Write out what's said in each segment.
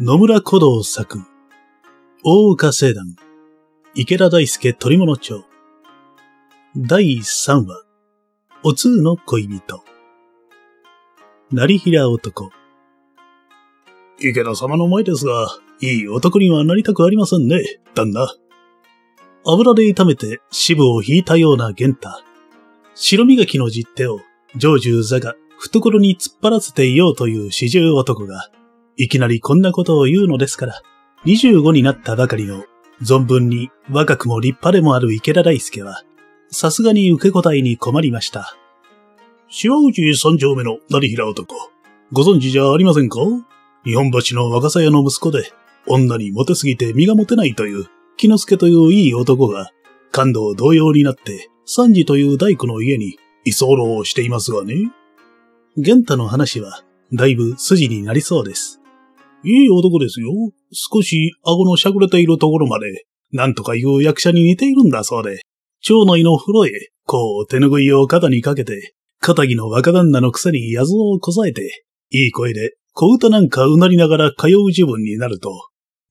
野村古道作、大岡聖団、池田大輔鳥物町。第3話、お通の恋人。成平男。池田様の前ですが、いい男にはなりたくありませんね、旦那。油で炒めて渋を引いたような玄太。白磨きの実手を、上州座が懐に突っ張らせていようという四十男が、いきなりこんなことを言うのですから、25になったばかりの、存分に若くも立派でもある池田大介は、さすがに受け答えに困りました。島内三丁目の成平男、ご存知じゃありませんか日本橋の若狭屋の息子で、女にモテすぎて身がモテないという、木之助といういい男が、感動同様になって、三次という大工の家に居候をしていますがね。玄太の話は、だいぶ筋になりそうです。いい男ですよ。少し顎のしゃくれているところまで、なんとかいう役者に似ているんだそうで、町内の風呂へ、こう手ぬぐいを肩にかけて、肩着の若旦那のくせにやぞをこさえて、いい声で小歌なんかうなりながら通う自分になると、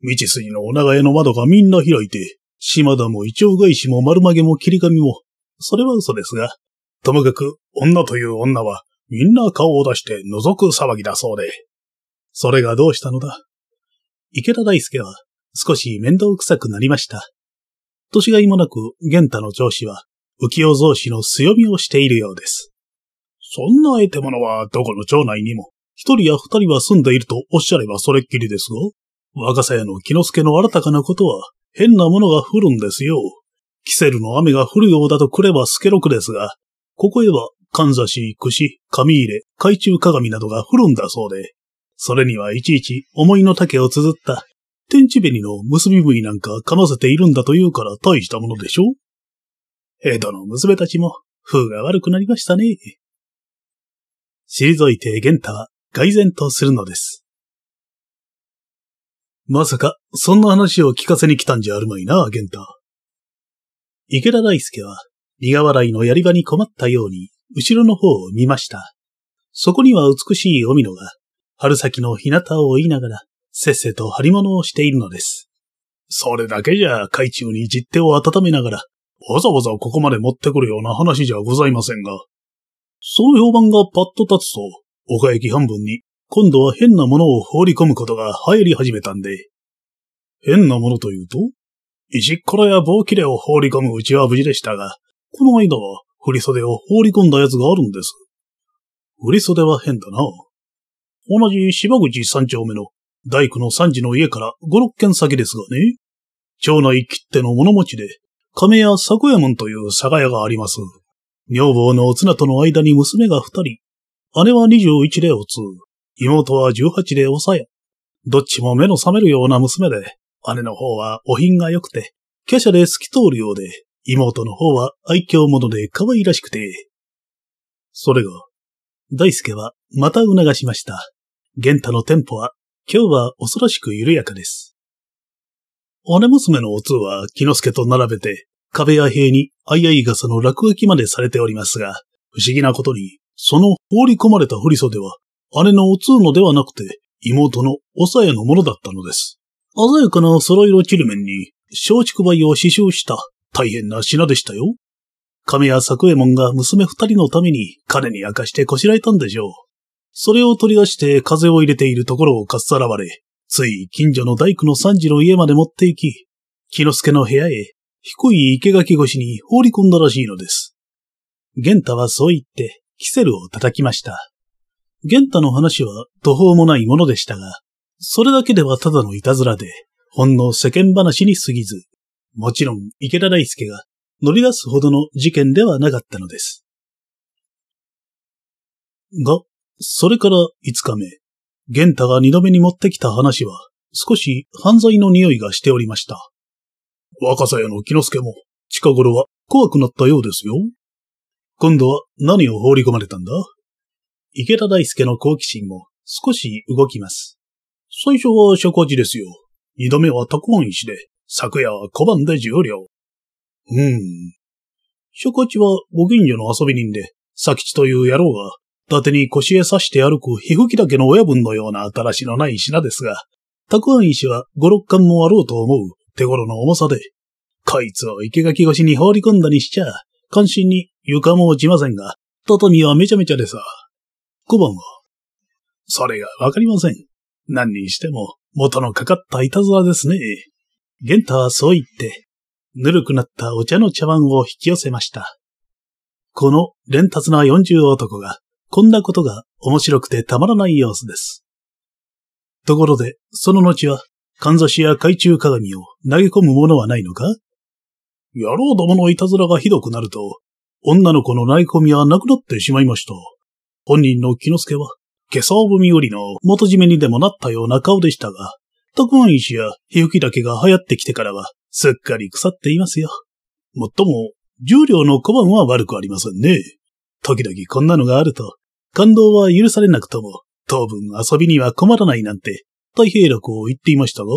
道筋のお長屋の窓がみんな開いて、島田も一腸返しも丸曲げも切り紙も、それは嘘ですが、ともかく女という女はみんな顔を出して覗く騒ぎだそうで、それがどうしたのだ池田大介は少し面倒臭くなりました。年がいもなく玄太の上司は浮世造紙の強みをしているようです。そんな得手者はどこの町内にも一人や二人は住んでいるとおっしゃればそれっきりですが、若さ屋の木之助の新たかなことは変なものが降るんですよ。キセルの雨が降るようだとくればスケロクですが、ここへは、かんざし、串、紙入れ、懐中鏡などが降るんだそうで、それにはいちいち思いの丈を綴った天地紅の結び部位なんか噛ませているんだというから大したものでしょ江戸の娘たちも風が悪くなりましたね。退いて玄太は外然とするのです。まさか、そんな話を聞かせに来たんじゃあるまいな、玄太。池田大介は苦笑いのやり場に困ったように後ろの方を見ました。そこには美しいおみのが春先の日向を追いながら、せっせと張り物をしているのです。それだけじゃ、海中に実手を温めながら、わざわざここまで持ってくるような話じゃございませんが。そう評判がパッと立つと、岡駅半分に、今度は変なものを放り込むことが流行り始めたんで。変なものというと石っころや棒切れを放り込むうちは無事でしたが、この間は振袖を放り込んだやつがあるんです。振袖は変だな。同じ芝口三丁目の大工の三次の家から五六軒先ですがね、町内切手の物持ちで、亀屋佐古屋門という酒屋があります。女房のお綱との間に娘が二人、姉は二十一でおつ、妹は十八でおさや。どっちも目の覚めるような娘で、姉の方はお品が良くて、華奢で透き通るようで、妹の方は愛嬌者で可愛らしくて。それが、大輔はまた促しました。玄太のテンポは今日は恐ろしく緩やかです。姉娘のお通は木之助と並べて、壁や塀にあいあい傘の落書きまでされておりますが、不思議なことに、その放り込まれた振袖は、姉のお通のではなくて、妹のおさえのものだったのです。鮮やかな空色切る面に、松竹梅を刺繍した大変な品でしたよ。亀や作右衛門が娘二人のために彼に明かしてこしらえたんでしょう。それを取り出して風を入れているところをかっさらわれ、つい近所の大工の三次の家まで持って行き、木之助の部屋へ、低い生垣越しに放り込んだらしいのです。玄太はそう言って、キセルを叩きました。玄太の話は途方もないものでしたが、それだけではただのいたずらで、ほんの世間話に過ぎず、もちろん池田大輔が乗り出すほどの事件ではなかったのです。が、それから5日目、玄太が二度目に持ってきた話は、少し犯罪の匂いがしておりました。若さ屋の木之助も、近頃は怖くなったようですよ。今度は何を放り込まれたんだ池田大介の好奇心も少し動きます。最初は諸交辞ですよ。二度目はタコ石で、昨夜は小判で十両。うーん。諸交はご近所の遊び人で、佐吉という野郎が伊達に腰へ刺して歩く皮膚きだけの親分のようなだらしのない品ですが、たくあん石は五六巻もあろうと思う手頃の重さで、こいつを生垣越しに放り込んだにしちゃ、関心に床も落ちませんが、畳はめちゃめちゃでさ。小判は、それがわかりません。何にしても、元のかかったいたずらですね。玄太はそう言って、ぬるくなったお茶の茶碗を引き寄せました。この連達な四十男がこんなことが面白くてたまらない様子です。ところで、その後は、かんざしや懐中鏡を投げ込むものはないのか野郎どものいたずらがひどくなると、女の子の投げ込みはなくなってしまいました。本人の木之助は、化粧踏売りの元締めにでもなったような顔でしたが、特安石や日きだけが流行ってきてからは、すっかり腐っていますよ。もっとも、重量の小判は悪くありませんね。時々こんなのがあると、感動は許されなくとも、当分遊びには困らないなんて、太平楽を言っていましたが。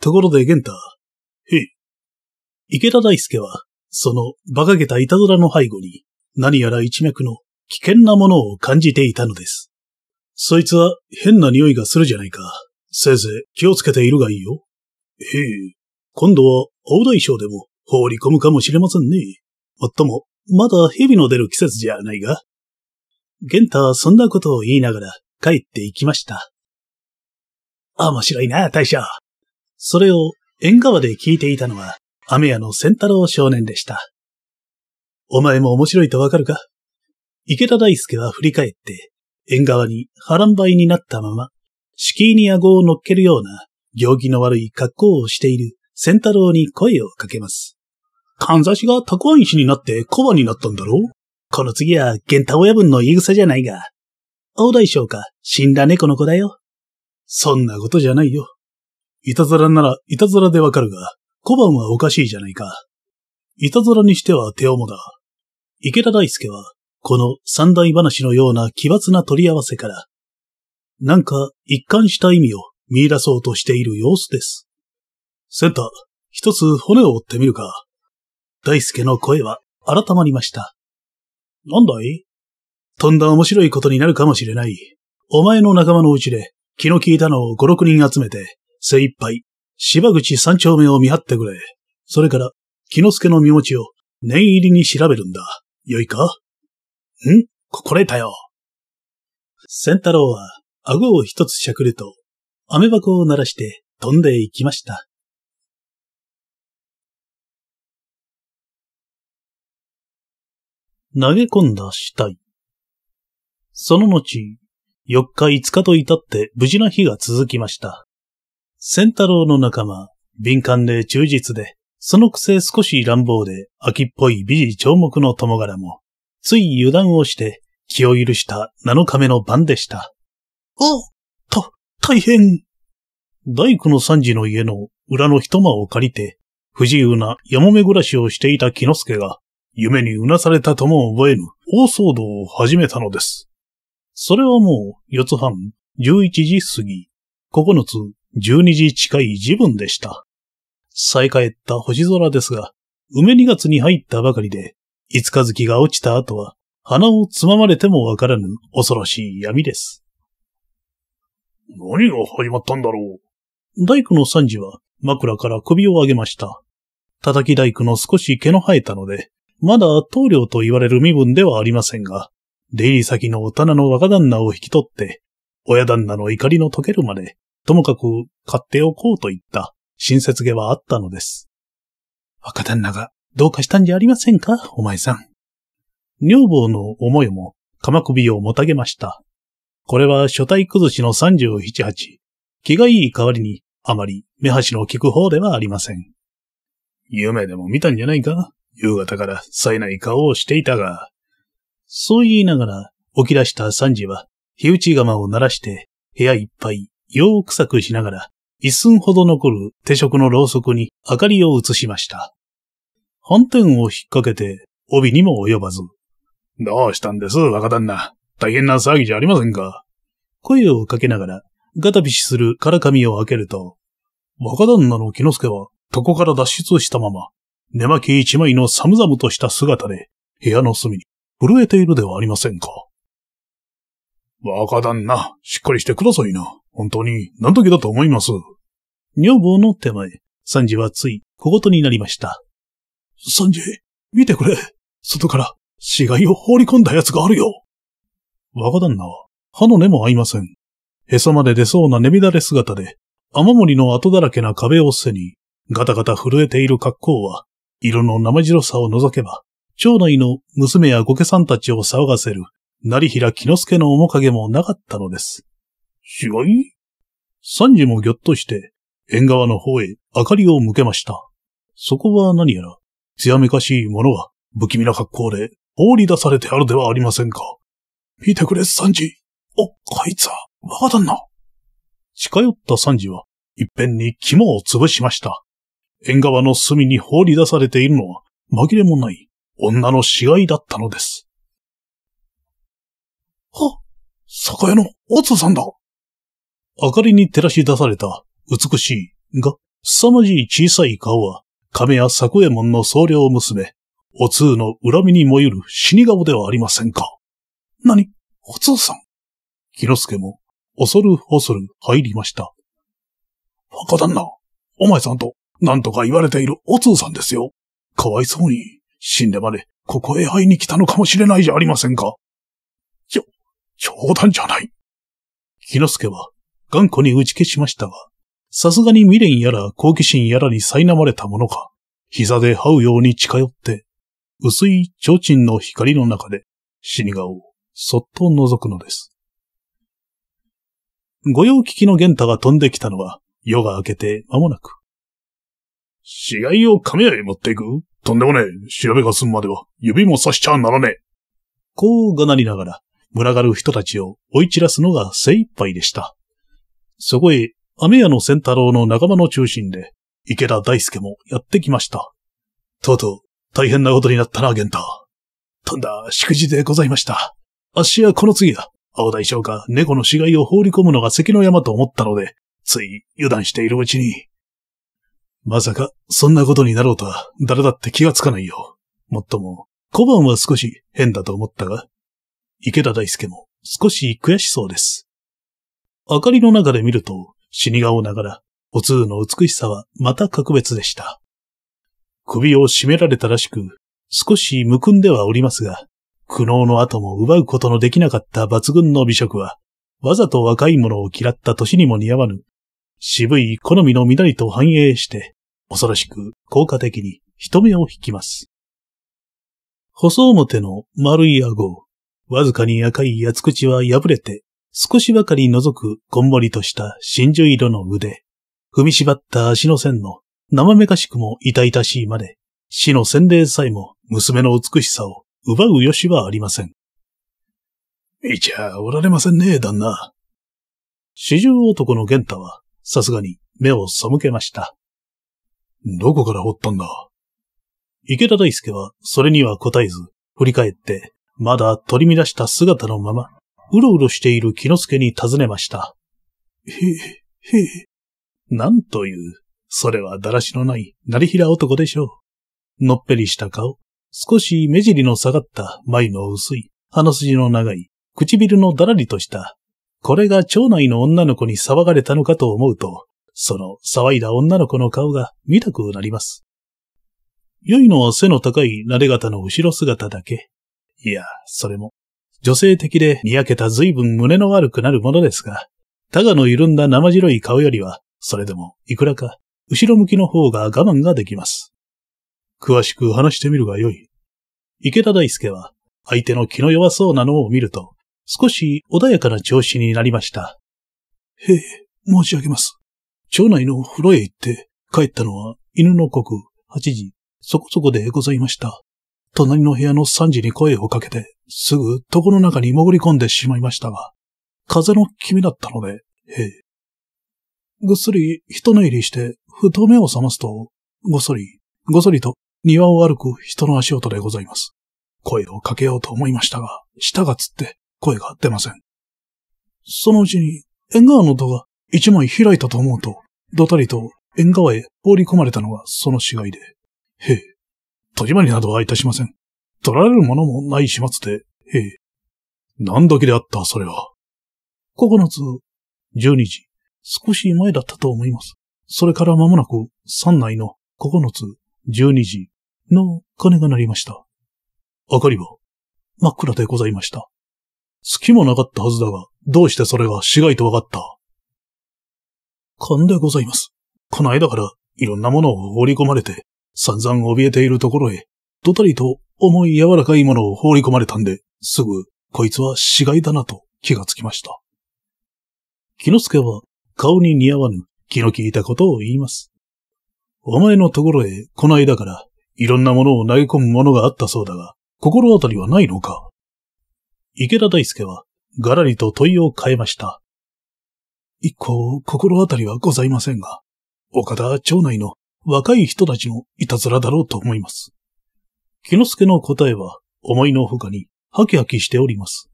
ところで玄太、へい。池田大介は、その馬鹿げたいたずらの背後に、何やら一脈の危険なものを感じていたのです。そいつは変な匂いがするじゃないか。せいぜい気をつけているがいいよ。へえ、今度は大大将でも放り込むかもしれませんね。もっとも、まだ蛇の出る季節じゃないが、ゲンタはそんなことを言いながら帰って行きました。面白いな、大将。それを縁側で聞いていたのは、雨ヤの仙太郎少年でした。お前も面白いとわかるか池田大介は振り返って、縁側に波乱灰になったまま、敷居に顎を乗っけるような、行儀の悪い格好をしている仙太郎に声をかけます。かんざしがたくあん石になってコバになったんだろうこの次は、玄太親分の言い草じゃないが、青大将か、死んだ猫の子だよ。そんなことじゃないよ。いたずらなら、いたずらでわかるが、小判はおかしいじゃないか。いたずらにしては手重だ。池田大介は、この三大話のような奇抜な取り合わせから、なんか一貫した意味を見出そうとしている様子です。センター、一つ骨を折ってみるか。大介の声は改まりました。なんだいとんだ面白いことになるかもしれない。お前の仲間のうちで気の利いたのを5、6人集めて、精一杯、芝口三丁目を見張ってくれ。それから、木之助の身持ちを念入りに調べるんだ。よいかんこれだよ。仙太郎は、顎を一つしゃくると、飴箱を鳴らして飛んでいきました。投げ込んだ死体。その後、4日5日と至って無事な日が続きました。仙太郎の仲間、敏感で忠実で、そのくせ少し乱暴で秋っぽい美人長目の友柄も、つい油断をして気を許した7日目の晩でした。おた、大変大工の三次の家の裏の一間を借りて、不自由なやもめ暮らしをしていた木之助が、夢にうなされたとも覚えぬ大騒動を始めたのです。それはもう、四つ半、十一時過ぎ、九つ、十二時近い時分でした。再帰った星空ですが、梅2月に入ったばかりで、五日月が落ちた後は、鼻をつままれてもわからぬ恐ろしい闇です。何が始まったんだろう大工の三次は枕から首を上げました。叩き大工の少し毛の生えたので、まだ棟梁と言われる身分ではありませんが、出入り先の棚の若旦那を引き取って、親旦那の怒りの解けるまで、ともかく買っておこうといった親切げはあったのです。若旦那がどうかしたんじゃありませんか、お前さん。女房の思いも、鎌首をもたげました。これは初体崩しの37、8。気がいい代わりに、あまり目端の利く方ではありません。夢でも見たんじゃないか夕方から冴えない顔をしていたが、そう言いながら起き出した三時は、火打ち釜を鳴らして、部屋いっぱい、よう臭くしながら、一寸ほど残る手食のろうそくに明かりを移しました。反転を引っ掛けて、帯にも及ばず。どうしたんです若旦那。大変な騒ぎじゃありませんか。声をかけながら、ガタビシするからかみを開けると、若旦那の木之助は、床から脱出したまま、寝巻き一枚の寒々とした姿で、部屋の隅に震えているではありませんか。若旦那、しっかりしてくださいな。本当に、何時だと思います。女房の手前、サンジはつい、小言になりました。サンジ、見てくれ。外から、死骸を放り込んだ奴があるよ。若旦那は、歯の根も合いません。へそまで出そうなねびだれ姿で、雨漏りの跡だらけな壁を背に、ガタガタ震えている格好は、色の生白さを除けば、町内の娘やご家さんたちを騒がせる、成平木之助の面影もなかったのです。違い三時もぎょっとして、縁側の方へ明かりを向けました。そこは何やら、艶めかしいものが不気味な格好で放り出されてあるではありませんか。見てくれ、三時。お、こいつは、我が旦那。近寄った三時は、一遍に肝を潰しました。縁側の隅に放り出されているのは、紛れもない女の死骸だったのです。は、酒屋のおつさんだ。明かりに照らし出された美しいが凄まじい小さい顔は、亀屋作右衛門の僧侶娘、お通の恨みに燃ゆる死に顔ではありませんか。何お通さん。木之助も、恐る恐る入りました。若旦那、お前さんとなんとか言われているお通さんですよ。かわいそうに、死んでまでここへ会いに来たのかもしれないじゃありませんか。ちょ、冗談じゃない。木之助は頑固に打ち消しましたが、さすがに未練やら好奇心やらに苛まれたものか、膝で這うように近寄って、薄い提灯の光の中で死に顔をそっと覗くのです。御用聞きの玄太が飛んできたのは夜が明けて間もなく。死骸を亀屋へ持っていくとんでもねえ。調べが済むまでは指もさしちゃならねえ。こうがなりながら、群がる人たちを追い散らすのが精一杯でした。そこへ、雨屋の仙太郎の仲間の中心で、池田大輔もやってきました。とうとう、大変なことになったな、玄太。とんだ、祝辞でございました。あっしはこの次は、青大将が猫の死骸を放り込むのが関の山と思ったので、つい油断しているうちに。まさか、そんなことになろうとは、誰だって気がつかないよ。もっとも、小判は少し変だと思ったが、池田大介も少し悔しそうです。明かりの中で見ると、死に顔ながら、お通の美しさはまた格別でした。首を絞められたらしく、少しむくんではおりますが、苦悩の後も奪うことのできなかった抜群の美食は、わざと若い者を嫌った年にも似合わぬ渋い好みの乱りと反映して、恐ろしく効果的に人目を引きます。細表の丸い顎、わずかに赤い八つ口は破れて、少しばかり覗くこんもりとした真珠色の腕、踏みしばった足の線の生めかしくも痛々しいまで、死の洗礼さえも娘の美しさを奪うしはありません。見ちゃおられませんね、旦那。四十男の玄太はさすがに目を背けました。どこから掘ったんだ池田大輔はそれには答えず、振り返って、まだ取り乱した姿のまま、うろうろしている木之助に尋ねました。へえ、へえ。なんという、それはだらしのないなりひら男でしょう。のっぺりした顔、少し目尻の下がった眉の薄い、鼻筋の長い、唇のだらりとしたこれが町内の女の子に騒がれたのかと思うと、その騒いだ女の子の顔が見たくなります。良いのは背の高い慣れ方の後ろ姿だけ。いや、それも、女性的でにやけた随分胸の悪くなるものですが、たがの緩んだ生白い顔よりは、それでも、いくらか、後ろ向きの方が我慢ができます。詳しく話してみるがよい。池田大介は、相手の気の弱そうなのを見ると、少し穏やかな調子になりました。へえ、申し上げます。町内の風呂へ行って帰ったのは犬の刻8時そこそこでございました。隣の部屋の3時に声をかけて、すぐ床の中に潜り込んでしまいましたが、風の気味だったので、へえ。ぐっすり人の入りして、ふと目を覚ますと、ごそり、ごそりと庭を歩く人の足音でございます。声をかけようと思いましたが、舌がつって、声が出ません。そのうちに、縁側の戸が一枚開いたと思うと、どたりと縁側へ放り込まれたのがその死骸で、へえ、戸締まりなどはいたしません。取られるものもない始末で、へえ、何時であった、それは。9つ、12時、少し前だったと思います。それから間もなく、三内の9つ、12時の鐘が鳴りました。明かりは真っ暗でございました。きもなかったはずだが、どうしてそれが死骸と分かった勘でございます。この間からいろんなものを放り込まれて、散々怯えているところへ、どたりと重い柔らかいものを放り込まれたんで、すぐ、こいつは死骸だなと気がつきました。木之助は顔に似合わぬ気の利いたことを言います。お前のところへこの間からいろんなものを投げ込むものがあったそうだが、心当たりはないのか池田大介は、がらりと問いを変えました。一個、心当たりはございませんが、岡田町内の若い人たちのいたずらだろうと思います。木之助の答えは、思いのほかに、ハキハキしております。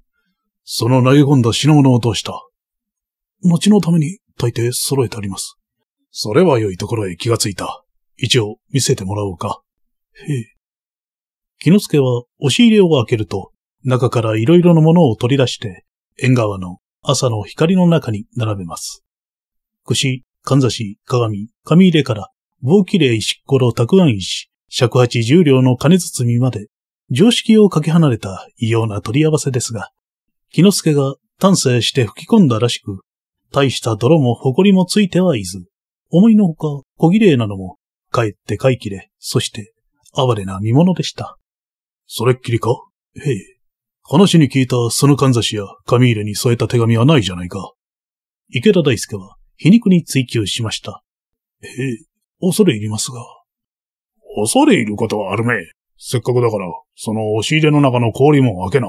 その投げ込んだ品物をどうした後のために大抵揃えてあります。それは良いところへ気がついた。一応見せてもらおうか。へえ。木之助は押し入れを開けると、中からいろいろなものを取り出して、縁側の朝の光の中に並べます。串、かんざし、鏡、紙入れから、棒切れ石ころ、たくあん石、尺八十両の金包みまで、常識をかけ離れた異様な取り合わせですが、木之助が丹精して吹き込んだらしく、大した泥も埃もついてはいず、思いのほか小綺麗なのも、かえって買い切れ、そして、哀れな見物でした。それっきりかへえ。話に聞いたそのかんざしや紙入れに添えた手紙はないじゃないか。池田大輔は皮肉に追求しました。ええ、恐れ入りますが。恐れ入ることはあるめ。せっかくだから、その押し入れの中の氷も開けな。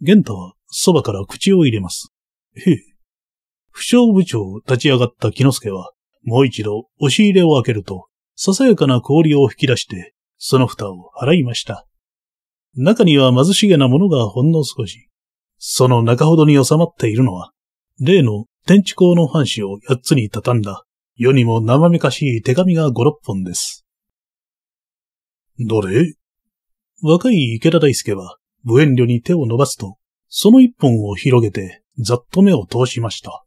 玄太はそばから口を入れます。へえ。不詳部長を立ち上がった木之助は、もう一度押し入れを開けると、ささやかな氷を引き出して、その蓋を払いました。中には貧しげなものがほんの少し、その中ほどに収まっているのは、例の天地公の藩士を八つに畳んだ、世にも生めかしい手紙が五六本です。どれ若い池田大輔は、無遠慮に手を伸ばすと、その一本を広げて、ざっと目を通しました。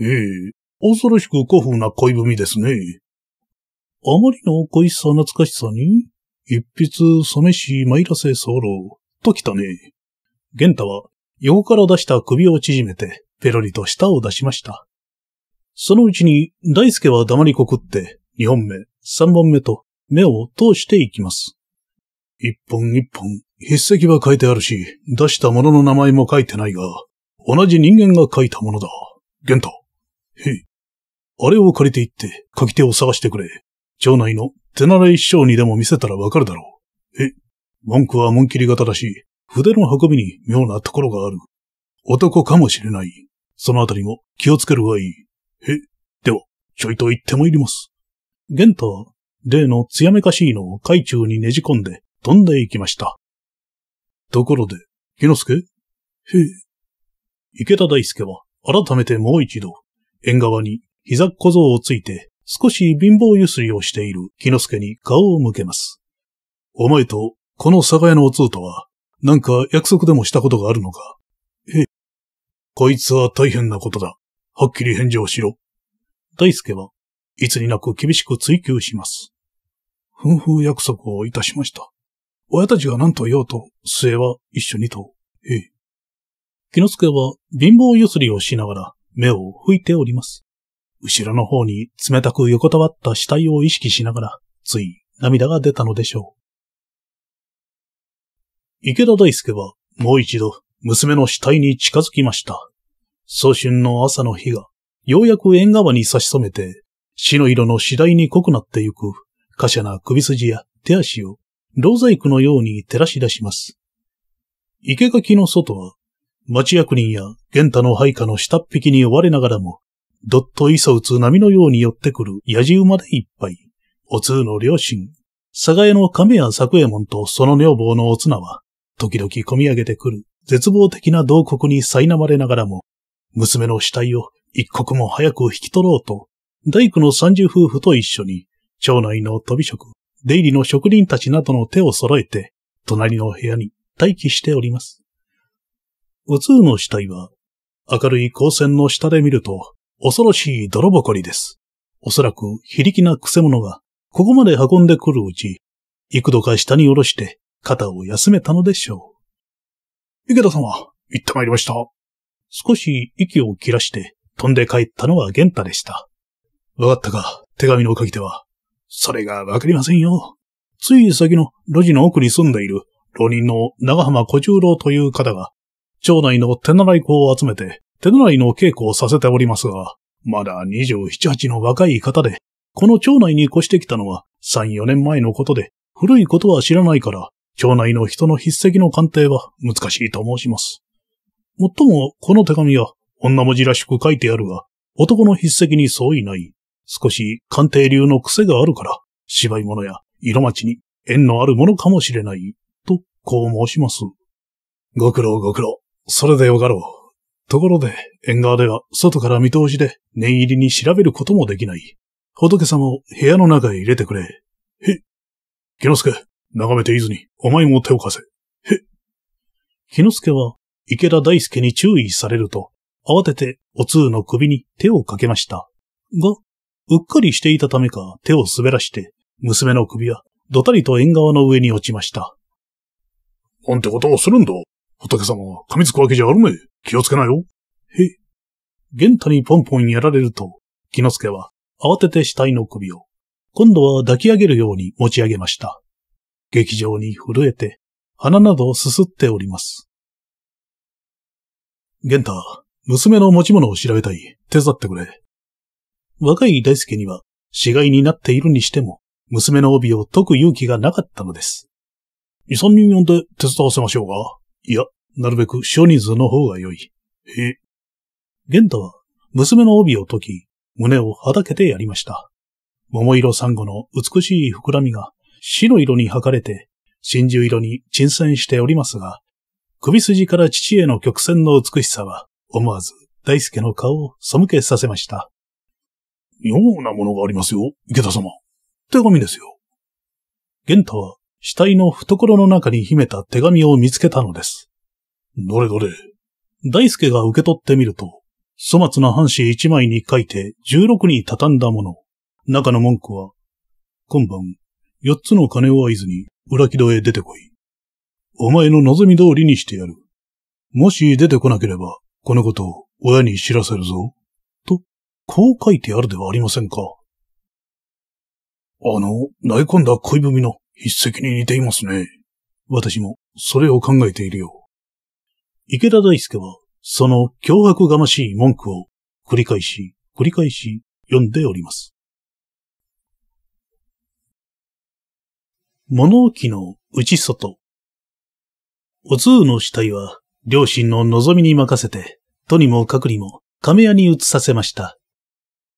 へえ、恐ろしく古風な恋文ですね。あまりの恋しさ懐かしさに、一筆、染めし、参らせ候、と来たね。玄太は、横から出した首を縮めて、ペロリと舌を出しました。そのうちに、大輔は黙りこくって、二本目、三本目と、目を通していきます。一本一本、筆跡は書いてあるし、出したものの名前も書いてないが、同じ人間が書いたものだ。玄太。へい。あれを借りて行って、書き手を探してくれ。町内の手習い師匠にでも見せたらわかるだろう。え、文句は紋切り型だし、筆の運びに妙なところがある。男かもしれない。そのあたりも気をつけるがいい。え、では、ちょいと言ってまいります。玄太は、例のつやめかしいのを海中にねじ込んで飛んでいきました。ところで、木之助へえ。池田大介は改めてもう一度、縁側に膝小僧をついて少し貧乏ゆすりをしている木之助に顔を向けます。お前と、この酒屋のお通とは、なんか約束でもしたことがあるのかええ。こいつは大変なことだ。はっきり返事をしろ。大助はいつになく厳しく追求します。夫婦約束をいたしました。親たちが何と言おうと、末は一緒にと、ええ。木之助は貧乏ゆすりをしながら目を拭いております。後ろの方に冷たく横たわった死体を意識しながら、つい涙が出たのでしょう。池田大輔はもう一度娘の死体に近づきました。早春の朝の日がようやく縁側に差し染めて、死の色の次第に濃くなってゆく、華奢な首筋や手足を、銅細工のように照らし出します。生垣の外は、町役人や玄太の配下の下っ引きに追われながらも、どっと急う津波のように寄ってくる野じ馬でいっぱい。お通の両親、佐賀屋の亀屋作右衛門とその女房のおつなは、時々込み上げてくる絶望的な洞窟に苛まれながらも、娘の死体を一刻も早く引き取ろうと、大工の三十夫婦と一緒に、町内の飛び職、出入りの職人たちなどの手を揃えて、隣の部屋に待機しております。うつうの死体は、明るい光線の下で見ると、恐ろしい泥ぼこりです。おそらく、非力なくせ者が、ここまで運んでくるうち、幾度か下に下ろして、肩を休めたのでしょう。池田様、行ってまいりました。少し息を切らして、飛んで帰ったのは玄太でした。わかったか、手紙のおかげでは。それがわかりませんよ。つい先の路地の奥に住んでいる、浪人の長浜小十郎という方が、町内の手習い子を集めて、手習いの稽古をさせておりますが、まだ二十七八の若い方で、この町内に越してきたのは三四年前のことで、古いことは知らないから、町内の人の筆跡の鑑定は難しいと申します。もっとも、この手紙は女文字らしく書いてあるが、男の筆跡に相違ない。少し鑑定流の癖があるから、芝居物や色町に縁のあるものかもしれない、と、こう申します。ご苦労ご苦労。それでよかろう。ところで、縁側では外から見通しで念入りに調べることもできない。仏様を部屋の中へ入れてくれ。へ。木之助、眺めていずに、お前も手を貸せ。へ。木之助は、池田大輔に注意されると、慌ててお通の首に手をかけました。が、うっかりしていたためか手を滑らして、娘の首はどたりと縁側の上に落ちました。なんてことをするんだ、仏様は噛みつくわけじゃあるめ。気をつけなよ。へ。玄太にポンポンやられると、木之助は慌てて死体の首を、今度は抱き上げるように持ち上げました。劇場に震えて、鼻などをすすっております。玄太、娘の持ち物を調べたい。手伝ってくれ。若い大輔には、死骸になっているにしても、娘の帯を解く勇気がなかったのです。二三人呼んで手伝わせましょうが。いや、なるべく少人数の方が良い。へえ。玄太は娘の帯を解き、胸をはだけてやりました。桃色サンゴの美しい膨らみが白色に剥かれて、真珠色に沈潜しておりますが、首筋から父への曲線の美しさは、思わず大輔の顔を背けさせました。妙なものがありますよ、池田様。手紙ですよ。玄太は死体の懐の中に秘めた手紙を見つけたのです。どれどれ。大介が受け取ってみると、粗末な半紙一枚に書いて16に畳んだもの。中の文句は、今晩、四つの金を合図に裏木戸へ出てこい。お前の望み通りにしてやる。もし出てこなければ、このことを親に知らせるぞ。と、こう書いてあるではありませんか。あの、泣い込んだ恋文の筆跡に似ていますね。私も、それを考えているよ。池田大輔は、その脅迫がましい文句を繰り返し、繰り返し読んでおります。物置の内外。お通の死体は、両親の望みに任せて、とにもかくにも、亀屋に移させました。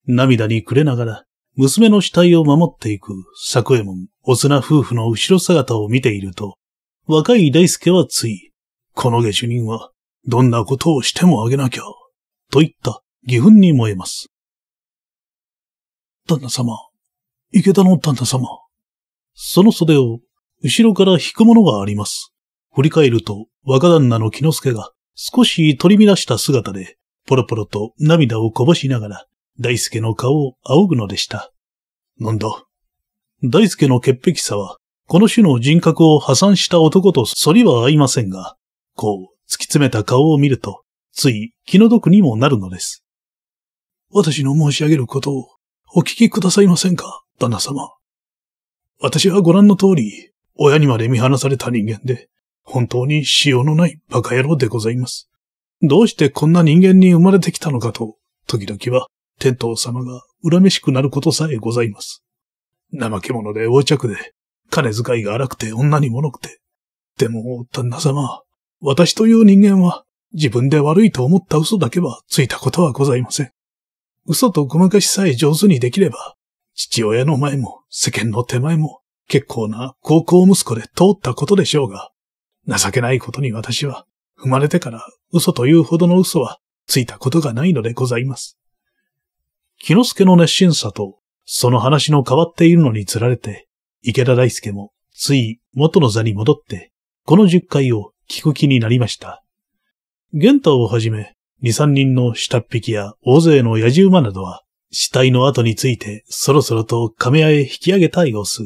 涙にくれながら、娘の死体を守っていく、作右衛門、お綱夫婦の後ろ姿を見ていると、若い大輔はつい、この下手人は、どんなことをしてもあげなきゃ、といった義憤に燃えます。旦那様、池田の旦那様。その袖を、後ろから引くものがあります。振り返ると、若旦那の木之助が、少し取り乱した姿で、ポロポロと涙をこぼしながら、大輔の顔を仰ぐのでした。なんだ。大輔の潔癖さは、この種の人格を破産した男と反りは合いませんが、こう、突き詰めた顔を見ると、つい気の毒にもなるのです。私の申し上げることをお聞きくださいませんか、旦那様。私はご覧の通り、親にまで見放された人間で、本当にしようのない馬鹿野郎でございます。どうしてこんな人間に生まれてきたのかと、時々は天道様が恨めしくなることさえございます。怠け者で横着で、金遣いが荒くて女にもろくて。でも、旦那様、私という人間は、自分で悪いと思った嘘だけはついたことはございません。嘘とごまかしさえ上手にできれば、父親の前も世間の手前も結構な高校息子で通ったことでしょうが、情けないことに私は、生まれてから嘘というほどの嘘はついたことがないのでございます。木之助の熱心さと、その話の変わっているのにつられて、池田大介も、つい元の座に戻って、この十回を聞く気になりました。玄太をはじめ、二三人の下っ引きや大勢の野獣馬などは、死体の後についてそろそろと亀屋へ引き上げたい様子。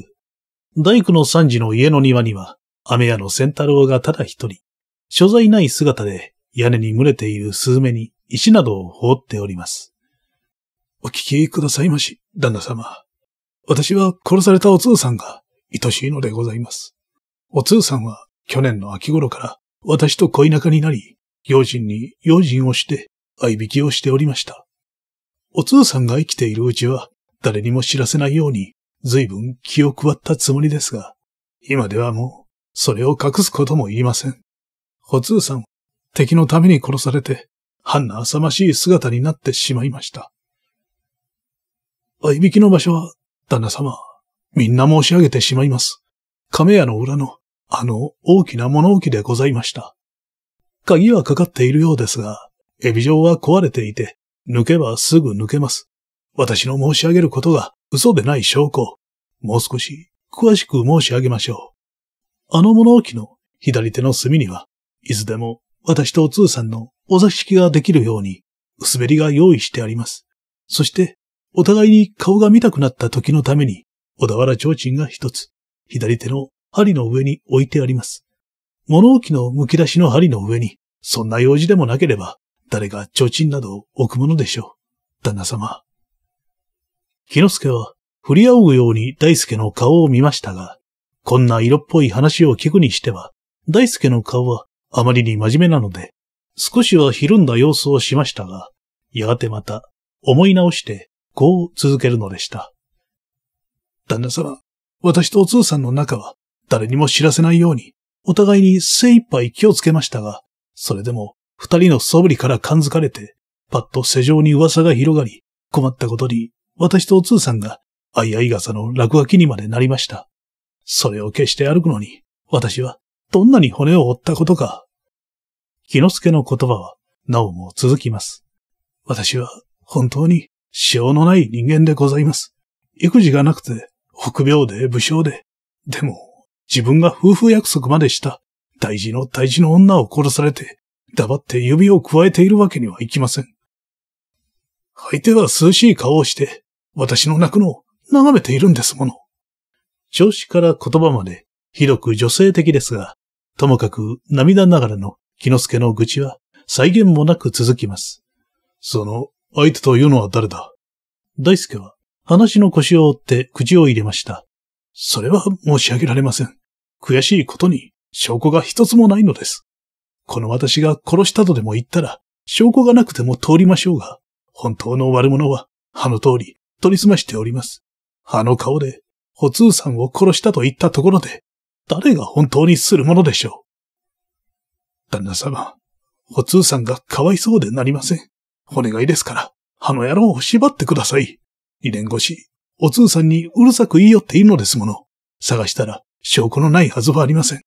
大工の三次の家の庭には、雨屋の仙太郎がただ一人、所在ない姿で屋根に群れているスズメに石などを放っております。お聞きくださいまし、旦那様。私は殺されたお通さんが愛しいのでございます。お通さんは去年の秋頃から私と恋仲になり、用心に用心をして相引きをしておりました。お通さんが生きているうちは誰にも知らせないように随分気を配ったつもりですが、今ではもうそれを隠すことも言いません。お通さん、敵のために殺されて、ハンナ浅ましい姿になってしまいました。あいびきの場所は、旦那様、みんな申し上げてしまいます。亀屋の裏の、あの、大きな物置でございました。鍵はかかっているようですが、エビ状は壊れていて、抜けばすぐ抜けます。私の申し上げることが嘘でない証拠。もう少し詳しく申し上げましょう。あの物置の左手の隅には、いつでも私とお通さんのお座敷ができるように、薄べりが用意してあります。そして、お互いに顔が見たくなった時のために、小田原提灯が一つ、左手の針の上に置いてあります。物置の剥き出しの針の上に、そんな用事でもなければ、誰が提灯などを置くものでしょう。旦那様。木之助は、振り合うように大介の顔を見ましたが、こんな色っぽい話を聞くにしては、大介の顔はあまりに真面目なので、少しはひるんだ様子をしましたが、やがてまた思い直してこう続けるのでした。旦那様、私とお通さんの仲は誰にも知らせないように、お互いに精一杯気をつけましたが、それでも二人の素振りから感づかれて、パッと世上に噂が広がり、困ったことに、私とお通さんが、あいあい傘の落書きにまでなりました。それを消して歩くのに、私はどんなに骨を折ったことか。木之助の言葉は、なおも続きます。私は本当にしようのない人間でございます。育児がなくて、臆病で武将で。でも、自分が夫婦約束までした、大事の大事の女を殺されて、黙って指を加えているわけにはいきません。相手は涼しい顔をして、私の泣くのを眺めているんですもの。上司から言葉まで、ひどく女性的ですが、ともかく涙ながらの木之助の愚痴は再現もなく続きます。その相手というのは誰だ大輔は話の腰を折って口を入れました。それは申し上げられません。悔しいことに証拠が一つもないのです。この私が殺したとでも言ったら、証拠がなくても通りましょうが、本当の悪者は、あの通り、取りすましております。あの顔で、おつうさんを殺したと言ったところで、誰が本当にするものでしょう。旦那様、おつーさんがかわいそうでなりません。お願いですから、あの野郎を縛ってください。二年越し、おつんさんにうるさく言い寄っているのですもの。探したら証拠のないはずはありません。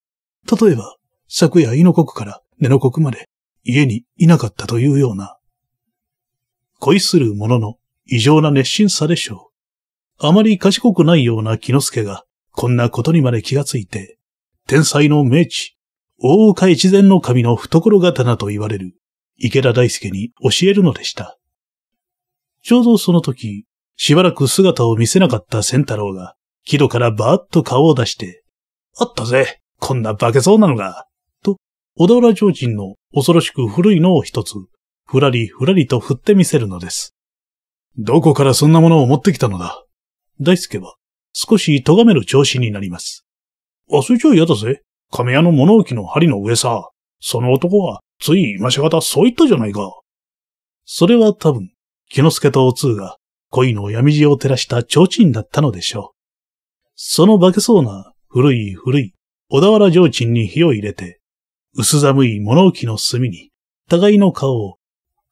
例えば、昨夜の国から根の国まで家にいなかったというような。恋する者の異常な熱心さでしょう。あまり賢くないような木之助が、こんなことにまで気がついて、天才の名地、大岡越前の神の懐刀と言われる池田大輔に教えるのでした。ちょうどその時、しばらく姿を見せなかった仙太郎が、木戸からばーっと顔を出して、あったぜこんな化けそうなのがと、小田原上人の恐ろしく古いのを一つ、ふらりふらりと振ってみせるのです。どこからそんなものを持ってきたのだ大輔は、少し咎める調子になります。あ、それじゃ嫌だぜ。亀屋の物置の針の上さ。その男は、つい今しがたそう言ったじゃないか。それは多分、木之助とお通が恋の闇地を照らした提灯だったのでしょう。その化けそうな古い古い小田原提灯に火を入れて、薄寒い物置の隅に、互いの顔を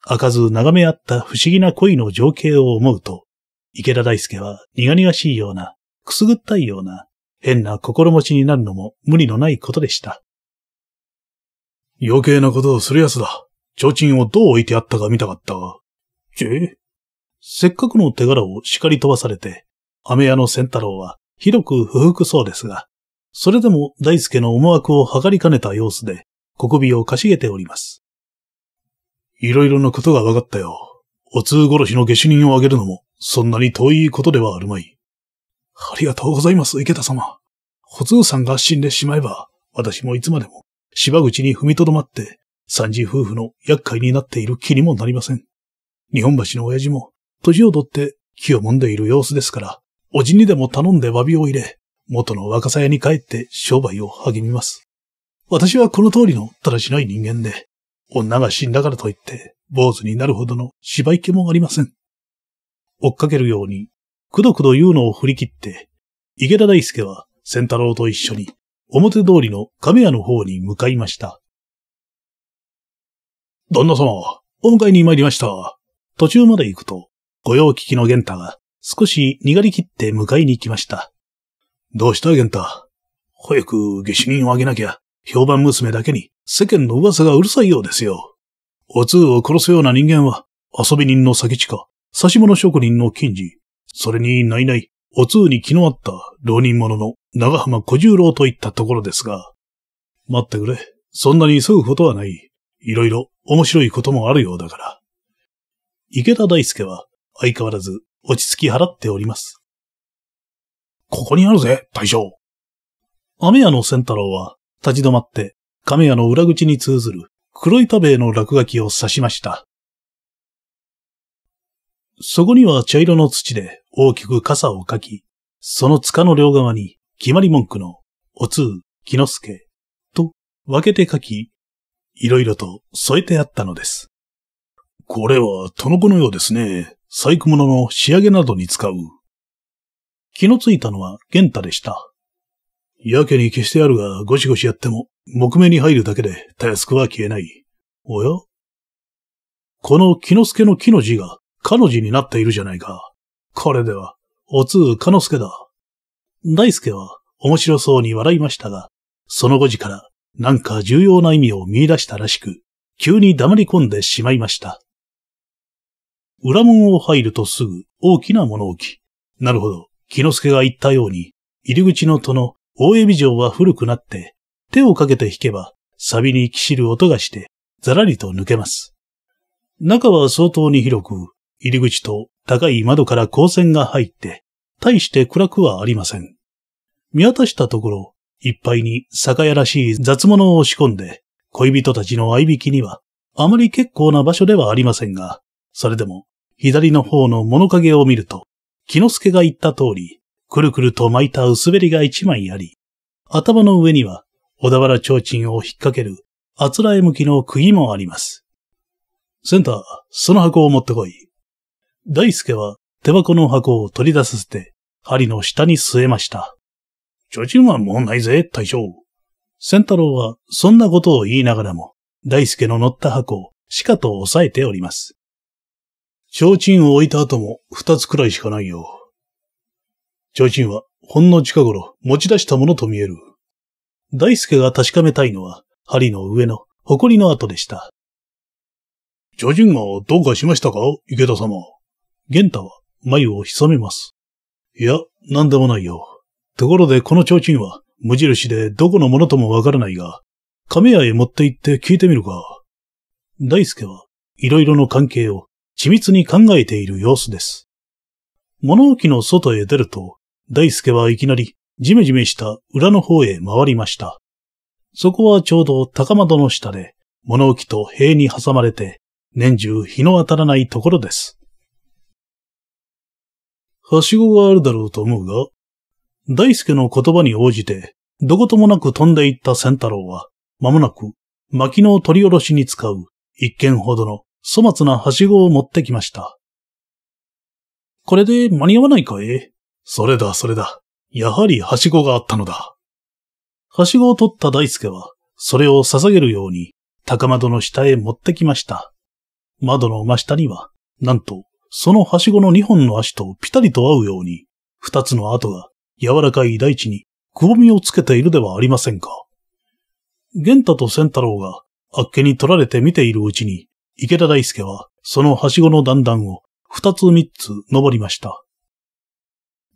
開かず眺め合った不思議な恋の情景を思うと、池田大介は苦々しいような、くすぐったいような、変な心持ちになるのも無理のないことでした。余計なことをする奴だ。提灯をどう置いてあったか見たかったが。えせっかくの手柄を叱り飛ばされて、飴屋の仙太郎はひどく不服そうですが、それでも大輔の思惑を測りかねた様子で、小首をかしげております。いろいろなことが分かったよ。お通殺しの下手人を挙げるのも、そんなに遠いことではあるまい。ありがとうございます、池田様。お通さんが死んでしまえば、私もいつまでも芝口に踏みとどまって、三次夫婦の厄介になっている気にもなりません。日本橋の親父も、年を取って木を揉んでいる様子ですから、おじにでも頼んで詫びを入れ、元の若さ屋に帰って商売を励みます。私はこの通りのだしない人間で、女が死んだからといって、坊主になるほどの芝居家もありません。追っかけるように、くどくど言うのを振り切って、池田大介は仙太郎と一緒に表通りの亀屋の方に向かいました。旦那様、お迎えに参りました。途中まで行くと、御用聞きの源太が少し逃がりきって迎えに行きました。どうした源太早く下手人をあげなきゃ、評判娘だけに世間の噂がうるさいようですよ。お通を殺すような人間は、遊び人の先地か、差し物職人の金次、それにないないお通に気の合った浪人者の長浜小十郎といったところですが、待ってくれ。そんなに急ぐことはない。いろいろ面白いこともあるようだから。池田大輔は相変わらず落ち着き払っております。ここにあるぜ、大将。雨屋の仙太郎は立ち止まって亀屋の裏口に通ずる黒い塀の落書きを刺しました。そこには茶色の土で大きく傘をかき、その塚の両側に決まり文句のお通、木之助と分けて書き、いろいろと添えてあったのです。これは、とのこのようですね。細工物の仕上げなどに使う。気のついたのは玄太でした。やけに消してあるが、ゴシゴシやっても、木目に入るだけで、たやすくは消えない。おやこの木之助の木の字が、彼女になっているじゃないか。これでは、おつうかのすけだ。大輔は面白そうに笑いましたが、その5時からなんか重要な意味を見出したらしく、急に黙り込んでしまいました。裏門を入るとすぐ大きな物置。なるほど、木之助が言ったように、入り口の戸の大エビ城は古くなって、手をかけて引けば、サビにきしる音がして、ざらりと抜けます。中は相当に広く、入り口と高い窓から光線が入って、大して暗くはありません。見渡したところ、いっぱいに酒屋らしい雑物を仕込んで、恋人たちの合いびきには、あまり結構な場所ではありませんが、それでも、左の方の物陰を見ると、木之助が言った通り、くるくると巻いた薄べりが一枚あり、頭の上には、小田原提灯を引っ掛ける、あつらえ向きの釘もあります。センター、その箱を持ってこい。大輔は手箱の箱を取り出させて、針の下に据えました。貯金はもうないぜ、大将。仙太郎はそんなことを言いながらも、大輔の乗った箱をしかと押さえております。提灯を置いた後も二つくらいしかないよ。提灯はほんの近頃持ち出したものと見える。大輔が確かめたいのは針の上の埃の跡でした。貯金がどうかしましたか池田様。玄太は眉を潜めます。いや、なんでもないよ。ところでこの提灯は無印でどこのものともわからないが、亀屋へ持って行って聞いてみるか。大輔はいろいろの関係を緻密に考えている様子です。物置の外へ出ると、大輔はいきなりジメジメした裏の方へ回りました。そこはちょうど高窓の下で、物置と塀に挟まれて、年中日の当たらないところです。はしごがあるだろうと思うが、大輔の言葉に応じて、どこともなく飛んでいった仙太郎は、まもなく、薪の取り下ろしに使う、一軒ほどの粗末なはしごを持ってきました。これで間に合わないかえそれだ、それだ。やはりはしごがあったのだ。はしごを取った大輔は、それを捧げるように、高窓の下へ持ってきました。窓の真下には、なんと、そのはしごの二本の足とぴたりと合うように、二つの跡が柔らかい大地にくぼみをつけているではありませんか。玄太と仙太郎があっけに取られて見ているうちに、池田大介はそのはしごの段々を二つ三つ登りました。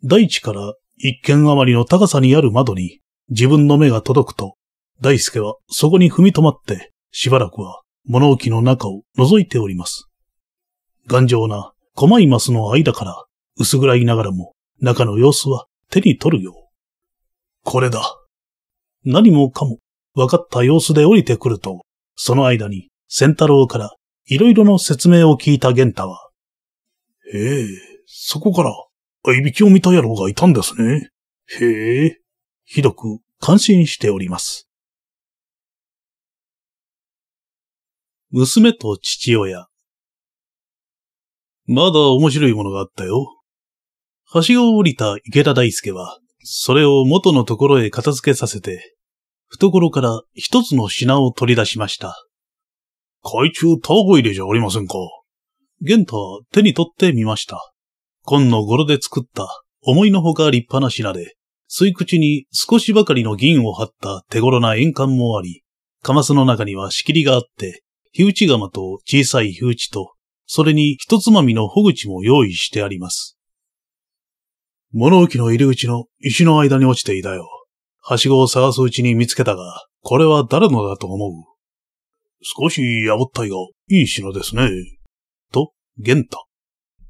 大地から一軒余りの高さにある窓に自分の目が届くと、大介はそこに踏み止まってしばらくは物置の中を覗いております。頑丈な細いマスの間から薄暗いながらも中の様子は手に取るよう。これだ。何もかも分かった様子で降りてくると、その間に仙太郎から色々の説明を聞いた玄太は、へえ、そこから、合いきを見た野郎がいたんですね。へえ、ひどく感心しております。娘と父親。まだ面白いものがあったよ。橋を降りた池田大介は、それを元のところへ片付けさせて、懐から一つの品を取り出しました。懐中ター入れじゃありませんか。玄太は手に取ってみました。紺の頃で作った思いのほか立派な品で、吸い口に少しばかりの銀を張った手頃な円環もあり、カマスの中には仕切りがあって、火打ち釜と小さい火打ちとそれに一つまみのほ口も用意してあります。物置の入り口の石の間に落ちていたよ。はしごを探すうちに見つけたが、これは誰のだと思う。少しやぼったいが、いい品ですね。と、玄太。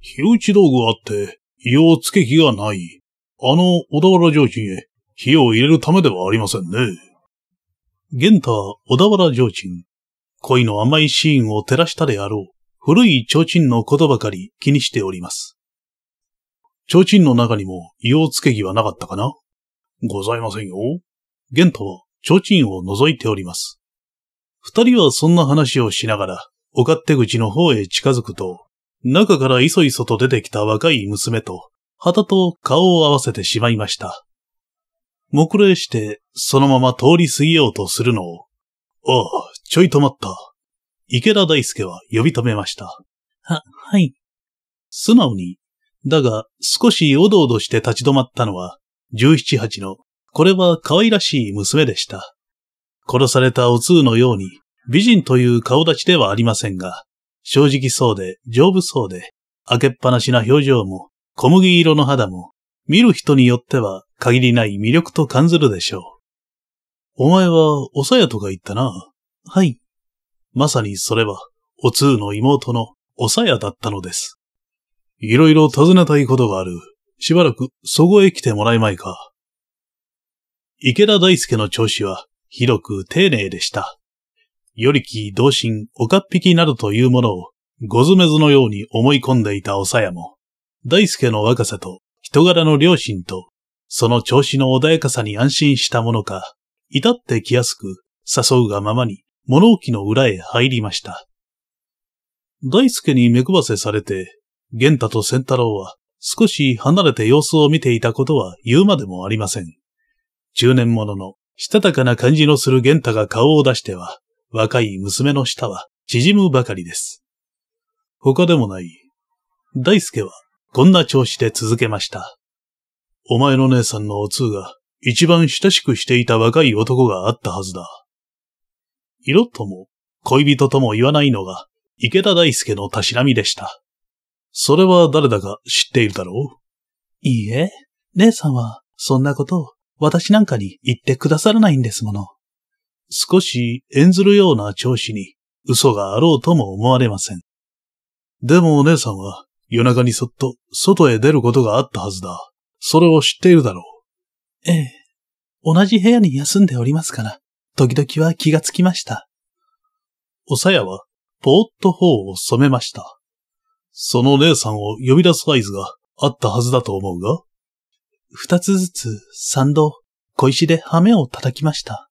火打ち道具あって、火をつけ気がない。あの小田原上鎮へ火を入れるためではありませんね。玄太は小田原上鎮。恋の甘いシーンを照らしたであろう。古い提灯のことばかり気にしております。提灯の中にも硫黄付け木はなかったかなございませんよ。玄太は提灯を覗いております。二人はそんな話をしながら、お勝手口の方へ近づくと、中からいそいそと出てきた若い娘と、旗と顔を合わせてしまいました。目礼して、そのまま通り過ぎようとするのを、ああ、ちょい止まった。池田大輔は呼び止めました。は、はい。素直に、だが少しおどおどして立ち止まったのは、十七八の、これは可愛らしい娘でした。殺されたお通のように、美人という顔立ちではありませんが、正直そうで、丈夫そうで、開けっぱなしな表情も、小麦色の肌も、見る人によっては限りない魅力と感ずるでしょう。お前は、おさやとか言ったな。はい。まさにそれは、お通の妹のおさやだったのです。いろいろ尋ねたいことがある。しばらくそこへ来てもらえまいか。池田大輔の調子は広く丁寧でした。よりき同心おかっぴきなどというものをごずめずのように思い込んでいたおさやも、大輔の若さと人柄の良心と、その調子の穏やかさに安心したものか、至って来やすく誘うがままに物置の裏へ入りました。大輔に目配せされて、玄太と仙太郎は少し離れて様子を見ていたことは言うまでもありません。中年者のしたたかな感じのする玄太が顔を出しては、若い娘の舌は縮むばかりです。他でもない。大介はこんな調子で続けました。お前の姉さんのお通が一番親しくしていた若い男があったはずだ。色とも恋人とも言わないのが池田大介のたしなみでした。それは誰だか知っているだろういいえ、姉さんはそんなことを私なんかに言ってくださらないんですもの。少し演ずるような調子に嘘があろうとも思われません。でもお姉さんは夜中にそっと外へ出ることがあったはずだ。それを知っているだろう。ええ。同じ部屋に休んでおりますから、時々は気がつきました。おさやは、ぼーっと頬を染めました。その姉さんを呼び出す合図があったはずだと思うが二つずつ三度小石で羽目を叩きました。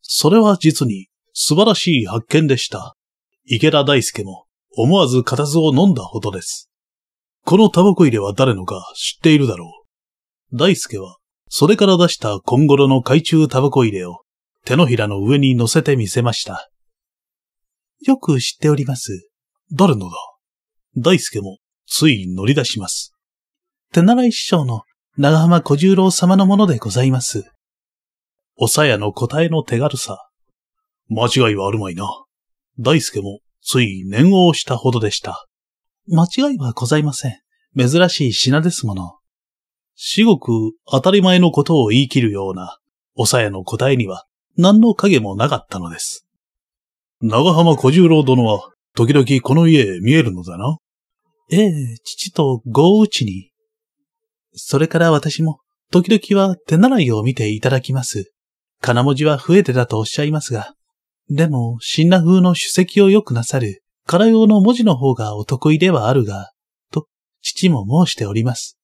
それは実に素晴らしい発見でした。池田大輔も思わず固唾を飲んだほどです。このタバコ入れは誰のか知っているだろう。大輔はそれから出した今頃の懐中タバコ入れを手のひらの上に乗せてみせました。よく知っております。誰のだ大輔もつい乗り出します。手習い師匠の長浜小十郎様のものでございます。おさやの答えの手軽さ。間違いはあるまいな。大輔もつい念を押したほどでした。間違いはございません。珍しい品ですもの。至極当たり前のことを言い切るような、おさやの答えには、何の影もなかったのです。長浜小十郎殿は、時々この家へ見えるのだな。ええ、父と豪打に。それから私も、時々は手習いを見ていただきます。金文字は増えてだとおっしゃいますが、でも、新羅風の主席をよくなさる、空用の文字の方がお得意ではあるが、と、父も申しております。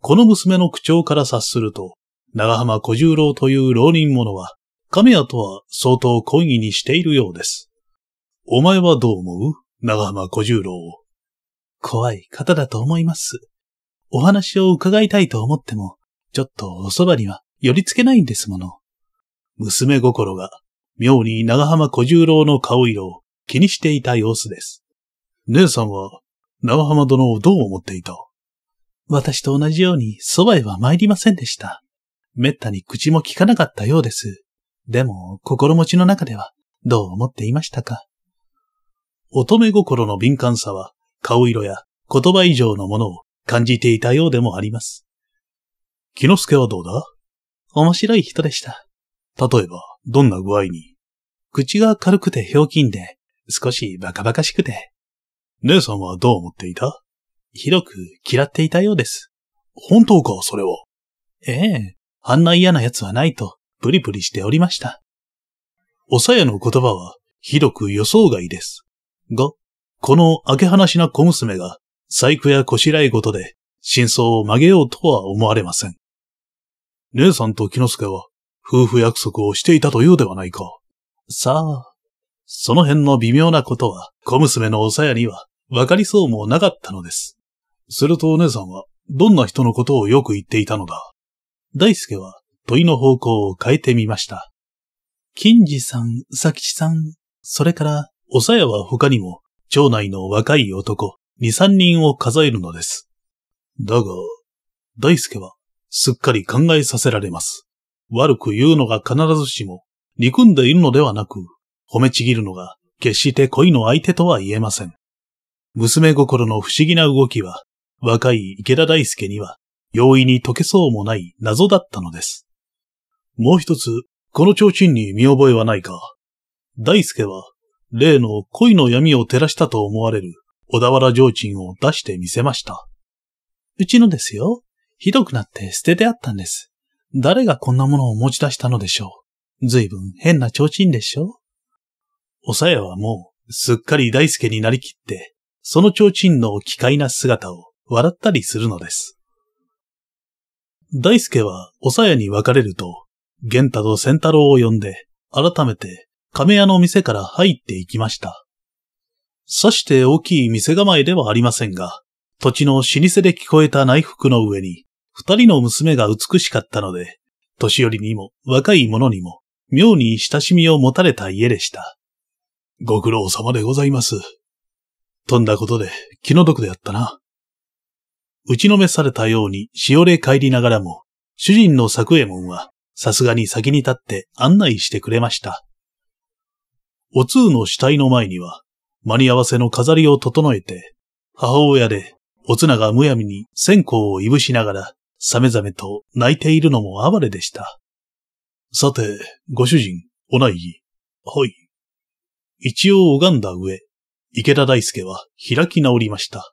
この娘の口調から察すると、長浜小十郎という浪人者は、亀谷とは相当懇意にしているようです。お前はどう思う長浜小十郎。を。怖い方だと思います。お話を伺いたいと思っても、ちょっとおそばには寄りつけないんですもの。娘心が、妙に長浜小十郎の顔色を気にしていた様子です。姉さんは、長浜殿をどう思っていた私と同じようにそばへは参りませんでした。めったに口も聞かなかったようです。でも、心持ちの中では、どう思っていましたか乙女心の敏感さは、顔色や言葉以上のものを感じていたようでもあります。木之助はどうだ面白い人でした。例えば、どんな具合に口が軽くてひょうきんで、少しバカバカしくて。姉さんはどう思っていた広く嫌っていたようです。本当か、それは。ええ、あんな嫌な奴はないとプリプリしておりました。おさやの言葉は、ひどく予想外です。が、この明け放な小娘が、細工やこしらえとで、真相を曲げようとは思われません。姉さんと木之助は、夫婦約束をしていたというではないか。さあ、その辺の微妙なことは、小娘のおさやには、わかりそうもなかったのです。するとお姉さんは、どんな人のことをよく言っていたのだ。大輔は、問いの方向を変えてみました。金次さん、佐吉さん、それから、おさやは他にも、町内の若い男、二三人を数えるのです。だが、大輔は、すっかり考えさせられます。悪く言うのが必ずしも、憎んでいるのではなく、褒めちぎるのが、決して恋の相手とは言えません。娘心の不思議な動きは、若い池田大輔には、容易に解けそうもない謎だったのです。もう一つ、この提灯に見覚えはないか。大介は、例の恋の闇を照らしたと思われる小田原提灯を出してみせました。うちのですよ。ひどくなって捨ててあったんです。誰がこんなものを持ち出したのでしょう。随分変な提灯でしょおさやはもう、すっかり大介になりきって、その提灯の奇怪な姿を笑ったりするのです。大介はおさやに別れると、玄太と仙太郎を呼んで、改めて亀屋の店から入っていきました。さして大きい店構えではありませんが、土地の老舗で聞こえた内服の上に、二人の娘が美しかったので、年寄りにも若い者にも、妙に親しみを持たれた家でした。ご苦労様でございます。とんだことで気の毒であったな。打ちのめされたようにしおれ帰りながらも、主人の作右衛門はさすがに先に立って案内してくれました。お通の死体の前には、間に合わせの飾りを整えて、母親で、おつながむやみに線香をいぶしながら、さめざめと泣いているのも哀れでした。さて、ご主人、お内儀。はい。一応拝んだ上、池田大介は開き直りました。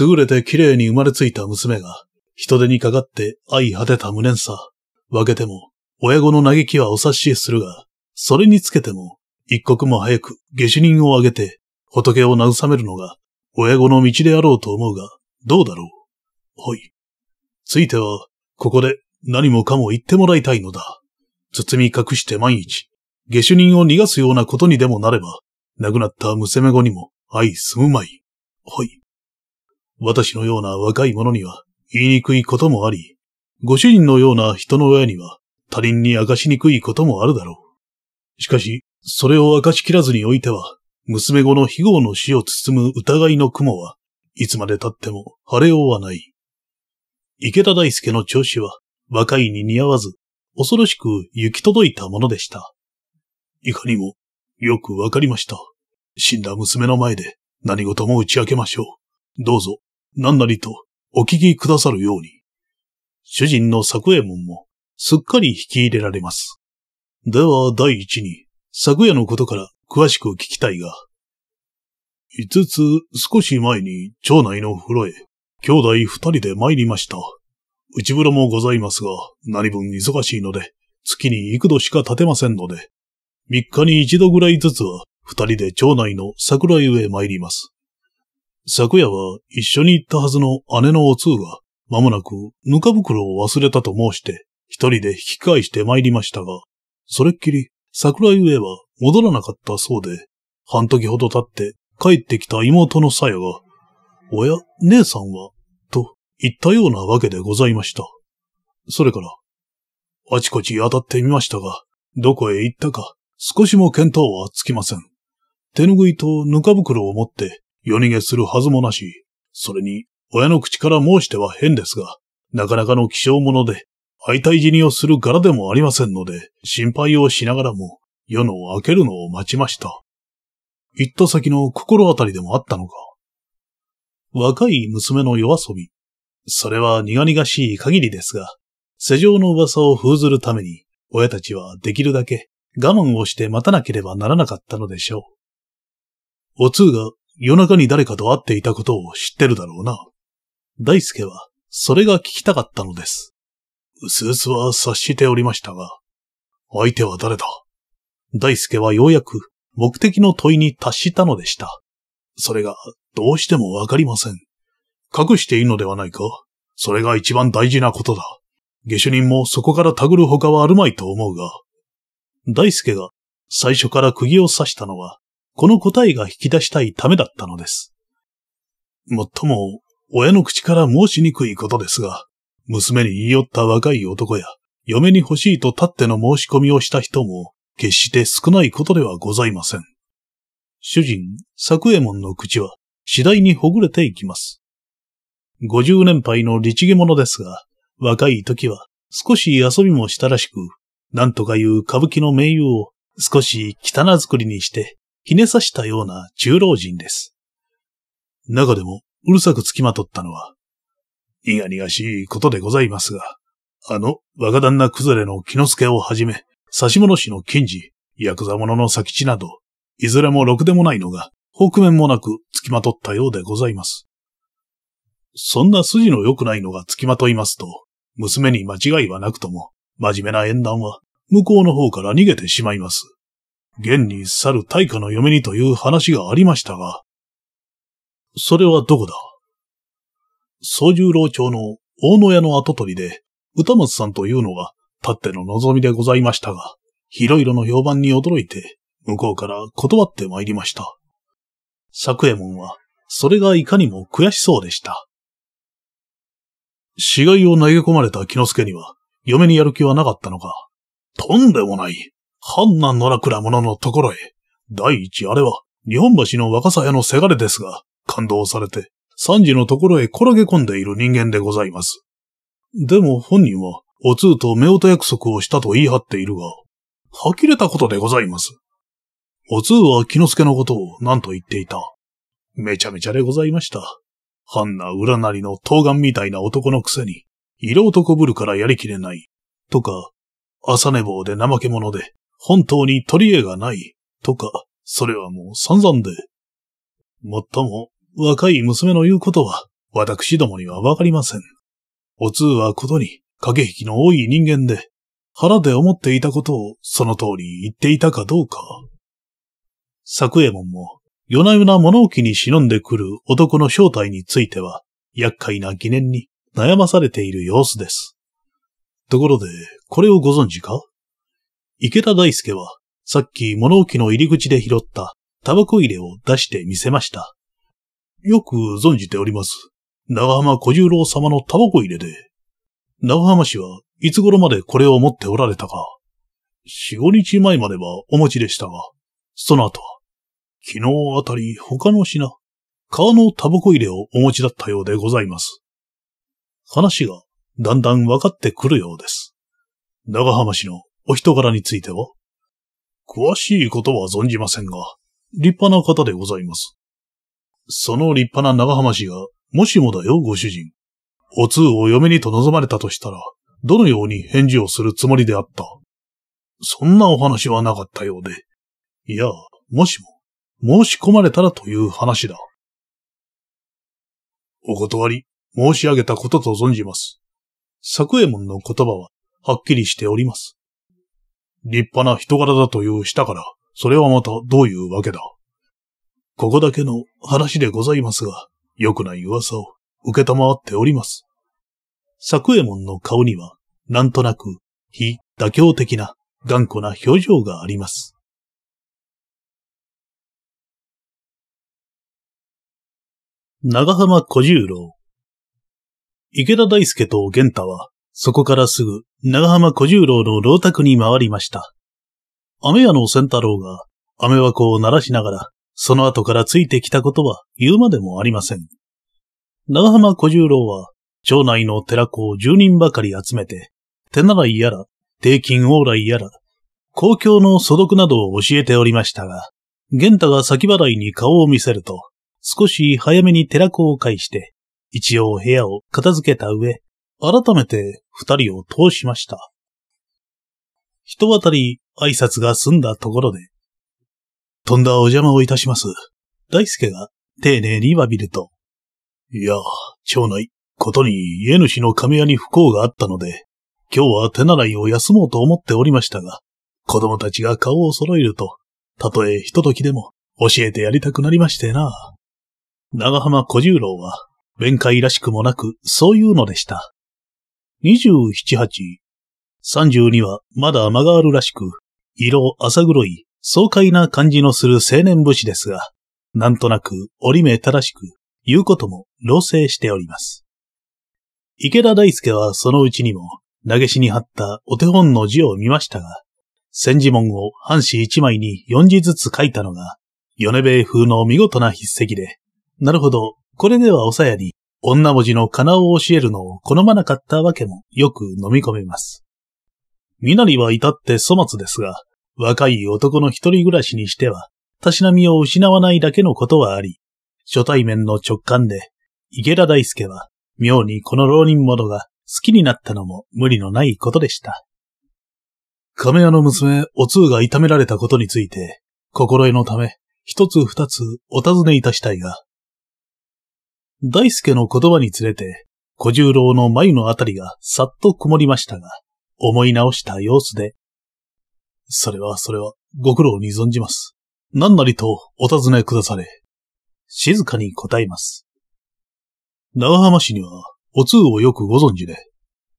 優れて綺麗に生まれついた娘が、人手にかかって相果てた無念さ。分けても、親子の嘆きはお察しするが、それにつけても、一刻も早く下手人を挙げて、仏を慰めるのが、親子の道であろうと思うが、どうだろう。はい。ついては、ここで何もかも言ってもらいたいのだ。包み隠して毎日、下手人を逃がすようなことにでもなれば、亡くなった娘子にも愛すむまい。はい。私のような若い者には言いにくいこともあり、ご主人のような人の親には他人に明かしにくいこともあるだろう。しかし、それを明かしきらずにおいては、娘子の非業の死を包む疑いの雲は、いつまで経っても晴れようはない。池田大介の調子は、若いに似合わず、恐ろしく行き届いたものでした。いかにも、よくわかりました。死んだ娘の前で何事も打ち明けましょう。どうぞ、何なりとお聞きくださるように。主人の作右衛門も、すっかり引き入れられます。では、第一に、昨夜のことから詳しく聞きたいが。五つ少し前に町内の風呂へ、兄弟二人で参りました。内風呂もございますが、何分忙しいので、月に幾度しか立てませんので、三日に一度ぐらいずつは、二人で町内の桜湯へ参ります。昨夜は一緒に行ったはずの姉のお通が、まもなく、ぬか袋を忘れたと申して、一人で引き返して参りましたが、それっきり桜ゆえは戻らなかったそうで、半時ほど経って帰ってきた妹のさやが、おや、姉さんは、と言ったようなわけでございました。それから、あちこち当たってみましたが、どこへ行ったか少しも見当はつきません。手ぬぐいとぬか袋を持って夜逃げするはずもなし、それに親の口から申しては変ですが、なかなかの希少者で、相対死にをする柄でもありませんので、心配をしながらも、夜の明けるのを待ちました。行った先の心当たりでもあったのか。若い娘の夜遊び。それは苦々しい限りですが、世情の噂を封ずるために、親たちはできるだけ我慢をして待たなければならなかったのでしょう。お通が夜中に誰かと会っていたことを知ってるだろうな。大輔は、それが聞きたかったのです。うすうすは察しておりましたが、相手は誰だ大輔はようやく目的の問いに達したのでした。それがどうしてもわかりません。隠していいのではないかそれが一番大事なことだ。下手人もそこからたぐる他はあるまいと思うが。大輔が最初から釘を刺したのは、この答えが引き出したいためだったのです。もっとも、親の口から申しにくいことですが、娘に言い寄った若い男や、嫁に欲しいと立っての申し込みをした人も、決して少ないことではございません。主人、作右衛門の口は、次第にほぐれていきます。五十年配の律儀者ですが、若い時は少し遊びもしたらしく、なんとかいう歌舞伎の名優を少し汚作りにして、ひねさしたような中老人です。中でもうるさくつきまとったのは、いにがしいことでございますが、あの若旦那崩れの木之助をはじめ、差物師の金次、ヤクザ者の佐吉など、いずれもろくでもないのが、北面もなくつきまとったようでございます。そんな筋の良くないのがつきまといますと、娘に間違いはなくとも、真面目な縁談は、向こうの方から逃げてしまいます。現に去る大家の嫁にという話がありましたが、それはどこだ宗十郎町の大野屋の跡取りで、歌松さんというのが、たっての望みでございましたが、広々の評判に驚いて、向こうから断って参りました。作右衛門は、それがいかにも悔しそうでした。死骸を投げ込まれた木之助には、嫁にやる気はなかったのか。とんでもない。判難の楽な者のところへ。第一あれは、日本橋の若さ屋のせがれですが、感動されて、三次のところへ転げ込んでいる人間でございます。でも本人は、お通と夫婦約束をしたと言い張っているが、はきれたことでございます。お通は木之助のことを何と言っていた。めちゃめちゃでございました。ハンナ裏なりの東岸みたいな男のくせに、色男ぶるからやりきれない。とか、朝寝坊で怠け者で、本当に取り柄がない。とか、それはもう散々で。もっとも、若い娘の言うことは、私どもにはわかりません。お通はことに、駆け引きの多い人間で、腹で思っていたことをその通り言っていたかどうか。作右衛門も、夜な夜な物置に忍んでくる男の正体については、厄介な疑念に悩まされている様子です。ところで、これをご存知か池田大介は、さっき物置の入り口で拾ったタバコ入れを出して見せました。よく存じております。長浜小十郎様のタバコ入れで。長浜氏はいつ頃までこれを持っておられたか。四五日前まではお持ちでしたが、その後は、昨日あたり他の品、川のタバコ入れをお持ちだったようでございます。話がだんだんわかってくるようです。長浜氏のお人柄については詳しいことは存じませんが、立派な方でございます。その立派な長浜氏が、もしもだよ、ご主人。お通を嫁にと望まれたとしたら、どのように返事をするつもりであったそんなお話はなかったようで。いや、もしも、申し込まれたらという話だ。お断り、申し上げたことと存じます。作右衛門の言葉は、はっきりしております。立派な人柄だというしたから、それはまたどういうわけだ。ここだけの話でございますが、良くない噂を受けたまわっております。作右衛門の顔には、なんとなく、非妥協的な頑固な表情があります。長浜小十郎。池田大輔と玄太は、そこからすぐ長浜小十郎の老宅に回りました。雨屋の仙太郎が、雨箱を鳴らしながら、その後からついてきたことは言うまでもありません。長浜小十郎は、町内の寺子を10人ばかり集めて、手習いやら、定金往来やら、公共の素読などを教えておりましたが、玄太が先払いに顔を見せると、少し早めに寺子を返して、一応部屋を片付けた上、改めて二人を通しました。人当たり挨拶が済んだところで、とんだお邪魔をいたします。大輔が丁寧に詫びると。いや、町内、ことに家主の亀屋に不幸があったので、今日は手習いを休もうと思っておりましたが、子供たちが顔を揃えると、たとえひとときでも教えてやりたくなりましてな。長浜小十郎は、弁解らしくもなく、そういうのでした。二十七八、三十二はまだ間があるらしく、色浅黒い爽快な感じのする青年武士ですが、なんとなく折目正しく、言うことも老成しております。池田大輔はそのうちにも、投げしに貼ったお手本の字を見ましたが、千字文を半紙一枚に四字ずつ書いたのが、米米風の見事な筆跡で、なるほど、これではおさやに女文字の仮名を教えるのを好まなかったわけもよく飲み込めます。みなりは至って粗末ですが、若い男の一人暮らしにしては、たしなみを失わないだけのことはあり、初対面の直感で、池田大介は、妙にこの浪人者が好きになったのも無理のないことでした。亀屋の娘、お通が痛められたことについて、心得のため、一つ二つお尋ねいたしたいが。大介の言葉につれて、小十郎の眉のあたりがさっと曇りましたが、思い直した様子で、それはそれは、ご苦労に存じます。何なりとお尋ねくだされ。静かに答えます。長浜市には、お通をよくご存知で、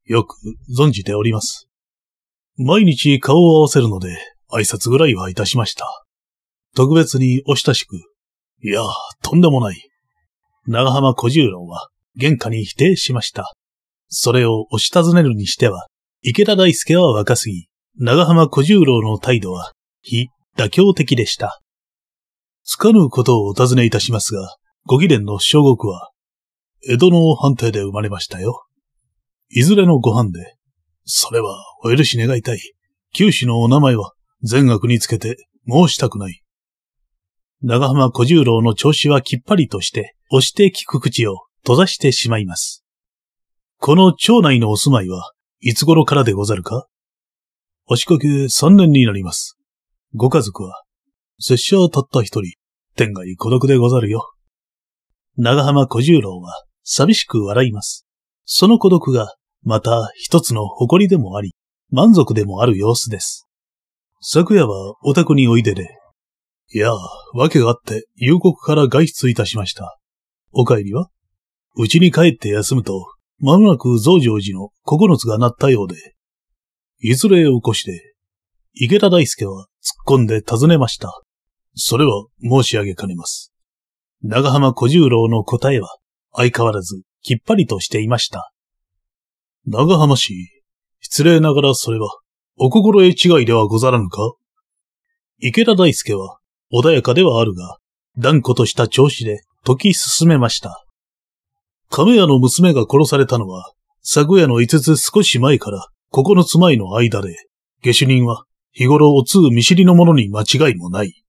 よく存じております。毎日顔を合わせるので、挨拶ぐらいはいたしました。特別にお親しく、いや、とんでもない。長浜小十郎は、原価に否定しました。それを押し尋ねるにしては、池田大介は若すぎ、長浜小十郎の態度は、非妥協的でした。つかぬことをお尋ねいたしますが、ご議連の小国は、江戸の判定で生まれましたよ。いずれのご飯で、それはお許し願いたい。九死のお名前は全額につけて申したくない。長浜小十郎の調子はきっぱりとして、押して聞く口を閉ざしてしまいます。この町内のお住まいは、いつ頃からでござるかおし掛け3年になります。ご家族は、拙者たった一人、天外孤独でござるよ。長浜小十郎は寂しく笑います。その孤独がまた一つの誇りでもあり、満足でもある様子です。昨夜はお宅においでで。いやあ、訳があって夕刻から外出いたしました。お帰りはうちに帰って休むと、まもなく増上寺の九つがなったようで、いずれ起こして、池田大介は突っ込んで尋ねました。それは申し上げかねます。長浜小十郎の答えは相変わらずきっぱりとしていました。長浜氏、失礼ながらそれはお心得違いではござらぬか池田大介は穏やかではあるが、断固とした調子でき進めました。亀屋の娘が殺されたのは昨夜の5つ少し前からここの住まいの間で、下手人は日頃お通見知りの者に間違いもない。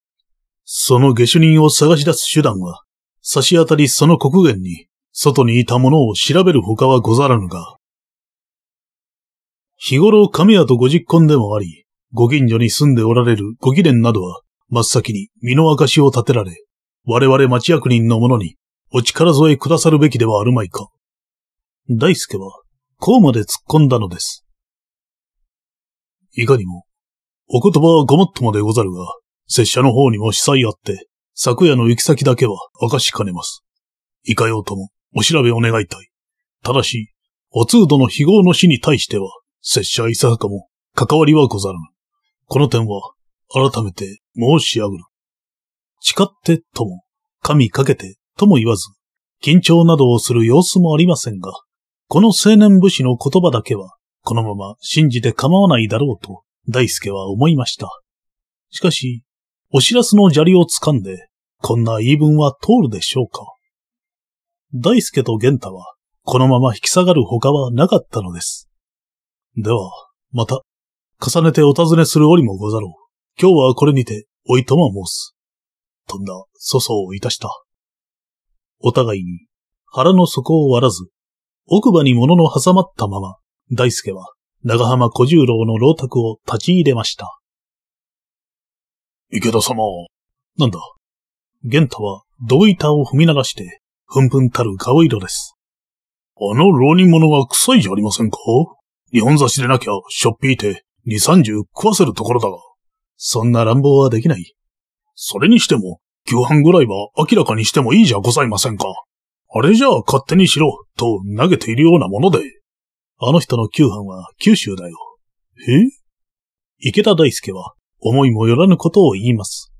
その下手人を探し出す手段は、差し当たりその国源に、外にいた者を調べる他はござらぬが。日頃神谷とご実婚でもあり、ご近所に住んでおられるご議連などは、真っ先に身の証を立てられ、我々町役人の者に、お力添えくださるべきではあるまいか。大介は、こうまで突っ込んだのです。いかにも、お言葉はごもっともでござるが、拙者の方にも司祭あって、昨夜の行き先だけは明かしかねます。いかようとも、お調べを願いたい。ただし、お通度の非業の死に対しては、拙者いささかも、関わりはござらぬ。この点は、改めて申し上げる。誓ってとも、神かけてとも言わず、緊張などをする様子もありませんが、この青年武士の言葉だけは、このまま信じて構わないだろうと、大輔は思いました。しかし、お知らせの砂利を掴んで、こんな言い分は通るでしょうか。大輔と玄太は、このまま引き下がる他はなかったのです。では、また、重ねてお尋ねする折もござろう。今日はこれにて、おいとも申す。とんだ、粗相をいたした。お互いに、腹の底を割らず、奥歯に物の挟まったまま、大輔は長浜小十郎の老宅を立ち入れました。池田様。なんだ。玄太は胴板を踏み流して、ふんふんたる顔色です。あの浪人者が臭いじゃありませんか日本差しでなきゃしょっぴいて二三十食わせるところだが。そんな乱暴はできない。それにしても、旧犯ぐらいは明らかにしてもいいじゃございませんか。あれじゃあ勝手にしろ、と投げているようなもので。あの人の旧藩は九州だよ。え池田大介は思いもよらぬことを言います。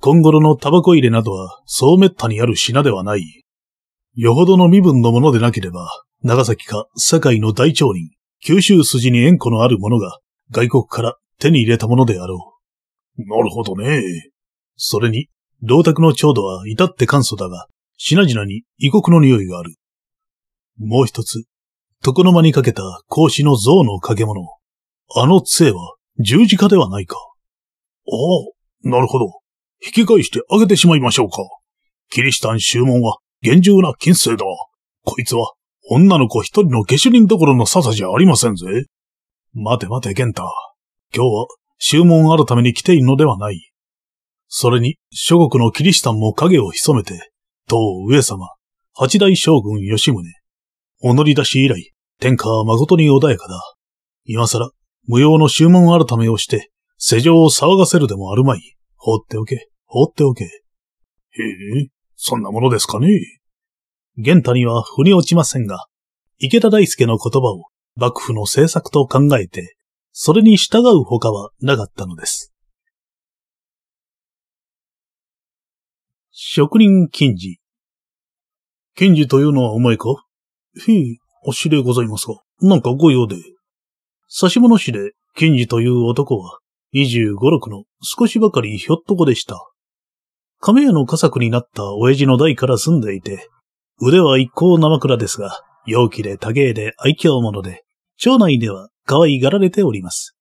今頃のタバコ入れなどはそう滅多にある品ではない。よほどの身分のものでなければ、長崎か堺の大町人、九州筋に縁故のあるものが外国から手に入れたものであろう。なるほどね。それに、老宅の長度は至って簡素だが、品々に異国の匂いがある。もう一つ、床の間にかけた孔子の像の掛け物。あの杖は十字架ではないか。ああ、なるほど。引き返してあげてしまいましょうか。キリシタン宗門は厳重な禁制だ。こいつは女の子一人の下手人どころの笹じゃありませんぜ。待て待て、玄太。今日は宗門あるために来ているのではない。それに諸国のキリシタンも影を潜めて、当上様、八大将軍吉宗、お乗り出し以来、天下は誠に穏やかだ。今更、無用の注文改めをして、世情を騒がせるでもあるまい。放っておけ、放っておけ。へえ、そんなものですかね。玄太には腑に落ちませんが、池田大介の言葉を幕府の政策と考えて、それに従う他はなかったのです。職人禁次。禁次というのはお前かへい、お知れございますが、なんかご用で。し物しで、金次という男は、二十五六の少しばかりひょっとこでした。亀屋の家作になった親父の代から住んでいて、腕は一向生倉ですが、陽気で多芸で愛嬌者で、町内では可愛がられております。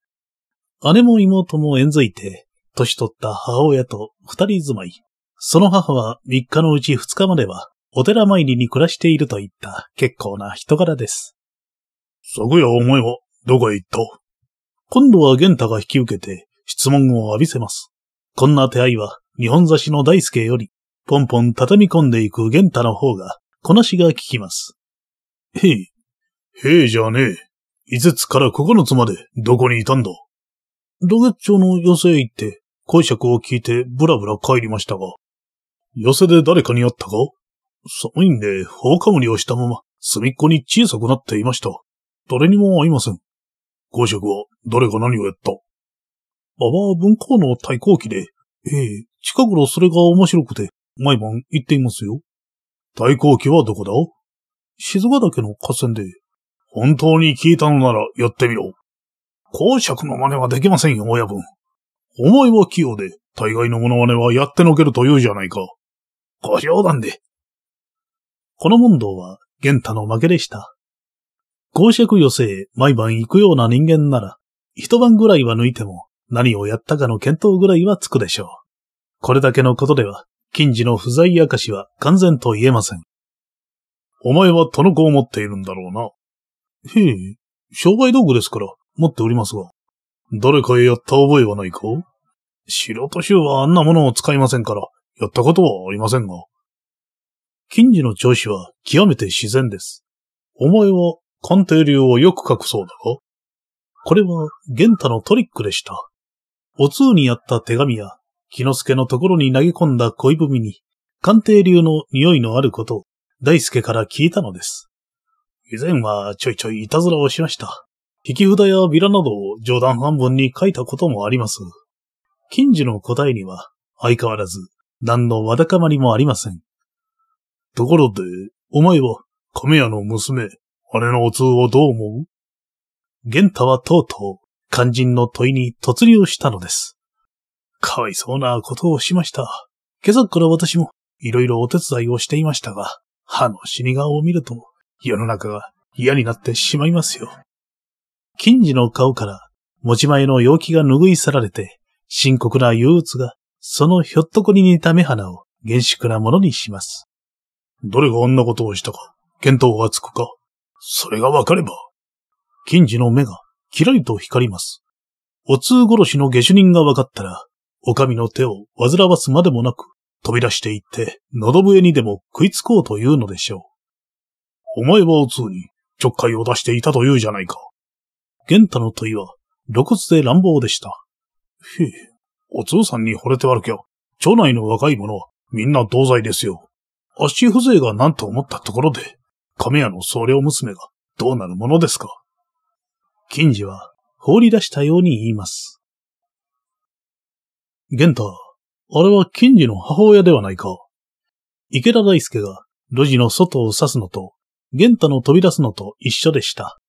姉も妹も縁づいて、年取った母親と二人住まい。その母は三日のうち二日まではお寺参りに暮らしているといった結構な人柄です。昨夜お前はどこへ行った今度は玄太が引き受けて質問を浴びせます。こんな手合いは日本差しの大輔よりポンポン畳み込んでいく玄太の方がこなしが効きます。へい。へいじゃねえ。五つから九つまでどこにいたんだ土月町の寄席へ行って、講釈を聞いてブラブラ帰りましたが、寄席で誰かに会ったか寒いんで、放火無理をしたまま、隅っこに小さくなっていました。誰にも会いません。公職は、誰が何をやった馬場は文庫の対抗期で、ええ、近頃それが面白くて、毎晩行っていますよ。対抗期はどこだ静ヶ岳の合戦で。本当に聞いたのならやってみろ。公爵の真似はできませんよ、親分。お前は器用で、大概の物真似はやってのけると言うじゃないか。ご冗談で、この問答は、玄太の負けでした。公爵余生毎晩行くような人間なら、一晩ぐらいは抜いても、何をやったかの検討ぐらいはつくでしょう。これだけのことでは、近似の不在証は完全と言えません。お前は田中を持っているんだろうな。へえ、商売道具ですから、持っておりますが。誰かへやった覚えはないか白年はあんなものを使いませんから、やったことはありませんが。近所の調子は極めて自然です。お前は鑑定流をよく書くそうだが、これは玄太のトリックでした。お通にやった手紙や、木之助のところに投げ込んだ恋文に、鑑定流の匂いのあることを大輔から聞いたのです。以前はちょいちょいいたずらをしました。引き札やビラなどを冗談半分に書いたこともあります。近所の答えには相変わらず何のわだかまりもありません。ところで、お前は、亀屋の娘、あれのお通をどう思う玄太はとうとう、肝心の問いに突入したのです。かわいそうなことをしました。今朝から私も、いろいろお手伝いをしていましたが、歯の死に顔を見ると、世の中が嫌になってしまいますよ。金次の顔から、持ち前の陽気が拭い去られて、深刻な憂鬱が、そのひょっとこに似た目鼻を厳粛なものにします。どれがあんなことをしたか、見当がつくか、それがわかれば、金次の目が、キラリと光ります。お通殺しの下手人がわかったら、お上の手を煩わすまでもなく、飛び出していって、喉笛にでも食いつこうというのでしょう。お前はお通に、ちょっかいを出していたというじゃないか。玄太の問いは、露骨で乱暴でした。へえ、お通さんに惚れて悪きゃ、町内の若い者は、みんな同罪ですよ。足風情が何と思ったところで、亀屋の僧侶娘がどうなるものですか。金次は放り出したように言います。玄太、あれは金次の母親ではないか。池田大介が路地の外を刺すのと、玄太の飛び出すのと一緒でした。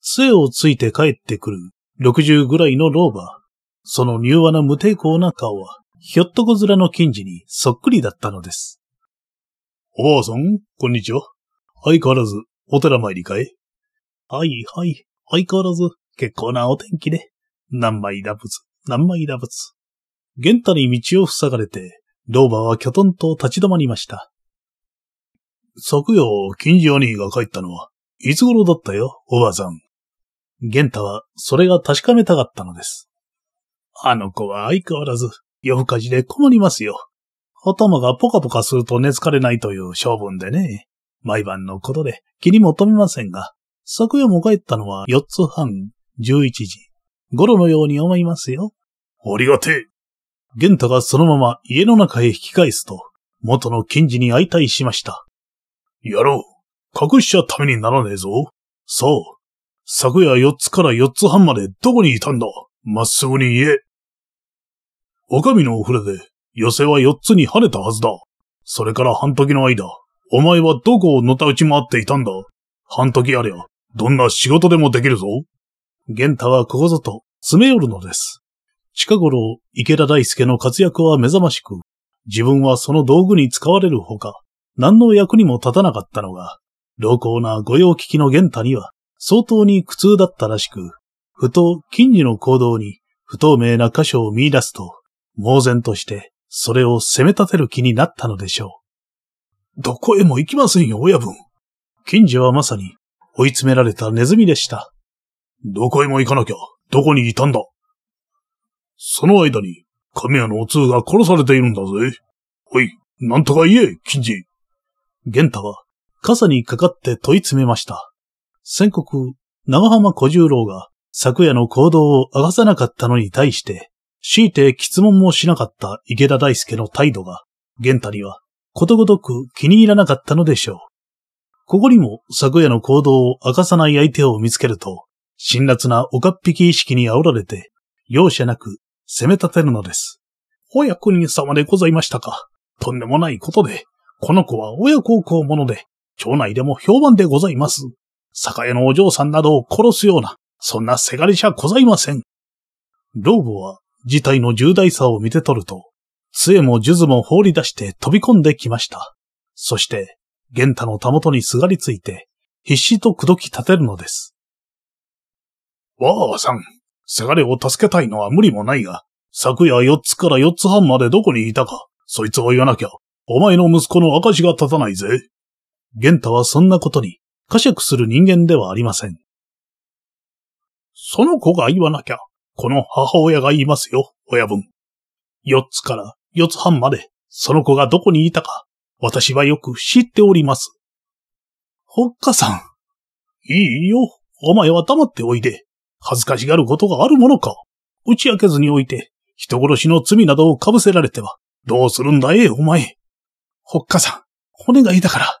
杖をついて帰ってくる60ぐらいの老婆。その柔和な無抵抗な顔は、ひょっとこ面の金次にそっくりだったのです。おばあさん、こんにちは。相変わらず、お寺参りかいはいはい、相変わらず、結構なお天気で、ね。何枚だぶつ、何枚だぶつ。玄太に道を塞がれて、老婆はきょとんと立ち止まりました。昨夜、金所兄が帰ったのは、いつ頃だったよ、おばあさん。玄太は、それが確かめたかったのです。あの子は相変わらず、夜更かしで困りますよ。頭がポカポカすると寝つかれないという性分でね、毎晩のことで気にも留めませんが、昨夜も帰ったのは4つ半、11時、頃のように思いますよ。ありがてえ。玄太がそのまま家の中へ引き返すと、元の金次に相対しました。やろう。隠しちゃためにならねえぞ。そう。昨夜4つから4つ半までどこにいたんだまっすぐに言え。お上のお触れで寄せは四つに跳ねたはずだ。それから半時の間、お前はどこをのたうち回っていたんだ半時ありゃ、どんな仕事でもできるぞ。玄太はここぞと詰め寄るのです。近頃、池田大輔の活躍は目覚ましく、自分はその道具に使われるほか、何の役にも立たなかったのが、老好な御用聞きの玄太には相当に苦痛だったらしく、ふと近似の行動に不透明な箇所を見出すと、猛然としてそれを責め立てる気になったのでしょう。どこへも行きませんよ、親分。近所はまさに追い詰められたネズミでした。どこへも行かなきゃ、どこにいたんだ。その間に、神谷のお通が殺されているんだぜ。おい、なんとか言え、金次。玄太は、傘にかかって問い詰めました。宣告、長浜小十郎が昨夜の行動を明かさなかったのに対して、強いて質問もしなかった池田大輔の態度が、玄太にはことごとく気に入らなかったのでしょう。ここにも昨夜の行動を明かさない相手を見つけると、辛辣なおかっぴき意識に煽られて、容赦なく攻め立てるのです。親子人様でございましたか。とんでもないことで、この子は親孝行者で、町内でも評判でございます。酒屋のお嬢さんなどを殺すような、そんなせがれじゃございません。老母は事態の重大さを見て取ると、杖も数珠も放り出して飛び込んできました。そして、玄太のたもとにすがりついて、必死と口説き立てるのです。わあさん、せがれを助けたいのは無理もないが、昨夜四つから四つ半までどこにいたか、そいつを言わなきゃ、お前の息子の証が立たないぜ。玄太はそんなことに、過酌する人間ではありません。その子が言わなきゃ、この母親が言いますよ、親分。四つから四つ半まで、その子がどこにいたか、私はよく知っております。ほっかさん。いいよ、お前は黙っておいで。恥ずかしがることがあるものか。打ち明けずにおいて、人殺しの罪などを被せられては、どうするんだえ、お前。ほっかさん、骨がいたから。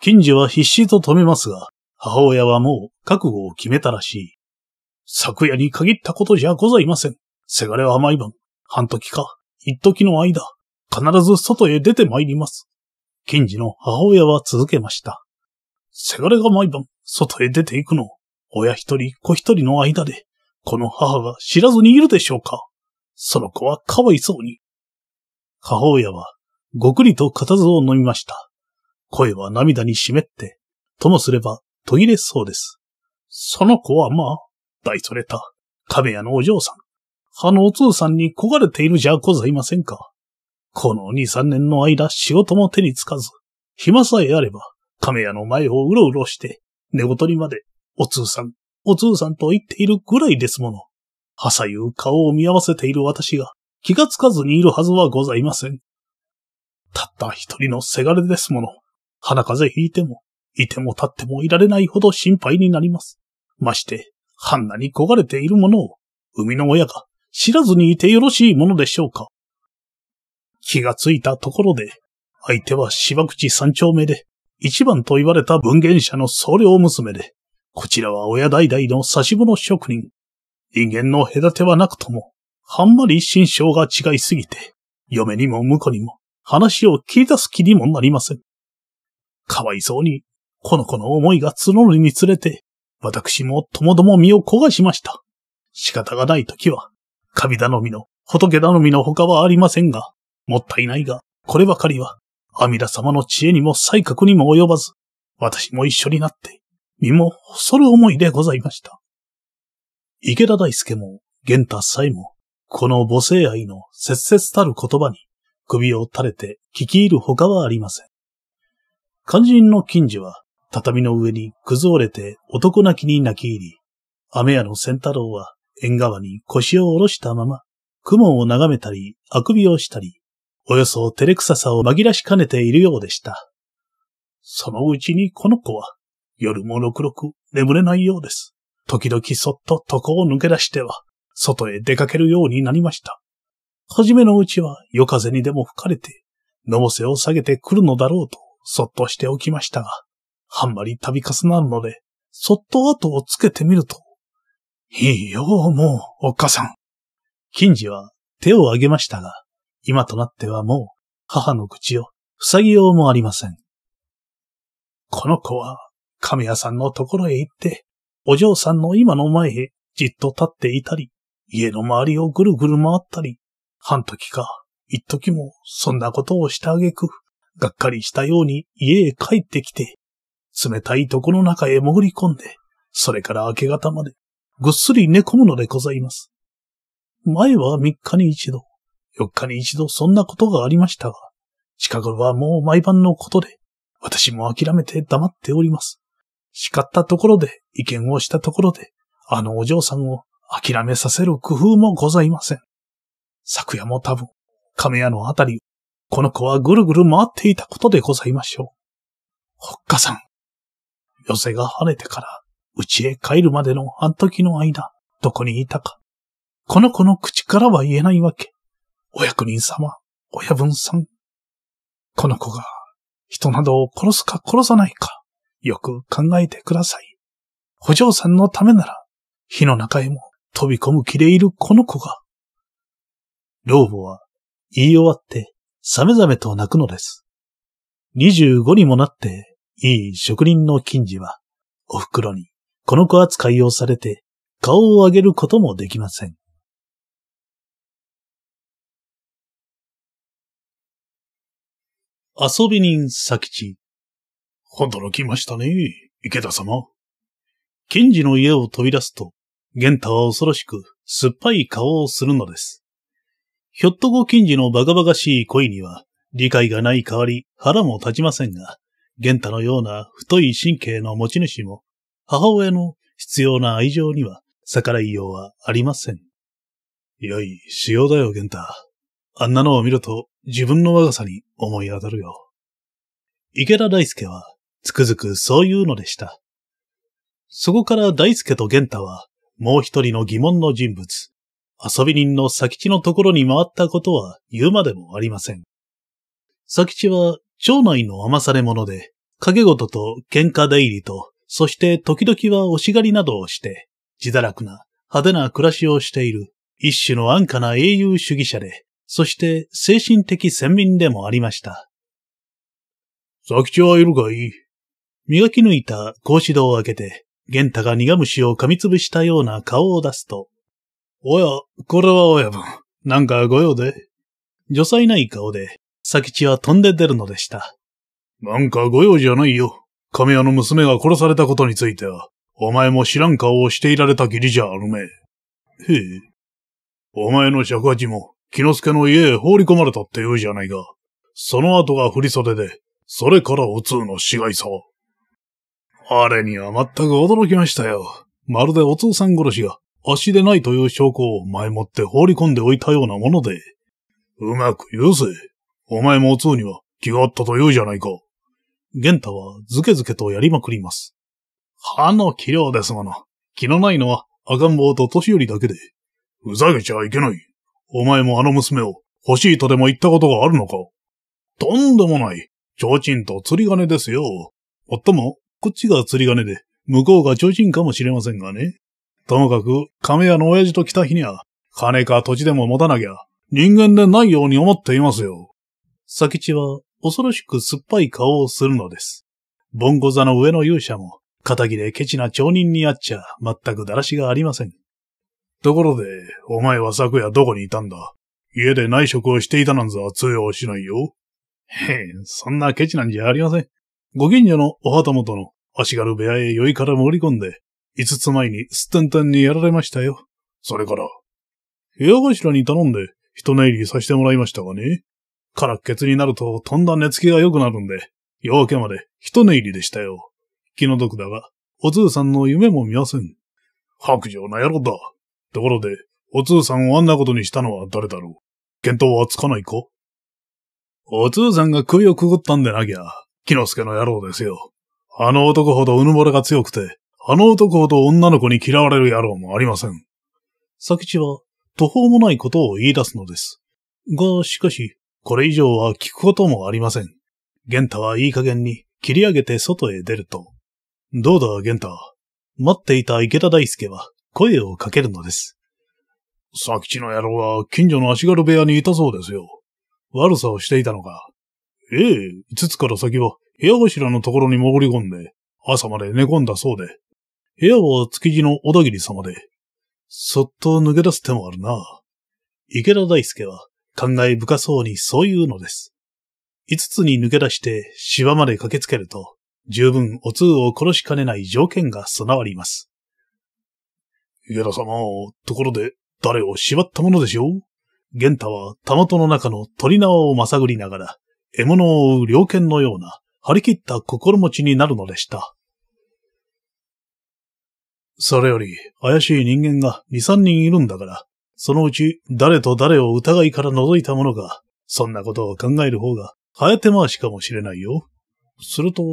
近所は必死と止めますが、母親はもう覚悟を決めたらしい。昨夜に限ったことじゃございません。せがれは毎晩、半時か、一時の間、必ず外へ出て参ります。近次の母親は続けました。せがれが毎晩、外へ出て行くの親一人、子一人の間で、この母が知らずにいるでしょうか。その子はかわいそうに。母親は、ごくりと固唾を飲みました。声は涙に湿って、ともすれば途切れそうです。その子はまあ、大それた、亀屋のお嬢さん。あのお通さんに焦がれているじゃございませんか。この2、3年の間、仕事も手につかず、暇さえあれば、亀屋の前をうろうろして、寝言にまで、お通さん、お通さんと言っているぐらいですもの。朝夕顔を見合わせている私が、気がつかずにいるはずはございません。たった一人のせがれですもの。鼻風邪ひいても、いても立ってもいられないほど心配になります。まして、ハんなに焦がれているものを、生みの親が知らずにいてよろしいものでしょうか。気がついたところで、相手は芝口三丁目で、一番と言われた文言者の総領娘で、こちらは親代々の差し物職人。人間の隔てはなくとも、あんまり心象が違いすぎて、嫁にも婿にも話を切り出す気にもなりません。かわいそうに、この子の思いが募るにつれて、私もともども身を焦がしました。仕方がない時は、神頼みの、仏頼みの他はありませんが、もったいないが、こればかりは、阿弥陀様の知恵にも才覚にも及ばず、私も一緒になって、身も恐る思いでございました。池田大介も、玄太さえも、この母性愛の切々たる言葉に、首を垂れて聞き入る他はありません。肝心の近似は、畳の上にくずれて男泣きに泣き入り、雨屋の仙太郎は縁側に腰を下ろしたまま、雲を眺めたり、あくびをしたり、およそ照れくささを紛らしかねているようでした。そのうちにこの子は、夜もろくろく眠れないようです。時々そっと床を抜け出しては、外へ出かけるようになりました。はじめのうちは夜風にでも吹かれて、のぼせを下げてくるのだろうと、そっとしておきましたが、あんまり度重なるので、そっと後をつけてみると、いいよ、もう、おっかさん。金次は手を挙げましたが、今となってはもう、母の口を塞ぎようもありません。この子は、神谷さんのところへ行って、お嬢さんの今の前へじっと立っていたり、家の周りをぐるぐる回ったり、半時か、一時もそんなことをしてあげく、がっかりしたように家へ帰ってきて、冷たい床の中へ潜り込んで、それから明け方まで、ぐっすり寝込むのでございます。前は三日に一度、四日に一度そんなことがありましたが、近頃はもう毎晩のことで、私も諦めて黙っております。叱ったところで、意見をしたところで、あのお嬢さんを諦めさせる工夫もございません。昨夜も多分、亀屋のあたり、この子はぐるぐる回っていたことでございましょう。ほっかさん、寄せが晴れてから家へ帰るまでの半時の間、どこにいたか。この子の口からは言えないわけ。お役人様、親分さん。この子が人などを殺すか殺さないか、よく考えてください。お嬢さんのためなら、火の中へも飛び込む気でいるこの子が。老母は言い終わって、さめざめと泣くのです。二十五にもなっていい職人の金次は、お袋にこの子扱いをされて、顔を上げることもできません。遊び人佐吉。驚きましたね、池田様。金次の家を飛び出すと、玄太は恐ろしく酸っぱい顔をするのです。ひょっとこ金次のバカバカしい恋には理解がない代わり腹も立ちませんが、玄太のような太い神経の持ち主も、母親の必要な愛情には逆らいようはありません。良い仕様だよ、玄太。あんなのを見ると自分の若さに思い当たるよ。池田大介は、つくづくそういうのでした。そこから大介と玄太は、もう一人の疑問の人物、遊び人の佐吉のところに回ったことは言うまでもありません。佐吉は町内の甘され者で、影ごとと喧嘩出入りと、そして時々はおしがりなどをして、自堕落な派手な暮らしをしている、一種の安価な英雄主義者で、そして精神的先民でもありました。佐吉はいるがいい。磨き抜いた格子戸を開けて、玄太が苦虫を噛みつぶしたような顔を出すと、おや、これは親分、なんかご用で。女才ない顔で、佐吉は飛んで出るのでした。なんかご用じゃないよ。亀屋の娘が殺されたことについては、お前も知らん顔をしていられたきりじゃあるめへえ。お前の尺八も、木之助の家へ放り込まれたって言うじゃないが、その後が振り袖で、それからお通の死骸さ。あれには全く驚きましたよ。まるでお通さん殺しが、足でないという証拠を前もって放り込んでおいたようなもので。うまく言うぜ。お前もお通には気があったと言うじゃないか。玄太はずけずけとやりまくります。歯の器量ですもの。気のないのは赤ん坊と年寄りだけで。ふざけちゃいけない。お前もあの娘を欲しいとでも言ったことがあるのかとんでもない。提灯と釣り金ですよ。もっとも、こっちが釣り金で、向こうが提灯かもしれませんがね。ともかく、亀屋の親父と来た日には、金か土地でも持たなきゃ、人間でないように思っていますよ。佐吉は恐ろしく酸っぱい顔をするのです。ボンゴ座の上の勇者も、仇でケチな町人にあっちゃ、全くだらしがありません。ところで、お前は昨夜どこにいたんだ家で内職をしていたなんざ通用しないよ。へえ、そんなケチなんじゃありません。ご近所のお旗本の足軽部屋へ酔いから盛り込んで、五つ前にすってんてんにやられましたよ。それから、部屋頭に頼んで、人寝入りさせてもらいましたがね。らっツになるととんだ寝つきが良くなるんで、夜明けまで一寝入りでしたよ。気の毒だが、お通さんの夢も見ません。白状な野郎だ。ところで、お通さんをあんなことにしたのは誰だろう見当はつかないかお通さんが首をくぐったんでなきゃ、木之助の野郎ですよ。あの男ほどうぬぼれが強くて、あの男ほど女の子に嫌われる野郎もありません。佐吉は、途方もないことを言い出すのです。が、しかし、これ以上は聞くこともありません。玄太はいい加減に切り上げて外へ出ると、どうだ、玄太。待っていた池田大輔は声をかけるのです。佐吉の野郎は近所の足軽部屋にいたそうですよ。悪さをしていたのか。ええ、5つから先は部屋柱のところに潜り込んで、朝まで寝込んだそうで。部屋は築地の小田切様で、そっと抜け出す手もあるな。池田大輔は感慨深そうにそう言うのです。五つに抜け出して芝まで駆けつけると、十分お通を殺しかねない条件が備わります。池田様、ところで誰を縛ったものでしょう玄太はたもとの中の鳥縄をまさぐりながら、獲物を追う猟犬のような張り切った心持ちになるのでした。それより怪しい人間が二三人いるんだから、そのうち誰と誰を疑いから覗いたものか、そんなことを考える方が、早手回しかもしれないよ。すると、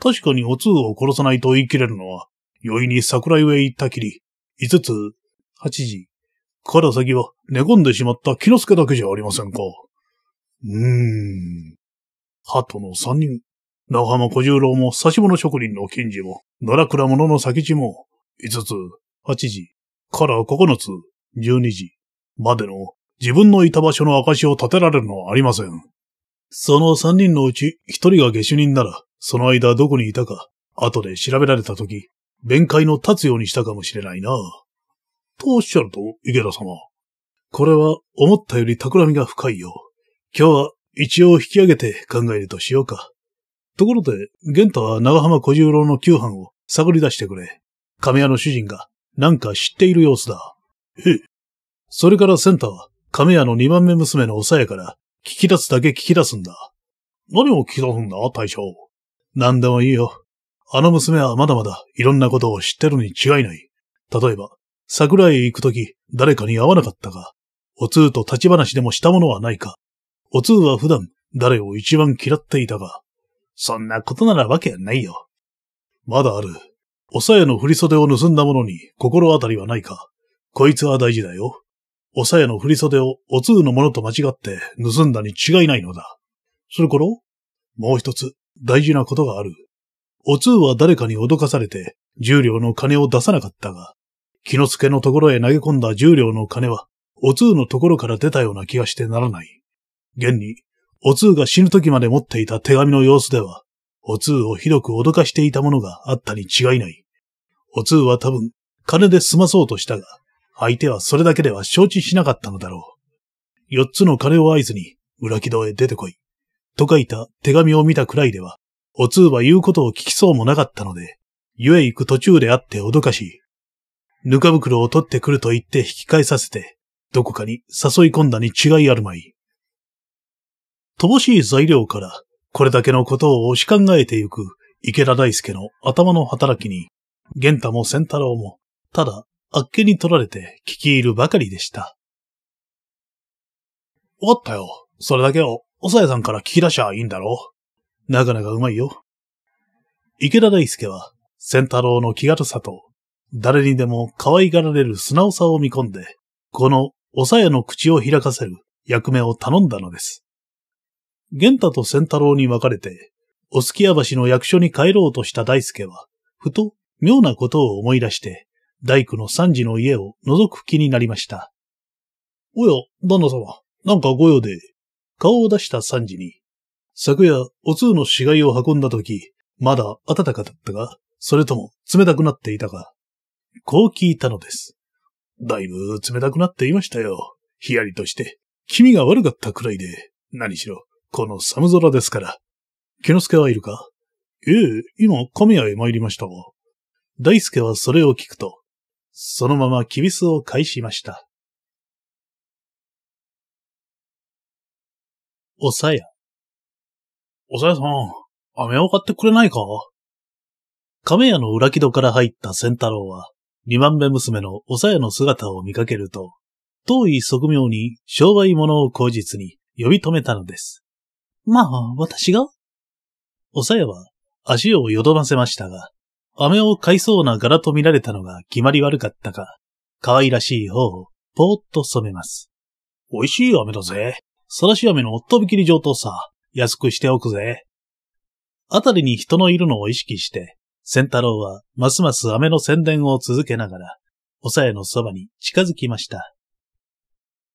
確かにお通を殺さないと言い切れるのは、容易に桜井へ行ったきり、五つ、八時、から先は寝込んでしまった木之助だけじゃありませんか。うーん。鳩の三人、長浜小十郎も刺物職人の金次も、奈良倉物の先地も、五つ、八時、から九つ、12時までの自分のいた場所の証を立てられるのはありません。その3人のうち1人が下手人なら、その間どこにいたか、後で調べられた時、弁解の立つようにしたかもしれないな。とおっしゃると、池田様。これは思ったより企みが深いよ。今日は一応引き上げて考えるとしようか。ところで、玄太は長浜小十郎の旧藩を探り出してくれ。亀屋の主人が何か知っている様子だ。へえ。それからセンター、亀屋の二番目娘のおさやから、聞き出すだけ聞き出すんだ。何を聞き出すんだ、大将。何でもいいよ。あの娘はまだまだいろんなことを知ってるに違いない。例えば、桜へ行くとき、誰かに会わなかったか、お通と立ち話でもしたものはないか。お通は普段、誰を一番嫌っていたか。そんなことならわけないよ。まだある。おさやの振袖を盗んだ者に心当たりはないか。こいつは大事だよ。おさやの振り袖をお通のものと間違って盗んだに違いないのだ。それから、もう一つ大事なことがある。お通は誰かに脅かされて重量両の金を出さなかったが、木之助のところへ投げ込んだ重量両の金は、お通のところから出たような気がしてならない。現に、お通が死ぬ時まで持っていた手紙の様子では、お通をひどく脅かしていたものがあったに違いない。お通は多分、金で済まそうとしたが、相手はそれだけでは承知しなかったのだろう。四つの鐘を合図に、裏木戸へ出てこい。と書いた手紙を見たくらいでは、お通は言うことを聞きそうもなかったので、ゆえ行く途中であって脅かしい。ぬか袋を取ってくると言って引き返させて、どこかに誘い込んだに違いあるまい。乏しい材料から、これだけのことを押し考えてゆく池田大介の頭の働きに、玄太も仙太郎も、ただあっけに取られて聞き入るばかりでした。わかったよ。それだけを、おさやさんから聞き出しゃいいんだろう。なかなかうまいよ。池田大介は、仙太郎の気軽さと、誰にでも可愛がられる素直さを見込んで、このおさやの口を開かせる役目を頼んだのです。玄太と仙太郎に分かれて、お月屋橋の役所に帰ろうとした大介は、ふと妙なことを思い出して、大工の三次の家を覗く気になりました。おや、旦那様、なんかご用で。顔を出した三次に、昨夜、お通の死骸を運んだ時、まだ暖かだったが、それとも冷たくなっていたか。こう聞いたのです。だいぶ冷たくなっていましたよ。ひやりとして、気味が悪かったくらいで、何しろ、この寒空ですから。木之助はいるかええ、今、神谷へ参りましたが。大助はそれを聞くと、そのままキビスを返しました。おさや。おさやさん、飴を買ってくれないか亀屋の裏木戸から入った仙太郎は、二番目娘のおさやの姿を見かけると、遠い側妙に商売物を口実に呼び止めたのです。まあ、私がおさやは足をよどませましたが、飴を買いそうな柄と見られたのが決まり悪かったか、可愛らしい方をぽーっと染めます。美味しい飴だぜ。さらし飴のとびきり上等さ。安くしておくぜ。あたりに人のいるのを意識して、仙太郎はますます飴の宣伝を続けながら、おさえのそばに近づきました。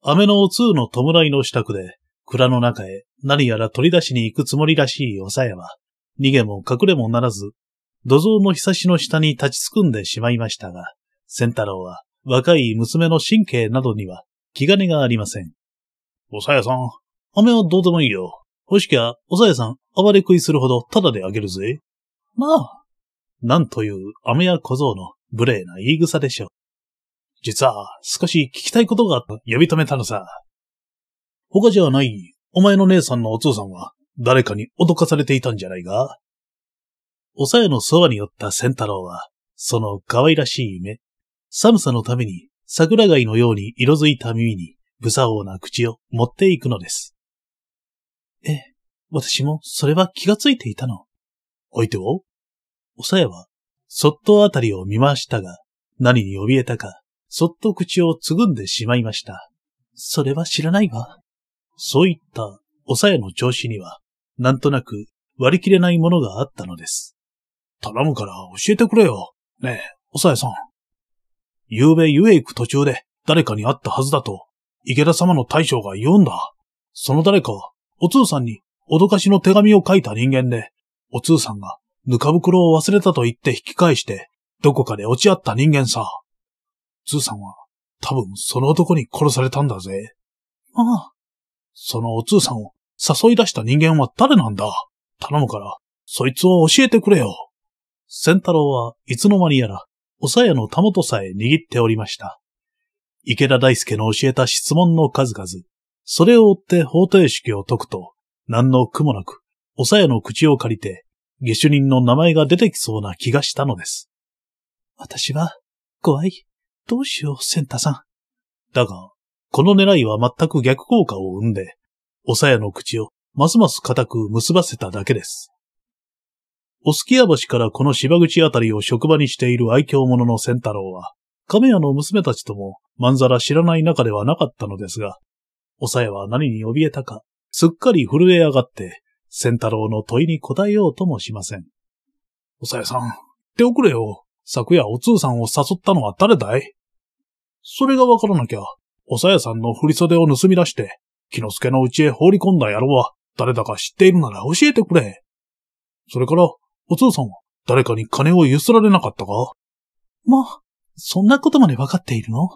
飴のお通の弔いの支度で、蔵の中へ何やら取り出しに行くつもりらしいおさえは、逃げも隠れもならず土蔵の日しの下に立ちすくんでしまいましたが、仙太郎は若い娘の神経などには気兼ねがありません。おさやさん、飴はどうでもいいよ。欲しきゃ、おさやさん暴れ食いするほどタダであげるぜ。まあ。なんという飴や小僧の無礼な言い草でしょう。実は少し聞きたいことがあった呼び止めたのさ。他じゃない、お前の姉さんのお父さんは誰かに脅かされていたんじゃないがおさやのそばに寄った仙太郎は、その可愛らしい目、寒さのために桜貝のように色づいた耳に、不作法な口を持っていくのです。ええ、私もそれは気がついていたの。おいてをおさやは、そっとあたりを見回したが、何に怯えたか、そっと口をつぐんでしまいました。それは知らないわ。そういったおさやの調子には、なんとなく割り切れないものがあったのです。頼むから教えてくれよ。ねえ、おさえさん。昨べ湯へ行く途中で誰かに会ったはずだと、池田様の大将が言うんだ。その誰かは、おつうさんに脅かしの手紙を書いた人間で、おつうさんがぬか袋を忘れたと言って引き返して、どこかで落ち合った人間さ。つうさんは、多分その男に殺されたんだぜ。ああ。そのおつうさんを誘い出した人間は誰なんだ頼むから、そいつを教えてくれよ。仙太郎はいつの間にやら、おさやのたもとさえ握っておりました。池田大輔の教えた質問の数々、それを追って方程式を解くと、何の苦もなく、おさやの口を借りて、下手人の名前が出てきそうな気がしたのです。私は、怖い。どうしよう、センタさん。だが、この狙いは全く逆効果を生んで、おさやの口をますます固く結ばせただけです。おすきや橋からこの芝口あたりを職場にしている愛嬌者の仙太郎は、亀屋の娘たちともまんざら知らない中ではなかったのですが、おさえは何に怯えたか、すっかり震え上がって、仙太郎の問いに答えようともしません。おさえさん、っておくれよ。昨夜お通さんを誘ったのは誰だいそれがわからなきゃ、おさやさんの振袖を盗み出して、木の助の家へ放り込んだ野郎は誰だか知っているなら教えてくれ。それから、お父さんは誰かに金をゆすられなかったかまそんなことまでわかっているの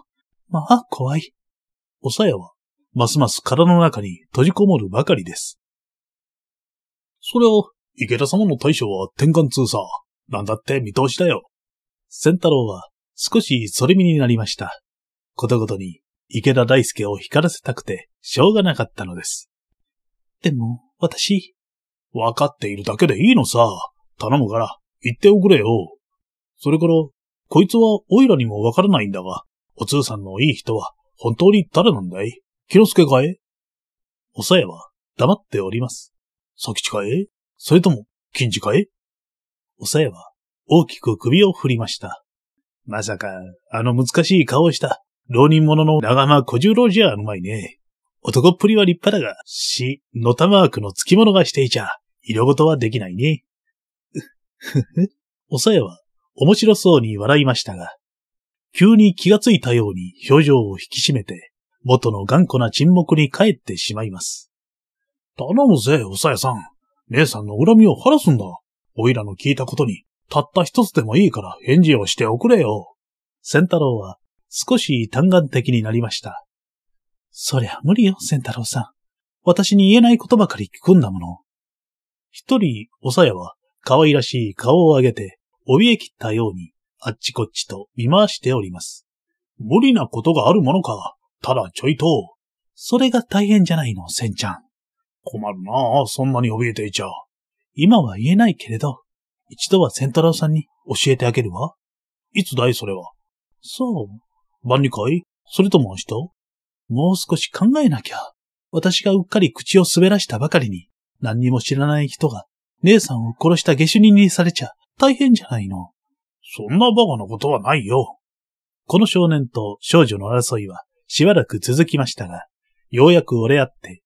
まあ、怖い。おさやは、ますます体の中に閉じこもるばかりです。そりゃ、池田様の大将は天眼通さ、なんだって見通しだよ。仙太郎は少し反り身になりました。ことごとに池田大介を光らせたくてしょうがなかったのです。でも、私。わかっているだけでいいのさ。頼むから、言っておくれよ。それから、こいつはオイラにもわからないんだが、お通さんのいい人は本当に誰なんだいキロスけかえおさえは黙っております。佐吉かえそれとも、金次かえおさえは大きく首を振りました。まさか、あの難しい顔をした、浪人者の長間小十郎じゃあるまいね。男っぷりは立派だが、し、のたまーくの付き物がしていちゃ、色事はできないね。ふふ、おさやは面白そうに笑いましたが、急に気がついたように表情を引き締めて、元の頑固な沈黙に帰ってしまいます。頼むぜ、おさやさん。姉さんの恨みを晴らすんだ。おいらの聞いたことに、たった一つでもいいから返事をしておくれよ。仙太郎は少し単眼的になりました。そりゃ無理よ、仙太郎さん。私に言えないことばかり聞くんだもの。一人、おさやは可愛らしい顔を上げて、怯えきったように、あっちこっちと見回しております。無理なことがあるものか。ただちょいと。それが大変じゃないの、センちゃん。困るなあ、そんなに怯えていちゃ。今は言えないけれど、一度はセントラオさんに教えてあげるわ。いつだい、それは。そう。万里会それとも明日もう少し考えなきゃ。私がうっかり口を滑らしたばかりに、何にも知らない人が姉さんを殺した下手人にされちゃ大変じゃないの。そんなバカなことはないよ。この少年と少女の争いはしばらく続きましたが、ようやく折れ合って。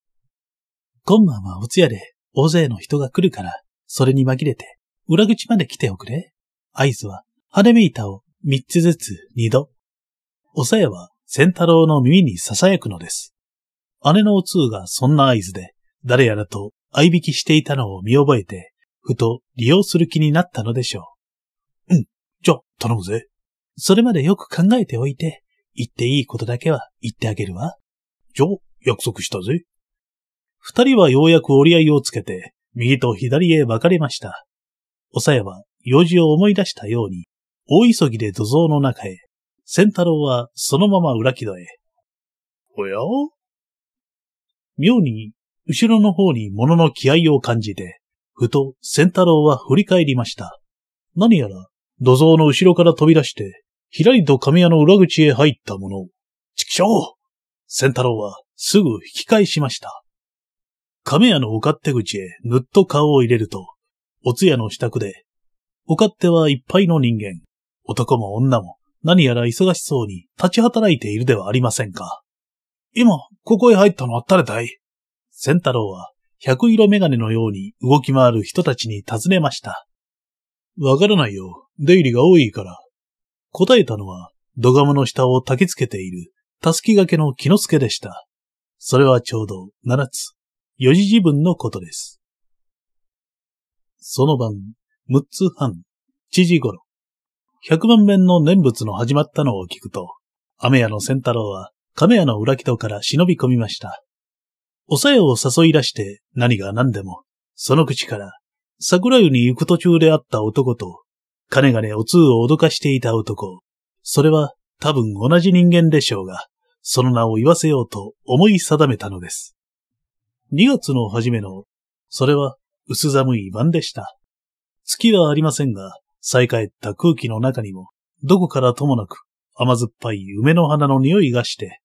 今晩はお通夜で大勢の人が来るから、それに紛れて裏口まで来ておくれ。合図は羽目板を三つずつ二度。おさやは仙太郎の耳に囁くのです。姉のお通がそんな合図で、誰やらと合いびきしていたのを見覚えて、ふと利用する気になったのでしょう。うん、じゃあ頼むぜ。それまでよく考えておいて、言っていいことだけは言ってあげるわ。じゃあ約束したぜ。二人はようやく折り合いをつけて、右と左へ分かれました。おさやは用事を思い出したように、大急ぎで土蔵の中へ、仙太郎はそのまま裏木戸へ。おや妙に後ろの方に物の気合を感じて、ふと、仙太郎は振り返りました。何やら、土蔵の後ろから飛び出して、ひらりと亀屋の裏口へ入ったもの。ちくしょう仙太郎は、すぐ引き返しました。亀屋のお勝手口へぬっと顔を入れると、お通夜の支度で、お勝手はいっぱいの人間、男も女も何やら忙しそうに立ち働いているではありませんか。今、ここへ入ったのは誰だい仙太郎は百色メガネのように動き回る人たちに尋ねました。わからないよ。出入りが多いから。答えたのは、土ガムの下を焚きつけている、たすきがけの木之助でした。それはちょうど七つ、四時時分のことです。その晩、六つ半、七時頃、百万遍の念仏の始まったのを聞くと、雨屋の仙太郎は亀屋の裏木戸から忍び込みました。おさやを誘い出して何が何でも、その口から、桜湯に行く途中であった男と、金がねお通を脅かしていた男、それは多分同じ人間でしょうが、その名を言わせようと思い定めたのです。2月の初めの、それは薄寒い晩でした。月はありませんが、再帰った空気の中にも、どこからともなく甘酸っぱい梅の花の匂いがして、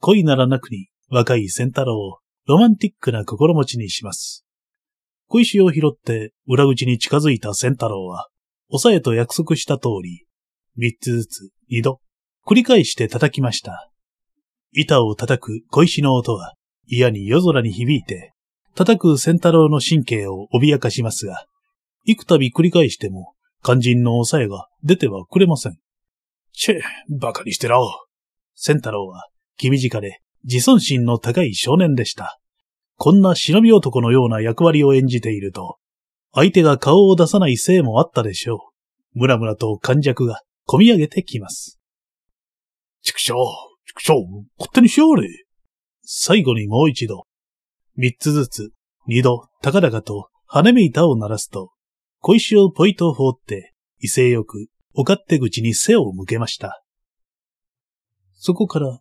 恋ならなくに若い仙太郎をロマンティックな心持ちにします。小石を拾って裏口に近づいた仙太郎は、おさえと約束した通り、三つずつ二度繰り返して叩きました。板を叩く小石の音は嫌に夜空に響いて、叩く仙太郎の神経を脅かしますが、幾度繰り返しても肝心のおさえが出てはくれません。チェ、馬鹿にしてらおう。仙太郎は、気短で自尊心の高い少年でした。こんな忍び男のような役割を演じていると、相手が顔を出さないせいもあったでしょう。ムラムラと感弱が込み上げてきます。畜生、畜生、勝手にしようれ。最後にもう一度、三つずつ、二度、高々と、羽めいたを鳴らすと、小石をポイと放って、威勢よく、お勝手口に背を向けました。そこから、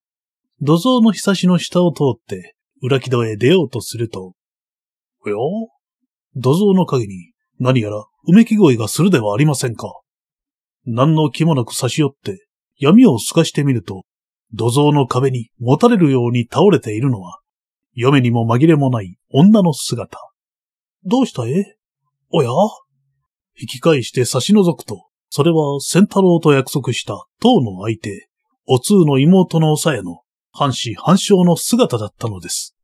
土蔵のひさしの下を通って、裏木戸へ出ようとすると、おや土蔵の陰に、何やら、うめき声がするではありませんか。何の気もなく差し寄って、闇を透かしてみると、土蔵の壁にもたれるように倒れているのは、嫁にも紛れもない女の姿。どうしたえおや引き返して差し除くと、それは仙太郎と約束した当の相手、お通の妹のおさえの半死半生の姿だったのです。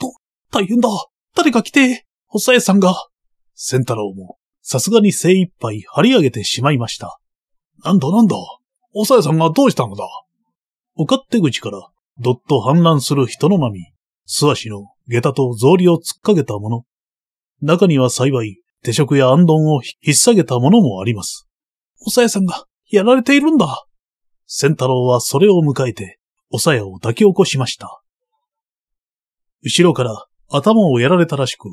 と、大変だ誰か来ておさえさんが仙太郎も、さすがに精一杯張り上げてしまいました。なんだなんだおさえさんがどうしたのだお勝手口から、どっと氾濫する人の波、素足の下駄と草履を突っかけたもの。中には幸い、手食や安頓を引っ下げたものもあります。おさえさんが、やられているんだ。仙太郎はそれを迎えて、おさやを抱き起こしました。後ろから頭をやられたらしく、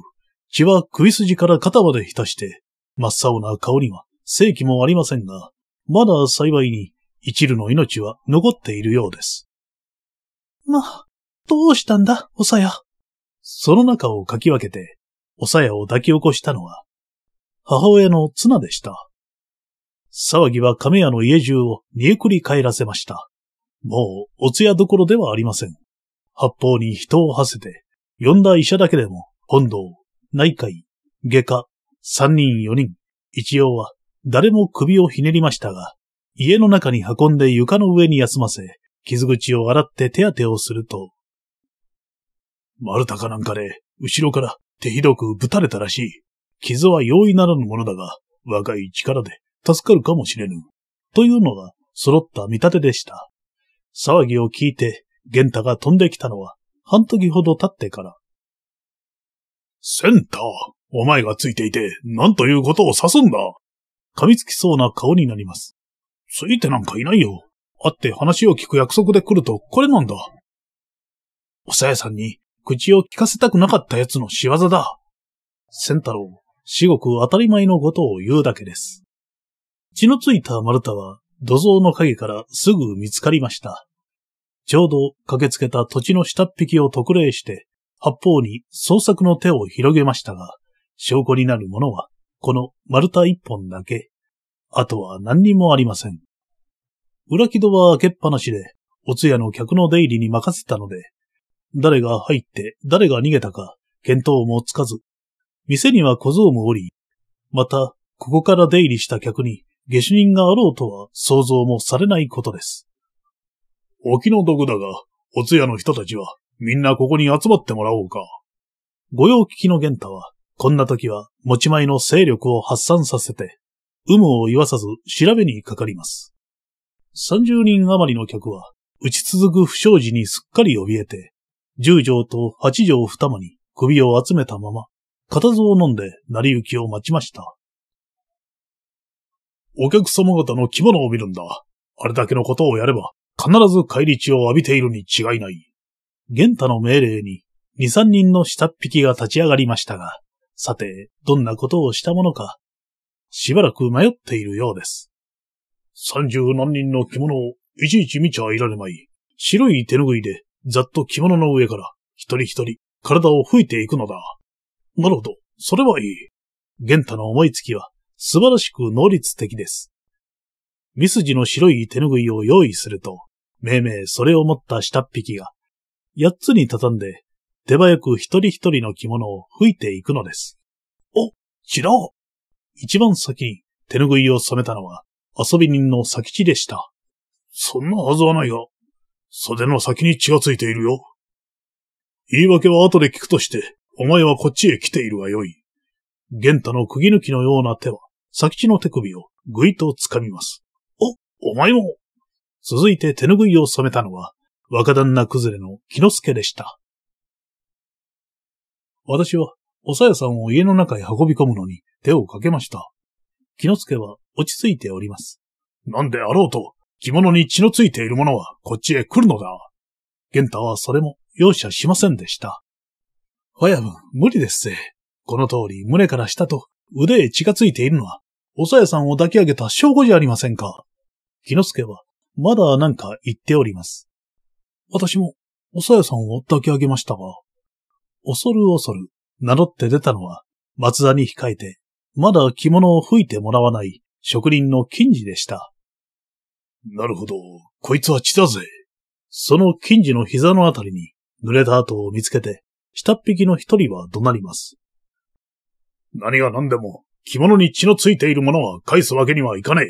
血は首筋から肩まで浸して、真っ青な顔には正気もありませんが、まだ幸いに一縷の命は残っているようです。まどうしたんだ、おさや。その中をかき分けて、おさやを抱き起こしたのは、母親の綱でした。騒ぎは亀屋の家中を煮えくり返らせました。もうお通夜どころではありません。八方に人を馳せて、呼んだ医者だけでも、本堂、内科医、外科、三人四人、一応は誰も首をひねりましたが、家の中に運んで床の上に休ませ、傷口を洗って手当てをすると、丸太かなんかで、後ろから手ひどくぶたれたらしい。傷は容易ならぬものだが、若い力で助かるかもしれぬ。というのが揃った見立てでした。騒ぎを聞いて、玄太が飛んできたのは、半時ほど経ってから。センター、お前がついていて、何ということを指すんだ。噛みつきそうな顔になります。ついてなんかいないよ。会って話を聞く約束で来るとこれなんだ。おさやさんに口を聞かせたくなかった奴の仕業だ。仙太郎、至極当たり前のことを言うだけです。血のついた丸太は土蔵の影からすぐ見つかりました。ちょうど駆けつけた土地の下っ引きを特例して、八方に捜索の手を広げましたが、証拠になるものは、この丸太一本だけ。あとは何にもありません。裏木戸は開けっぱなしで、お通夜の客の出入りに任せたので、誰が入って誰が逃げたか、見当もつかず、店には小僧もおり、また、ここから出入りした客に、下手人があろうとは想像もされないことです。お気の毒だが、お通夜の人たちは、みんなここに集まってもらおうか。御用聞きの玄太は、こんな時は持ち前の勢力を発散させて、有無を言わさず調べにかかります。30人余りの客は、打ち続く不祥事にすっかり怯えて、10畳と8畳二間に首を集めたまま、片蔵を飲んで成り行きを待ちました。お客様方の着物を見るんだ。あれだけのことをやれば、必ず帰り血を浴びているに違いない。玄太の命令に、二三人の下っ引きが立ち上がりましたが、さて、どんなことをしたものか、しばらく迷っているようです。三十何人の着物をいちいち見ちゃいられまい。白い手ぬぐいで、ざっと着物の上から、一人一人、体を吹いていくのだ。なるほど、それはいい。玄太の思いつきは、素晴らしく能率的です。ミスジの白い手ぬぐいを用意すると、めいめいそれを持った下っ引きが、八つに畳んで、手早く一人一人の着物を吹いていくのです。お、う一番先に手ぬぐいを染めたのは、遊び人の佐吉でした。そんなはずはないが、袖の先に血がついているよ。言い訳は後で聞くとして、お前はこっちへ来ているがよい。玄太の釘抜きのような手は、佐吉の手首をぐいと掴みます。お、お前も続いて手拭いを染めたのは、若旦那崩れの木之助でした。私は、おさやさんを家の中へ運び込むのに手をかけました。木之助は落ち着いております。なんであろうと、着物に血のついている者はこっちへ来るのだ。玄太はそれも容赦しませんでした。ほやぶん、無理ですぜ。この通り胸から下と腕へ血がついているのはおさやさんを抱き上げた証拠じゃありませんか。木之助は、まだ何か言っております。私も、おさやさんを抱き上げましたが、恐る恐る、名乗って出たのは、松田に控えて、まだ着物を吹いてもらわない職人の金次でした。なるほど、こいつは血だぜ。その金次の膝のあたりに濡れた跡を見つけて、下っ引きの一人は怒鳴ります。何が何でも、着物に血のついているものは返すわけにはいかねえ。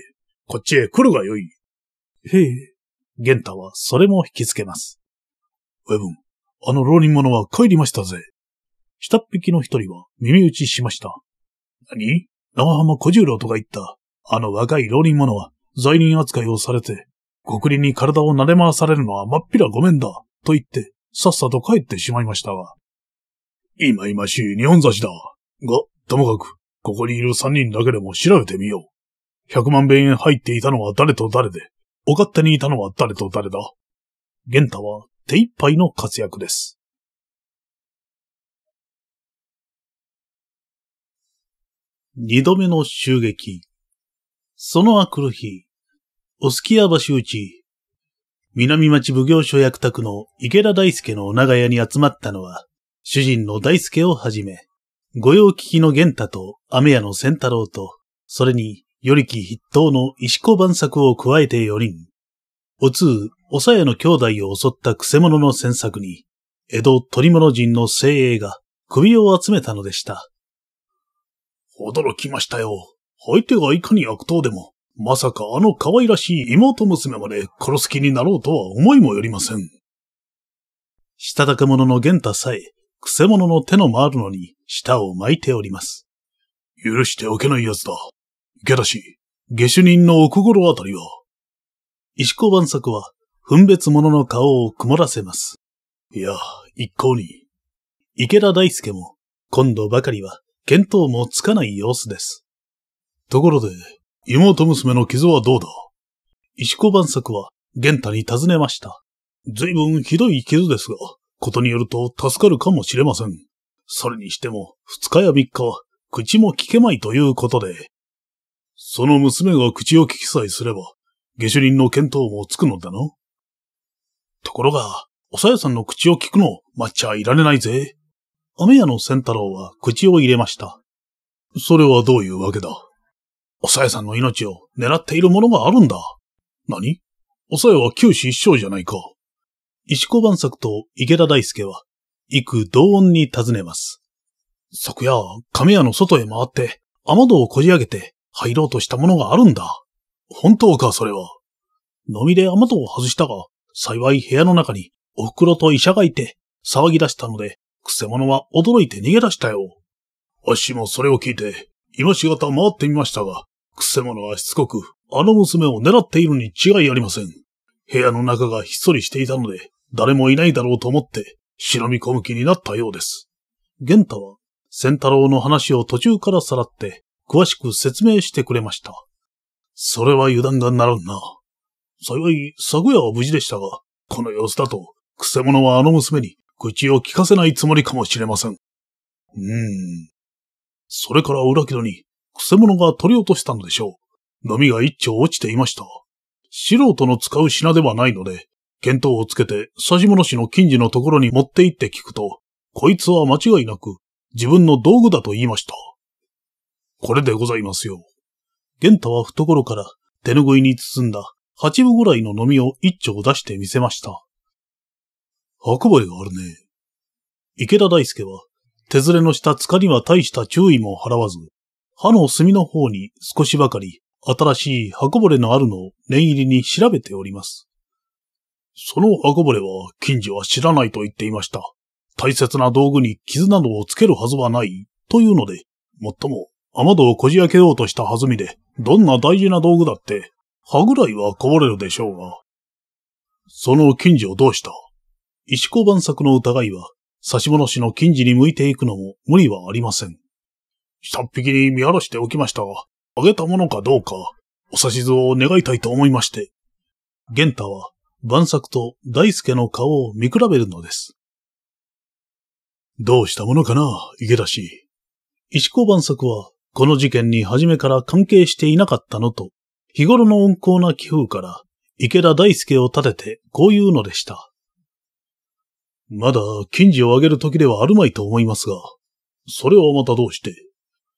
こっちへ来るがよい。へえ。玄太はそれも引きつけます。ウェブン、あの浪人者は帰りましたぜ。下っ引きの一人は耳打ちしました。何長浜小十郎とか言った。あの若い浪人者は罪人扱いをされて、極林に体を撫で回されるのはまっぴらごめんだ、と言って、さっさと帰ってしまいましたが。いまいましい日本差しだ。が、ともかく、ここにいる三人だけでも調べてみよう。百万弁円入っていたのは誰と誰で、お勝手にいたのは誰と誰だ。玄太は手一杯の活躍です。二度目の襲撃。その明くる日、おすき屋橋内、南町奉行所役宅の池田大輔の長屋に集まったのは、主人の大輔をはじめ、御用聞きの玄太と雨屋の仙太郎と、それに、よりき筆頭の石子万作を加えて四人。お通、おさやの兄弟を襲った癖者の戦作に、江戸取物人の精鋭が首を集めたのでした。驚きましたよ。相手がいかに悪党でも、まさかあの可愛らしい妹娘まで殺す気になろうとは思いもよりません。したたか者の玄太さえ、くせ者の手の回るのに舌を巻いております。許しておけない奴だ。けだし、下手人の奥頃あたりは。石子万作は、分別者の顔を曇らせます。いや、一向に。池田大介も、今度ばかりは、見当もつかない様子です。ところで、妹娘の傷はどうだ石子万作は、玄太に尋ねました。随分ひどい傷ですが、ことによると助かるかもしれません。それにしても、二日や三日は、口も聞けまいということで。その娘が口を聞きさえすれば、下手人の見当もつくのだな。ところが、おさやさんの口を聞くの、待っちゃいられないぜ。雨ヤの仙太郎は口を入れました。それはどういうわけだおさやさんの命を狙っているものがあるんだ。何おさやは九死一生じゃないか。石子万作と池田大介は、幾同音に尋ねます。昨夜、亀屋の外へ回って、雨戸をこじ上げて入ろうとしたものがあるんだ。本当か、それは。飲みで雨戸を外したが、幸い部屋の中にお袋と医者がいて、騒ぎ出したので、くせ者は驚いて逃げ出したよ。わしもそれを聞いて、今しがた回ってみましたが、くせ者はしつこく、あの娘を狙っているに違いありません。部屋の中がひっそりしていたので、誰もいないだろうと思って忍び込む気になったようです。玄太は、仙太郎の話を途中からさらって、詳しく説明してくれました。それは油断がならんな。幸い、昨夜は無事でしたが、この様子だと、くせ者はあの娘に口を聞かせないつもりかもしれません。うーん。それから裏切りに、くせ者が取り落としたのでしょう。飲みが一丁落ちていました。素人の使う品ではないので、見当をつけて、指物師の近似のところに持って行って聞くと、こいつは間違いなく自分の道具だと言いました。これでございますよ。玄太は懐から手ぬぐいに包んだ八分ぐらいの飲みを一丁出してみせました。白ばれがあるね。池田大輔は、手ずれの下た疲れは大した注意も払わず、歯の隅の方に少しばかり新しい刃こぼれのあるのを念入りに調べております。そのぼれは、金所は知らないと言っていました。大切な道具に傷などをつけるはずはない、というので、もっとも、雨戸をこじ開けようとしたはずみで、どんな大事な道具だって、歯ぐらいはこぼれるでしょうが。その金所をどうした石子万作の疑いは、差し物師の金所に向いていくのも無理はありません。下っ引きに見晴らしておきましたが、あげたものかどうか、お指図を願いたいと思いまして。玄太は万作と大輔の顔を見比べるのです。どうしたものかな、池田氏。石子万作は、この事件に初めから関係していなかったのと、日頃の温厚な気風から、池田大輔を立ててこう言うのでした。まだ、金事を上げる時ではあるまいと思いますが、それはまたどうして、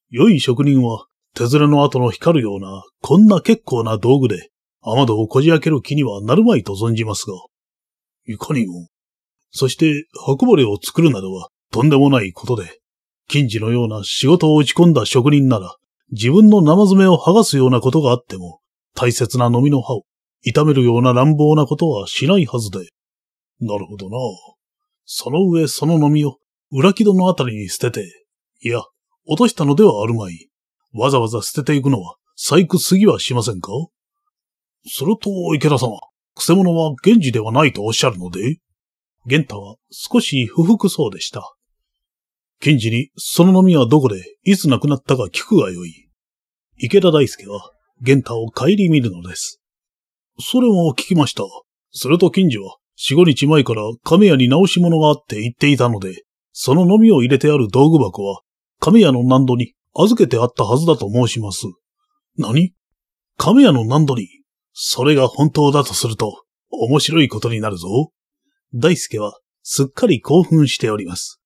良い職人は、手連れの後の光るような、こんな結構な道具で、雨戸をこじ開ける気にはなるまいと存じますが、いかにも。そして、箱ぼれを作るなどはとんでもないことで、近似のような仕事を打ち込んだ職人なら、自分の生爪を剥がすようなことがあっても、大切な飲みの歯を痛めるような乱暴なことはしないはずで。なるほどな。その上その飲みを裏木戸のあたりに捨てて、いや、落としたのではあるまい。わざわざ捨てていくのは細工すぎはしませんかすると、池田様、くせ者は源氏ではないとおっしゃるので源太は少し不服そうでした。検事にその飲みはどこで、いつ亡くなったか聞くがよい。池田大輔は源太を帰り見るのです。それも聞きました。すると近事は、四五日前から亀屋に直し物があって言っていたので、その飲みを入れてある道具箱は、亀屋の難度に預けてあったはずだと申します。何亀屋の難度にそれが本当だとすると、面白いことになるぞ。大輔は、すっかり興奮しております。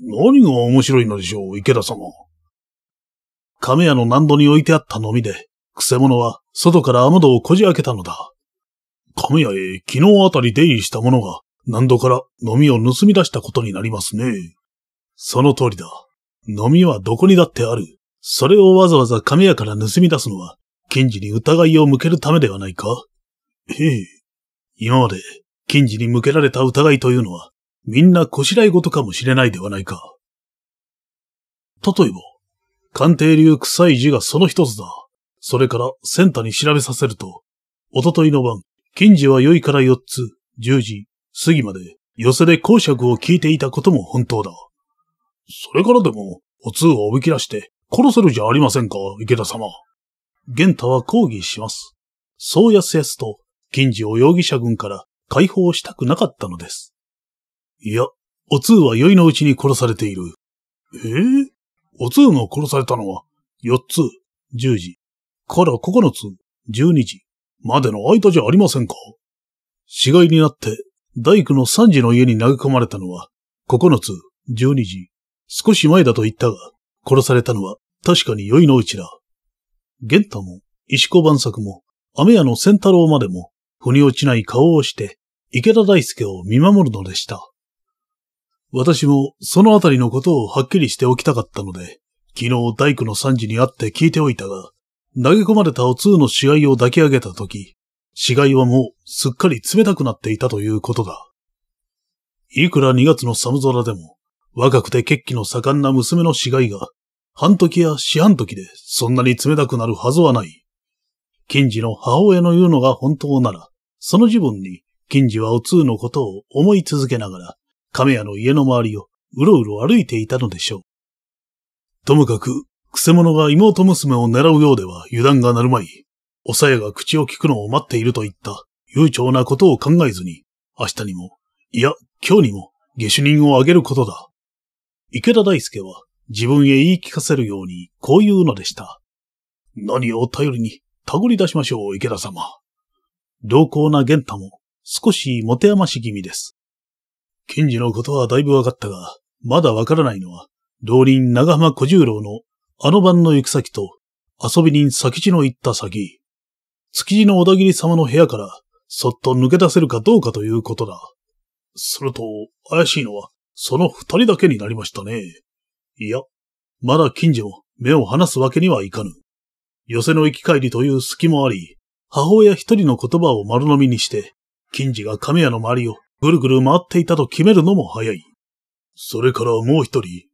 何が面白いのでしょう、池田様。亀屋の難度に置いてあったのみで、くせ者は外から雨戸をこじ開けたのだ。亀屋へ昨日あたり出入りした者が難度から飲みを盗み出したことになりますね。その通りだ。飲みはどこにだってある。それをわざわざ亀屋から盗み出すのは検事に疑いを向けるためではないかへえ。今まで、検事に向けられた疑いというのは、みんなこしらえとかもしれないではないか。例えば、鑑定流臭い字がその一つだ。それから、センタに調べさせると、おとといの晩、検事は良いから4つ、10時、過ぎまで、寄せで公爵を聞いていたことも本当だ。それからでも、お通をおびき出して、殺せるじゃありませんか、池田様。玄太は抗議します。そうやすやすと、金次を容疑者軍から解放したくなかったのです。いや、お通は宵のうちに殺されている。ええー、お通が殺されたのは、四つ、十時、から九つ、十二時、までの間じゃありませんか。死骸になって、大工の三時の家に投げ込まれたのは、九つ、十二時、少し前だと言ったが、殺されたのは確かに宵のうちだ。玄太も、石子万作も、雨屋の仙太郎までも、腑に落ちない顔をして、池田大介を見守るのでした。私もそのあたりのことをはっきりしておきたかったので、昨日大工の三次に会って聞いておいたが、投げ込まれたお通の死骸を抱き上げたとき、死骸はもうすっかり冷たくなっていたということだ。いくら二月の寒空でも、若くて血気の盛んな娘の死骸が半時や四半時でそんなに冷たくなるはずはない。金次の母親の言うのが本当なら、その自分に金次はお通のことを思い続けながら、亀屋の家の周りをうろうろ歩いていたのでしょう。ともかく、くせ者が妹娘を狙うようでは油断がなるまい。おさやが口を聞くのを待っているといった悠長なことを考えずに、明日にも、いや、今日にも、下手人をあげることだ。池田大介は自分へ言い聞かせるように、こう言うのでした。何を頼りに、手繰り出しましょう、池田様。良好な玄太も、少し持て余し気味です。賢事のことはだいぶ分かったが、まだわからないのは、老人長浜小十郎のあの晩の行く先と、遊び人佐吉の行った先、築地の小田切様の部屋から、そっと抜け出せるかどうかということだ。すると、怪しいのは、その二人だけになりましたね。いや、まだ近所、目を離すわけにはいかぬ。寄せの行き帰りという隙もあり、母親一人の言葉を丸飲みにして、金次が亀屋の周りをぐるぐる回っていたと決めるのも早い。それからもう一人、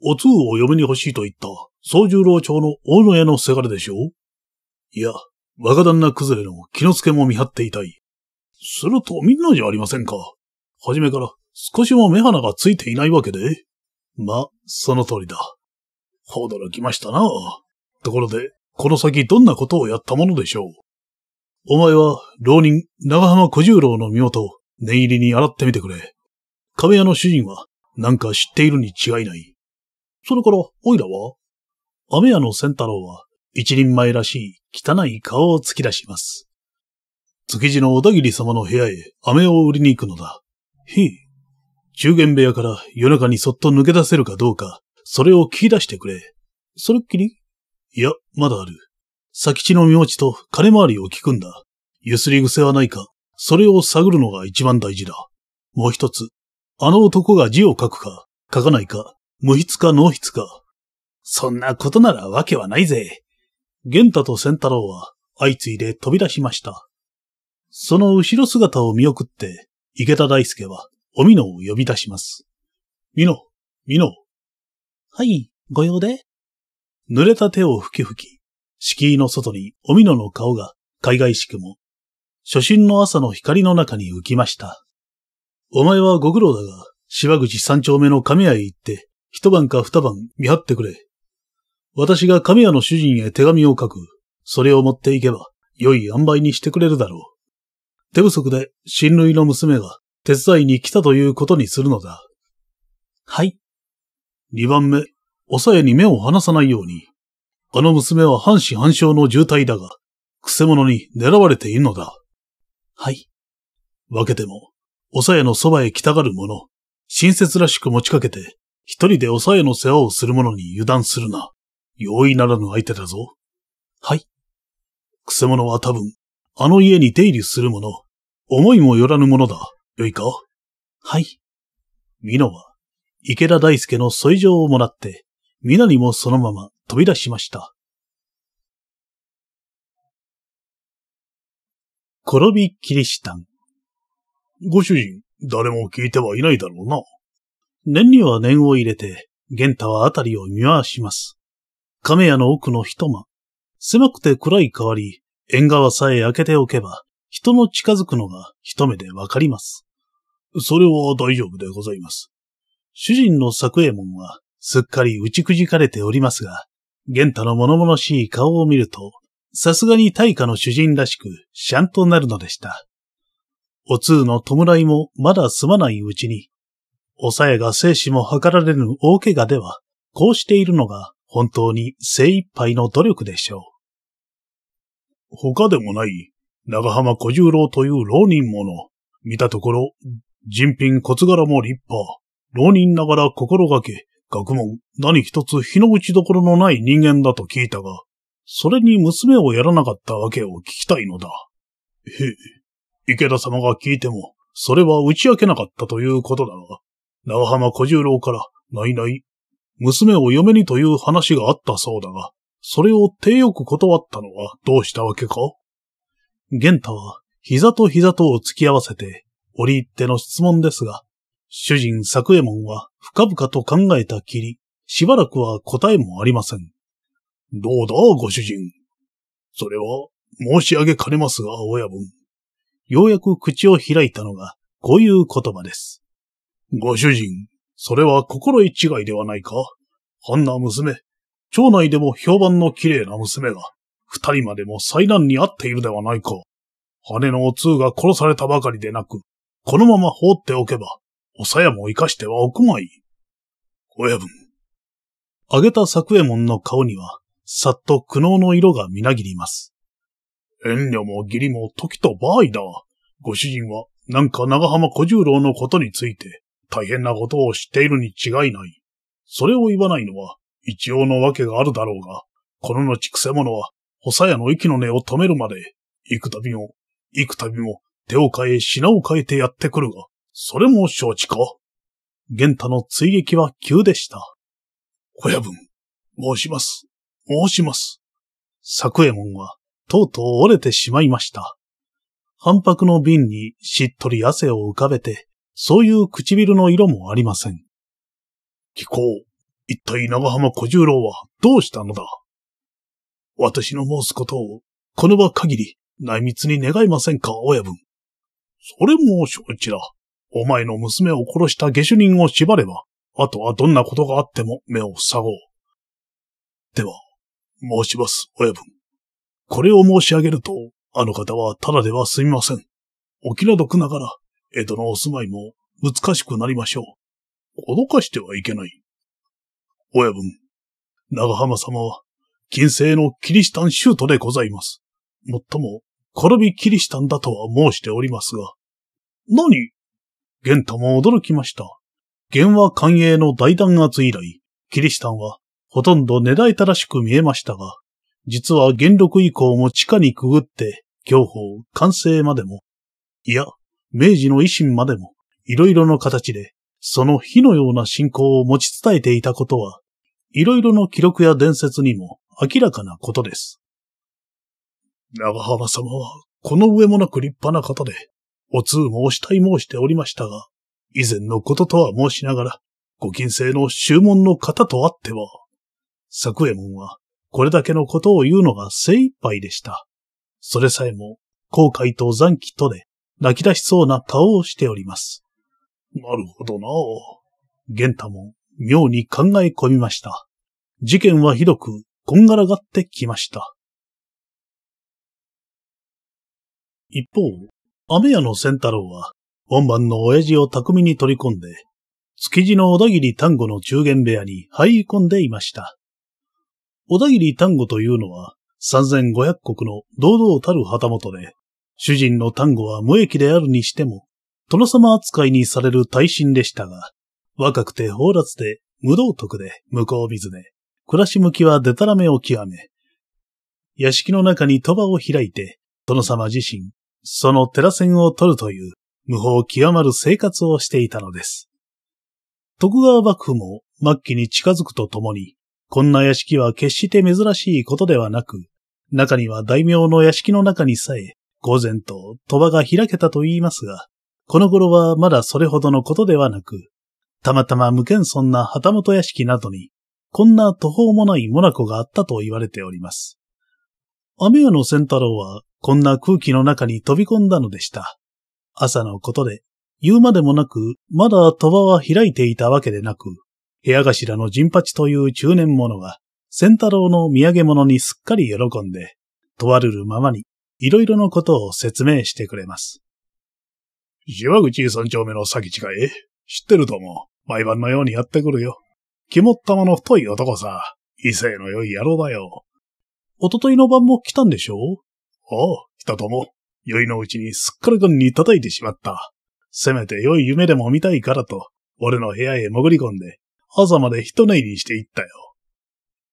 お通を嫁に欲しいと言った総十郎町の大野屋のせがれでしょういや、若旦那崩れの木之助も見張っていたい。するとみんなじゃありませんか。はじめから少しも目鼻がついていないわけで。ま、その通りだ。驚きましたな。ところで、この先どんなことをやったものでしょう。お前は、浪人、長浜小十郎の身元を念入りに洗ってみてくれ。亀屋の主人は、なんか知っているに違いない。それから、おいらは雨屋の仙太郎は、一人前らしい汚い顔を突き出します。築地の小田切様の部屋へ飴を売りに行くのだ。へえ、中元部屋から夜中にそっと抜け出せるかどうか、それを聞き出してくれ。それっきりいや、まだある。佐吉の名字と金回りを聞くんだ。ゆすり癖はないか、それを探るのが一番大事だ。もう一つ、あの男が字を書くか、書かないか、無筆か脳筆か。そんなことならわけはないぜ。玄太と仙太郎は相次いで飛び出しました。その後ろ姿を見送って、池田大輔はおみのを呼び出します。みの、みの。はい、ご用で濡れた手をふきふき、敷居の外におみのの顔が、海外しくも、初心の朝の光の中に浮きました。お前はご苦労だが、芝口三丁目の神屋へ行って、一晩か二晩見張ってくれ。私が神谷の主人へ手紙を書く。それを持っていけば、良い塩梅にしてくれるだろう。手不足で、親類の娘が手伝いに来たということにするのだ。はい。二番目、おさえに目を離さないように。あの娘は半死半生の重体だが、くせ者に狙われているのだ。はい。分けても、おさえのそばへ来たがる者、親切らしく持ちかけて、一人でおさえの世話をする者に油断するな。容易ならぬ相手だぞ。はい。くせ者は多分、あの家に出入りする者、思いもよらぬものだ。よいかはい。ミノは、池田大介の添状をもらって、皆にもそのまま飛び出しました。転びキリシタン。ご主人、誰も聞いてはいないだろうな。念には念を入れて、玄太はあたりを見回します。亀屋の奥の一間。狭くて暗い代わり、縁側さえ開けておけば、人の近づくのが一目でわかります。それは大丈夫でございます。主人の作右衛門は、すっかり打ちくじかれておりますが、玄太の物々しい顔を見ると、さすがに大化の主人らしく、シャンとなるのでした。お通の弔いもまだ済まないうちに、おさえが生死も図られぬ大怪我では、こうしているのが本当に精一杯の努力でしょう。他でもない、長浜小十郎という浪人者、見たところ、人品骨柄も立派。浪人ながら心がけ、学問、何一つ日の打ちどころのない人間だと聞いたが、それに娘をやらなかったわけを聞きたいのだ。へえ、池田様が聞いても、それは打ち明けなかったということだが、長浜小十郎から、ないない、娘を嫁にという話があったそうだが、それを手よく断ったのはどうしたわけか玄太は、膝と膝とを突き合わせて、折り入っての質問ですが、主人作右衛門は深々と考えたきり、しばらくは答えもありません。どうだ、ご主人。それは申し上げかねますが、親分。ようやく口を開いたのが、こういう言葉です。ご主人、それは心得違いではないかあんな娘、町内でも評判の綺麗な娘が、二人までも災難に遭っているではないか。姉のお通が殺されたばかりでなく、このまま放っておけば、おさやも生かしてはおくまい。親分。あげた作右衛門の顔には、さっと苦悩の色がみなぎります。遠慮も義理も時と場合だ。ご主人は、なんか長浜小十郎のことについて、大変なことを知っているに違いない。それを言わないのは、一応のわけがあるだろうが、この後癖者は、おさやの息の根を止めるまで、幾度も、幾度も、手を変え品を変えてやってくるが、それも承知か玄太の追撃は急でした。親分、申します。申します。作右衛門は、とうとう折れてしまいました。反白の瓶にしっとり汗を浮かべて、そういう唇の色もありません。聞こう。一体長浜小十郎はどうしたのだ私の申すことを、この場限り内密に願いませんか、親分。それも承知だ。お前の娘を殺した下手人を縛れば、あとはどんなことがあっても目を塞ごう。では、申します親分。これを申し上げると、あの方はただでは済みません。お気の毒ながら、江戸のお住まいも難しくなりましょう。脅かしてはいけない。親分、長浜様は、金星のキリシタンシュートでございます。もっとも、転びきりしたんだとは申しておりますが。何玄太も驚きました。玄は寛永の大弾圧以来、キリシタンはほとんど寝台たらしく見えましたが、実は元禄以降も地下にくぐって、教法、完成までも、いや、明治の維新までも、いろいろの形で、その火のような信仰を持ち伝えていたことは、いろいろの記録や伝説にも明らかなことです。長浜様は、この上もなく立派な方で、お通もしたい申しておりましたが、以前のこととは申しながら、ご近世の宗門の方とあっては、作右衛門は、これだけのことを言うのが精一杯でした。それさえも、後悔と残機とで、泣き出しそうな顔をしております。なるほどなぁ。玄太も、妙に考え込みました。事件はひどく、こんがらがってきました。一方、雨屋の仙太郎は、本番の親父を巧みに取り込んで、築地の小田切丹後の中間部屋に入り込んでいました。小田切丹後というのは、3500国の堂々たる旗本で、主人の丹後は無益であるにしても、殿様扱いにされる大臣でしたが、若くて放辣で、無道徳で、向こう水で、暮らし向きはデタラメを極め、屋敷の中に賭場を開いて、殿様自身、その寺船を取るという無法極まる生活をしていたのです。徳川幕府も末期に近づくとともに、こんな屋敷は決して珍しいことではなく、中には大名の屋敷の中にさえ、午前と賭場が開けたと言いますが、この頃はまだそれほどのことではなく、たまたま無謙遜な旗本屋敷などに、こんな途方もないモナコがあったと言われております。雨屋の仙太郎はこんな空気の中に飛び込んだのでした。朝のことで、言うまでもなく、まだ鳥羽は開いていたわけでなく、部屋頭の陣八という中年者が、仙太郎の土産物にすっかり喜んで、問われるままに、いろいろのことを説明してくれます。島口三丁目の先近い知ってると思う。毎晩のようにやってくるよ。肝っ玉の太い男さ。異性の良い野郎だよ。おとといの晩も来たんでしょおう、人とも、酔いのうちにすっかり軍に叩いてしまった。せめて良い夢でも見たいからと、俺の部屋へ潜り込んで、朝まで一寝入りしていったよ。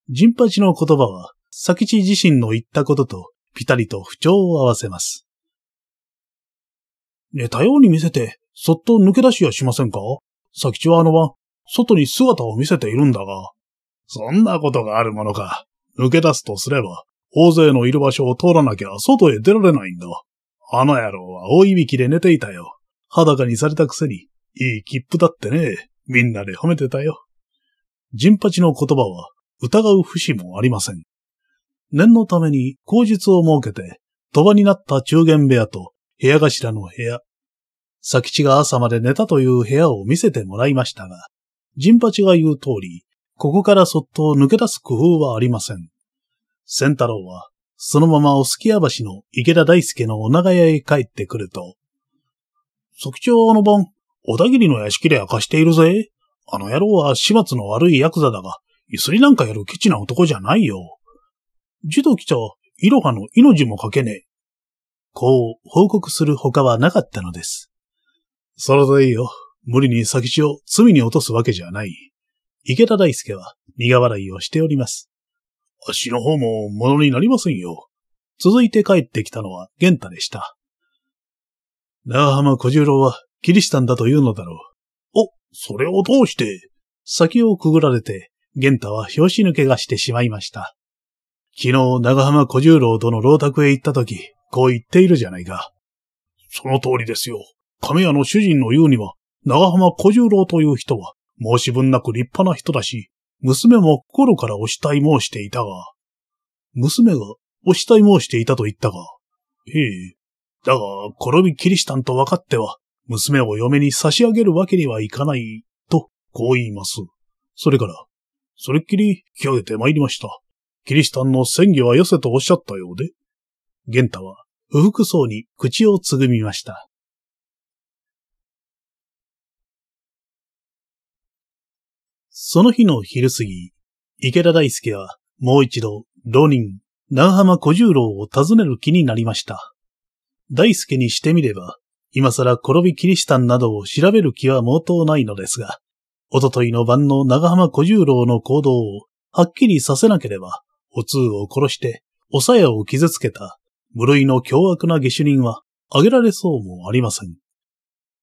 人八の言葉は、佐吉自身の言ったことと、ぴたりと不調を合わせます。寝たように見せて、そっと抜け出しやしませんか佐吉はあの晩、外に姿を見せているんだが。そんなことがあるものか。抜け出すとすれば、大勢のいる場所を通らなきゃ外へ出られないんだ。あの野郎は大いびきで寝ていたよ。裸にされたくせに、いい切符だってね、みんなで褒めてたよ。人八の言葉は疑う節もありません。念のために口述を設けて、鳥羽になった中間部屋と部屋頭の部屋、佐吉が朝まで寝たという部屋を見せてもらいましたが、人八が言う通り、ここからそっと抜け出す工夫はありません。仙太郎は、そのままおすきや橋の池田大介のお長屋へ帰ってくると、即長の晩、小田切の屋敷で明かしているぜ。あの野郎は始末の悪いヤクザだが、ゆすりなんかやるケチな男じゃないよ。児童記者、いろはの命もかけねえ。こう報告する他はなかったのです。それでいいよ。無理に佐吉を罪に落とすわけじゃない。池田大介は苦笑いをしております。わしの方も物になりませんよ。続いて帰ってきたのは玄太でした。長浜小十郎はキリシタンだというのだろう。お、それを通して、先をくぐられて、玄太は拍子抜けがしてしまいました。昨日長浜小十郎との老宅へ行った時、こう言っているじゃないか。その通りですよ。亀屋の主人の言うには、長浜小十郎という人は申し分なく立派な人だし、娘も心からお慕い申していたが、娘がお慕い申していたと言ったが、ええ。だが、転びキリシタンと分かっては、娘を嫁に差し上げるわけにはいかない、と、こう言います。それから、それっきり引き上げて参りました。キリシタンの戦議は寄せとおっしゃったようで。玄太は、不服そうに口をつぐみました。その日の昼過ぎ、池田大輔はもう一度、浪人、長浜小十郎を訪ねる気になりました。大輔にしてみれば、今更転びキリシタンなどを調べる気は毛頭ないのですが、おとといの晩の長浜小十郎の行動をはっきりさせなければ、お通を殺して、おさやを傷つけた、無類の凶悪な下手人は、挙げられそうもありません。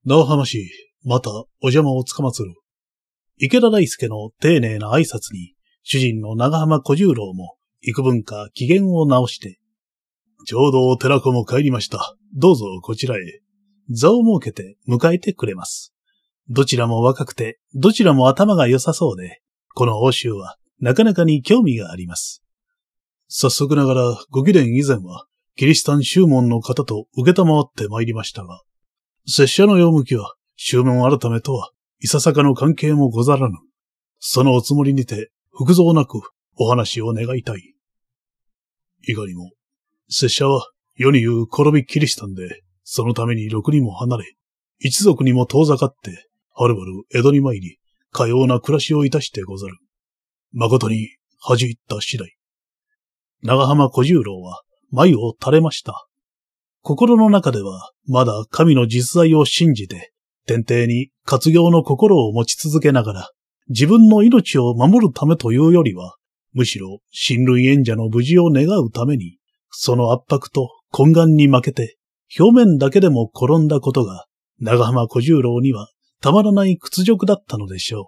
長浜氏、またお邪魔をつかまつる。池田大輔の丁寧な挨拶に、主人の長浜小十郎も、幾分か機嫌を直して、ちょうど寺子も帰りました。どうぞこちらへ。座を設けて迎えてくれます。どちらも若くて、どちらも頭が良さそうで、この欧州はなかなかに興味があります。早速ながら、ご貴殿以前は、キリシタン宗門の方と受けたまわって参りましたが、拙者の用向きは、宗門改めとはいささかの関係もござらぬ。そのおつもりにて、複雑なくお話を願いたい。いかにも、拙者は世に言う転びっきりしたんで、そのためにろくにも離れ、一族にも遠ざかって、はるばる江戸に参り、かような暮らしをいたしてござる。誠に恥じった次第。長浜小十郎は眉を垂れました。心の中ではまだ神の実在を信じて天帝に活業の心を持ち続けながら、自分の命を守るためというよりは、むしろ親類縁者の無事を願うために、その圧迫と懇願に負けて、表面だけでも転んだことが、長浜小十郎にはたまらない屈辱だったのでしょう。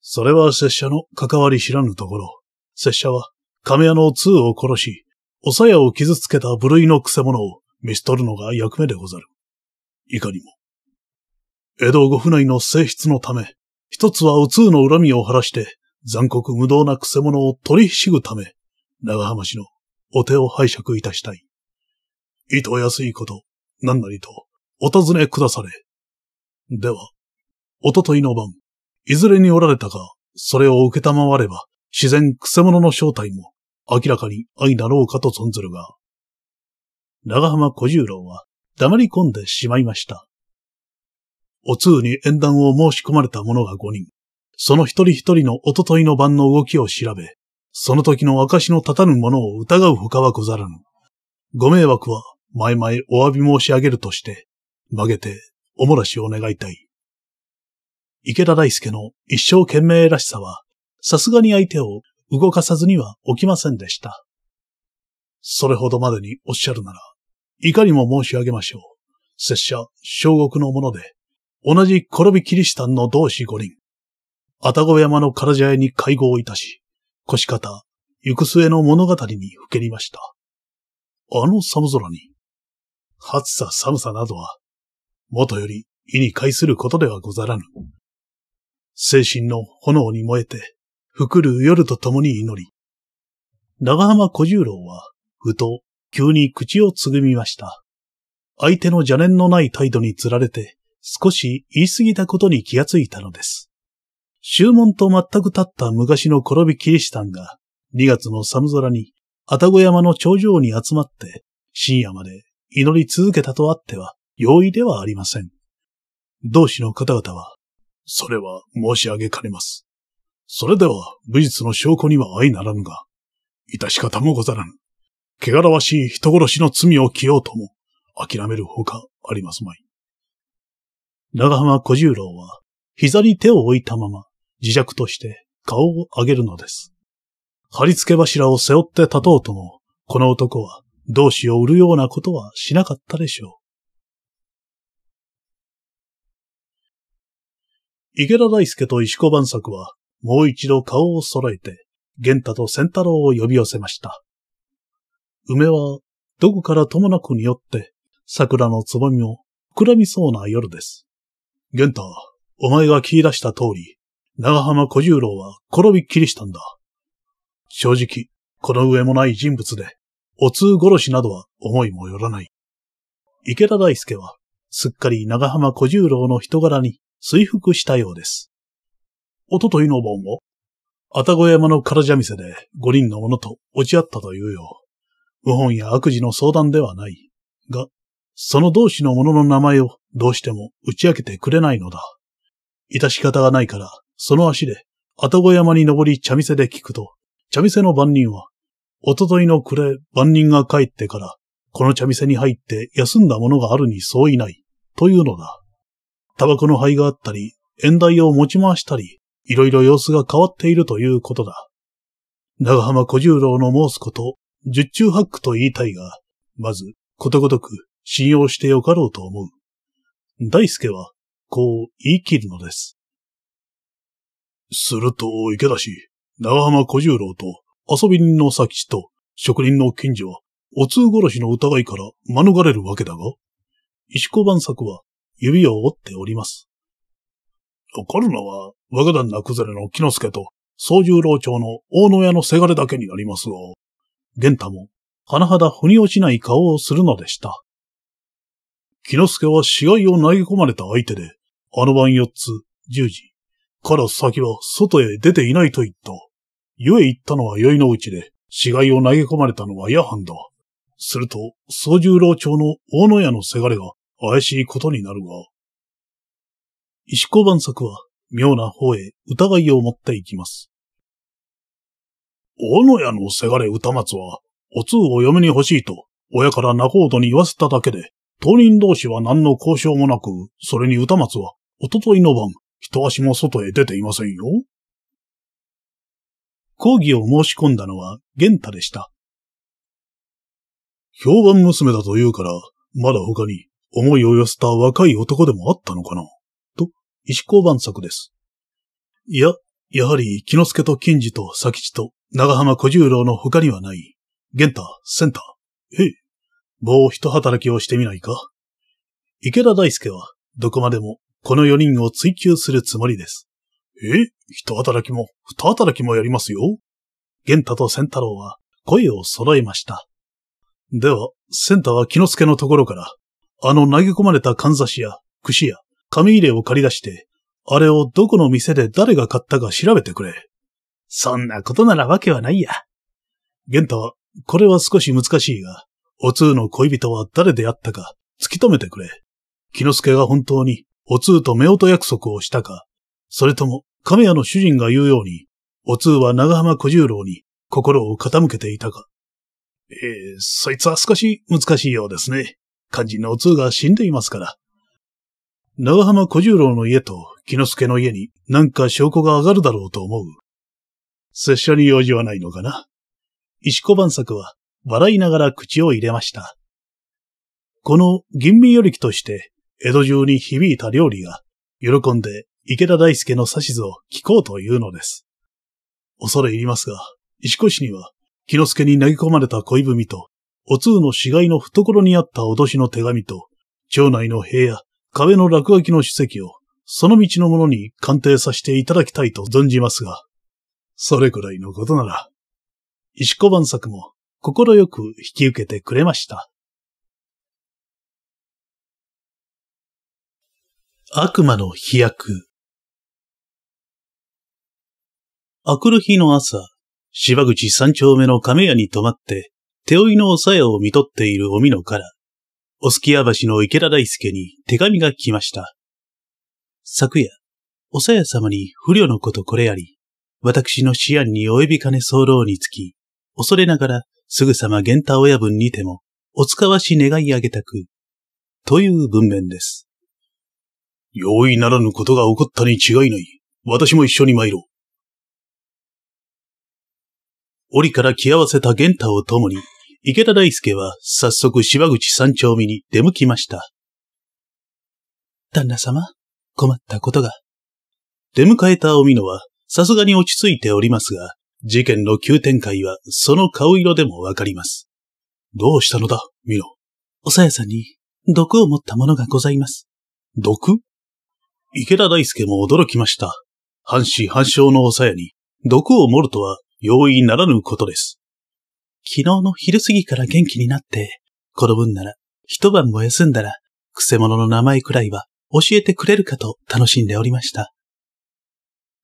それは拙者の関わり知らぬところ、拙者は亀屋の通を殺し、おやを傷つけた部類のくせ者を見捨取るのが役目でござる。いかにも、江戸五府内の性質のため、一つは宇うの恨みを晴らして、残酷無道な癖者を取りひしぐため、長浜氏のお手を拝借いたしたい。意図安いこと、何なりと、お尋ねくだされ。では、おとといの晩、いずれにおられたか、それを受けたまわれば、自然癖者の正体も、明らかに愛なろうかと存ずるが。長浜小十郎は黙り込んでしまいました。お通に縁談を申し込まれた者が5人、その一人一人のおとといの晩の動きを調べ、その時の証の立たぬ者を疑う他はござらぬ。ご迷惑は前々お詫び申し上げるとして、曲げておもらしを願いたい。池田大介の一生懸命らしさは、さすがに相手を動かさずには起きませんでした。それほどまでにおっしゃるなら、いかにも申し上げましょう。拙者、小国のもので、同じ転びキリシタンの同志五人、愛宕山の唐茶屋に会合いたし、腰方、行く末の物語にふけりました。あの寒空に、暑さ寒さなどは、元より意に介することではござらぬ。精神の炎に燃えて、ふる夜と共に祈り、長浜小十郎は、ふと、急に口をつぐみました。相手の邪念のない態度につられて、少し言い過ぎたことに気がついたのです。終門と全く経った昔の転びキリシタンが、2月の寒空に、あたご山の頂上に集まって、深夜まで祈り続けたとあっては、容易ではありません。同志の方々は、それは申し上げかねます。それでは、武術の証拠には相ならぬが、致し方もござらぬ。汚らわしい人殺しの罪を着ようとも、諦めるほかありますまい。長浜小十郎は、膝に手を置いたまま、自弱として顔を上げるのです。貼り付け柱を背負って立とうとも、この男は同志を売るようなことはしなかったでしょう。池田大輔と石子万作は、もう一度顔を揃えて、玄太と仙太郎を呼び寄せました。梅は、どこからともなくによって、桜のつぼみを膨らみそうな夜です。玄太、お前が切り出した通り、長浜小十郎は転びっきりしたんだ。正直、この上もない人物で、お通殺しなどは思いもよらない。池田大介は、すっかり長浜小十郎の人柄に追服したようです。おとといの晩を、たご山の空茶店で五人の者と落ち合ったというよう。謀反や悪事の相談ではない。が、その同士の者の名前をどうしても打ち明けてくれないのだ。いたし方がないから、その足で、あたご山に登り茶店で聞くと、茶店の番人は、おとといの暮れ番人が帰ってから、この茶店に入って休んだものがあるにそういない、というのだ。タバコの灰があったり、縁台を持ち回したり、いろいろ様子が変わっているということだ。長浜小十郎の申すこと、十中八九と言いたいが、まず、ことごとく、信用してよかろうと思う。大輔は、こう言い切るのです。すると、池田氏、長浜小十郎と遊び人の佐吉と職人の近所は、お通殺しの疑いから免れるわけだが、石子万作は指を折っております。怒るのは若旦那崩れの木之助と総十郎町の大野屋のせがれだけになりますが、玄太も、甚だ腑に落ちない顔をするのでした。木之助は死骸を投げ込まれた相手で、あの晩4つ、10時、から先は外へ出ていないと言った。ゆえ行ったのは宵のうちで、死骸を投げ込まれたのは夜半だ。すると、総十郎町の大野屋のせがれが怪しいことになるが。石子万作は、妙な方へ疑いを持っていきます。大野屋のせがれ歌松は、お通を嫁に欲しいと、親から仲人に言わせただけで、当人同士は何の交渉もなく、それに歌松は、おとといの晩、一足も外へ出ていませんよ。講義を申し込んだのは、玄太でした。評判娘だと言うから、まだ他に思いを寄せた若い男でもあったのかなと、石工万作です。いや、やはり、木之助と金次と佐吉と長浜小十郎の他にはない。玄太、センター。ええ。某一働きをしてみないか池田大輔は、どこまでも、この四人を追求するつもりです。え一働きも、二働きもやりますよ。玄太と仙太郎は、声を揃えました。では、仙太は木之助のところから、あの投げ込まれたかんざしや、串や、紙入れを借り出して、あれをどこの店で誰が買ったか調べてくれ。そんなことならわけはないや。玄太は、これは少し難しいが、お通の恋人は誰であったか突き止めてくれ。木之助が本当にお通と夫婦約束をしたか、それとも亀屋の主人が言うように、お通は長浜小十郎に心を傾けていたか。えー、そいつは少し難しいようですね。肝心のお通が死んでいますから。長浜小十郎の家と木之助の家に何か証拠が上がるだろうと思う。拙者に用事はないのかな。石小晩作は笑いながら口を入れました。この吟味よりきとして、江戸中に響いた料理が、喜んで池田大輔の指図を聞こうというのです。恐れ入りますが、石越には、木之助に投げ込まれた恋文と、お通の死骸の懐にあった脅しの手紙と、町内の部屋、壁の落書きの史跡を、その道のものに鑑定させていただきたいと存じますが、それくらいのことなら、石小晩作も心よく引き受けてくれました。悪魔の飛躍。明くる日の朝、芝口三丁目の亀屋に泊まって、手負いのおさやを見とっているおみのから、おすきや橋の池田大輔に手紙が来ました。昨夜、おさや様に不慮のことこれあり、私の思案に及びかね候につき、恐れながらすぐさま玄太親分にても、お使わし願いあげたく、という文面です。容易ならぬことが起こったに違いない。私も一緒に参ろう。折から気合わせた玄太を共に、池田大輔は早速芝口三丁目に出向きました。旦那様、困ったことが。出迎えたおみのは、さすがに落ち着いておりますが、事件の急展開はその顔色でもわかります。どうしたのだ、ミノ。おさやさんに毒を持ったものがございます。毒池田大介も驚きました。半死半生のおさやに毒を盛るとは容易ならぬことです。昨日の昼過ぎから元気になって、この分なら一晩も休んだら、くせ者の名前くらいは教えてくれるかと楽しんでおりました。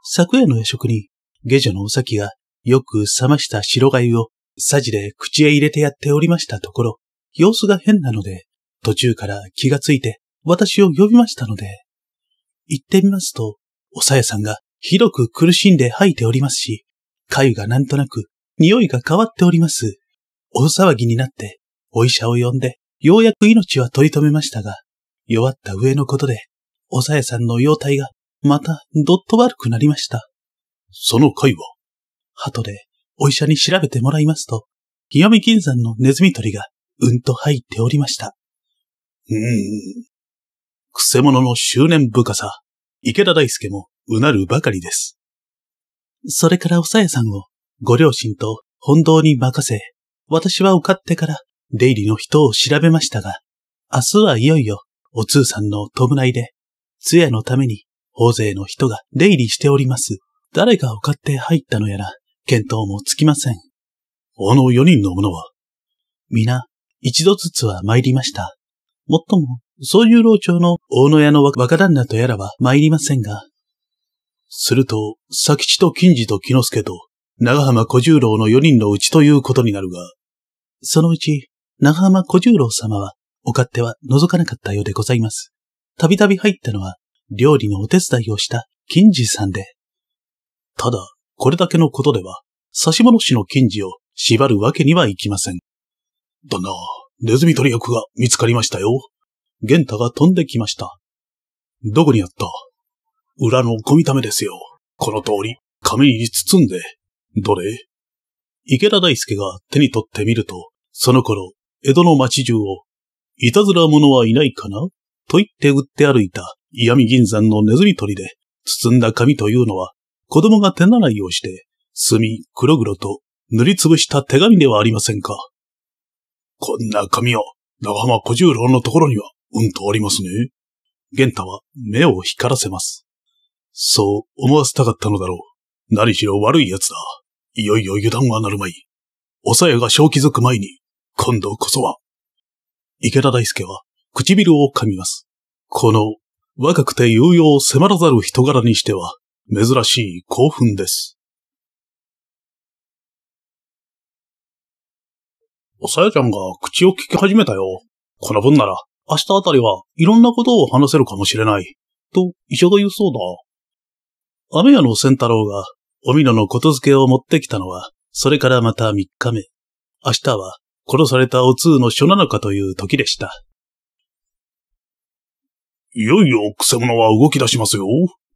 昨夜の夜食に、下女のお先がよく冷ました白貝をさじで口へ入れてやっておりましたところ、様子が変なので、途中から気がついて私を呼びましたので、行ってみますと、おさやさんがひどく苦しんで吐いておりますし、粥がなんとなく匂いが変わっております。大騒ぎになって、お医者を呼んで、ようやく命は取り留めましたが、弱った上のことで、おさやさんの容体がまたどっと悪くなりました。その貝は鳩でお医者に調べてもらいますと、極み銀山のネズミ捕りがうんと入っておりました。うーん。くせ者の執念深さ、池田大介もうなるばかりです。それからおさやさんをご両親と本堂に任せ、私はおってから出入りの人を調べましたが、明日はいよいよお通さんの弔いで、通夜のために大勢の人が出入りしております。誰がおって入ったのやら、見当もつきません。あの四人の者は、皆、一度ずつは参りました。もっとも、そういう老長の大野屋の若旦那とやらは参りませんが。すると、佐吉と金次と木之助と、長浜小十郎の四人のうちということになるが、そのうち、長浜小十郎様は、お勝手は覗かなかったようでございます。たびたび入ったのは、料理のお手伝いをした金次さんで。ただ、これだけのことでは、指物師の金次を縛るわけにはいきません。旦那、ネズミ取り役が見つかりましたよ。玄太が飛んできました。どこにあった裏のゴミためですよ。この通り、紙に包んで。どれ池田大輔が手に取ってみると、その頃、江戸の町中を、いたずら者はいないかなと言って売って歩いた、闇銀山のネズミ取りで、包んだ紙というのは、子供が手習いをして、墨黒々と塗りつぶした手紙ではありませんか。こんな紙を長浜小十郎のところにはうんとありますね。玄太は目を光らせます。そう思わせたかったのだろう。何しろ悪い奴だ。いよいよ油断はなるまい。おさやが正気づく前に、今度こそは。池田大介は唇を噛みます。この若くて有用を迫らざる人柄にしては、珍しい興奮です。おさやちゃんが口を聞き始めたよ。この分なら、明日あたりはいろんなことを話せるかもしれない。と、医者が言うそうだ。雨屋の仙太郎が、おみののことづけを持ってきたのは、それからまた3日目。明日は、殺されたお通の書なのかという時でした。いよいよ、くせ者は動き出しますよ。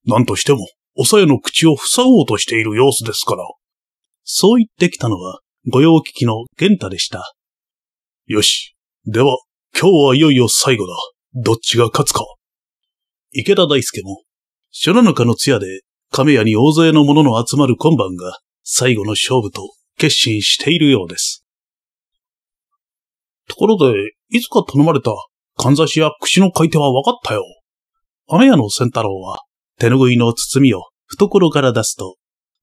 何としても。おさやの口を塞ごうとしている様子ですから。そう言ってきたのは、御用聞きの玄太でした。よし。では、今日はいよいよ最後だ。どっちが勝つか。池田大輔も、初七日の通夜で、亀屋に大勢の者の集まる今晩が、最後の勝負と決心しているようです。ところで、いつか頼まれた、かんざしや櫛の買い手は分かったよ。雨屋の仙太郎は、手ぬぐいの包みを懐から出すと、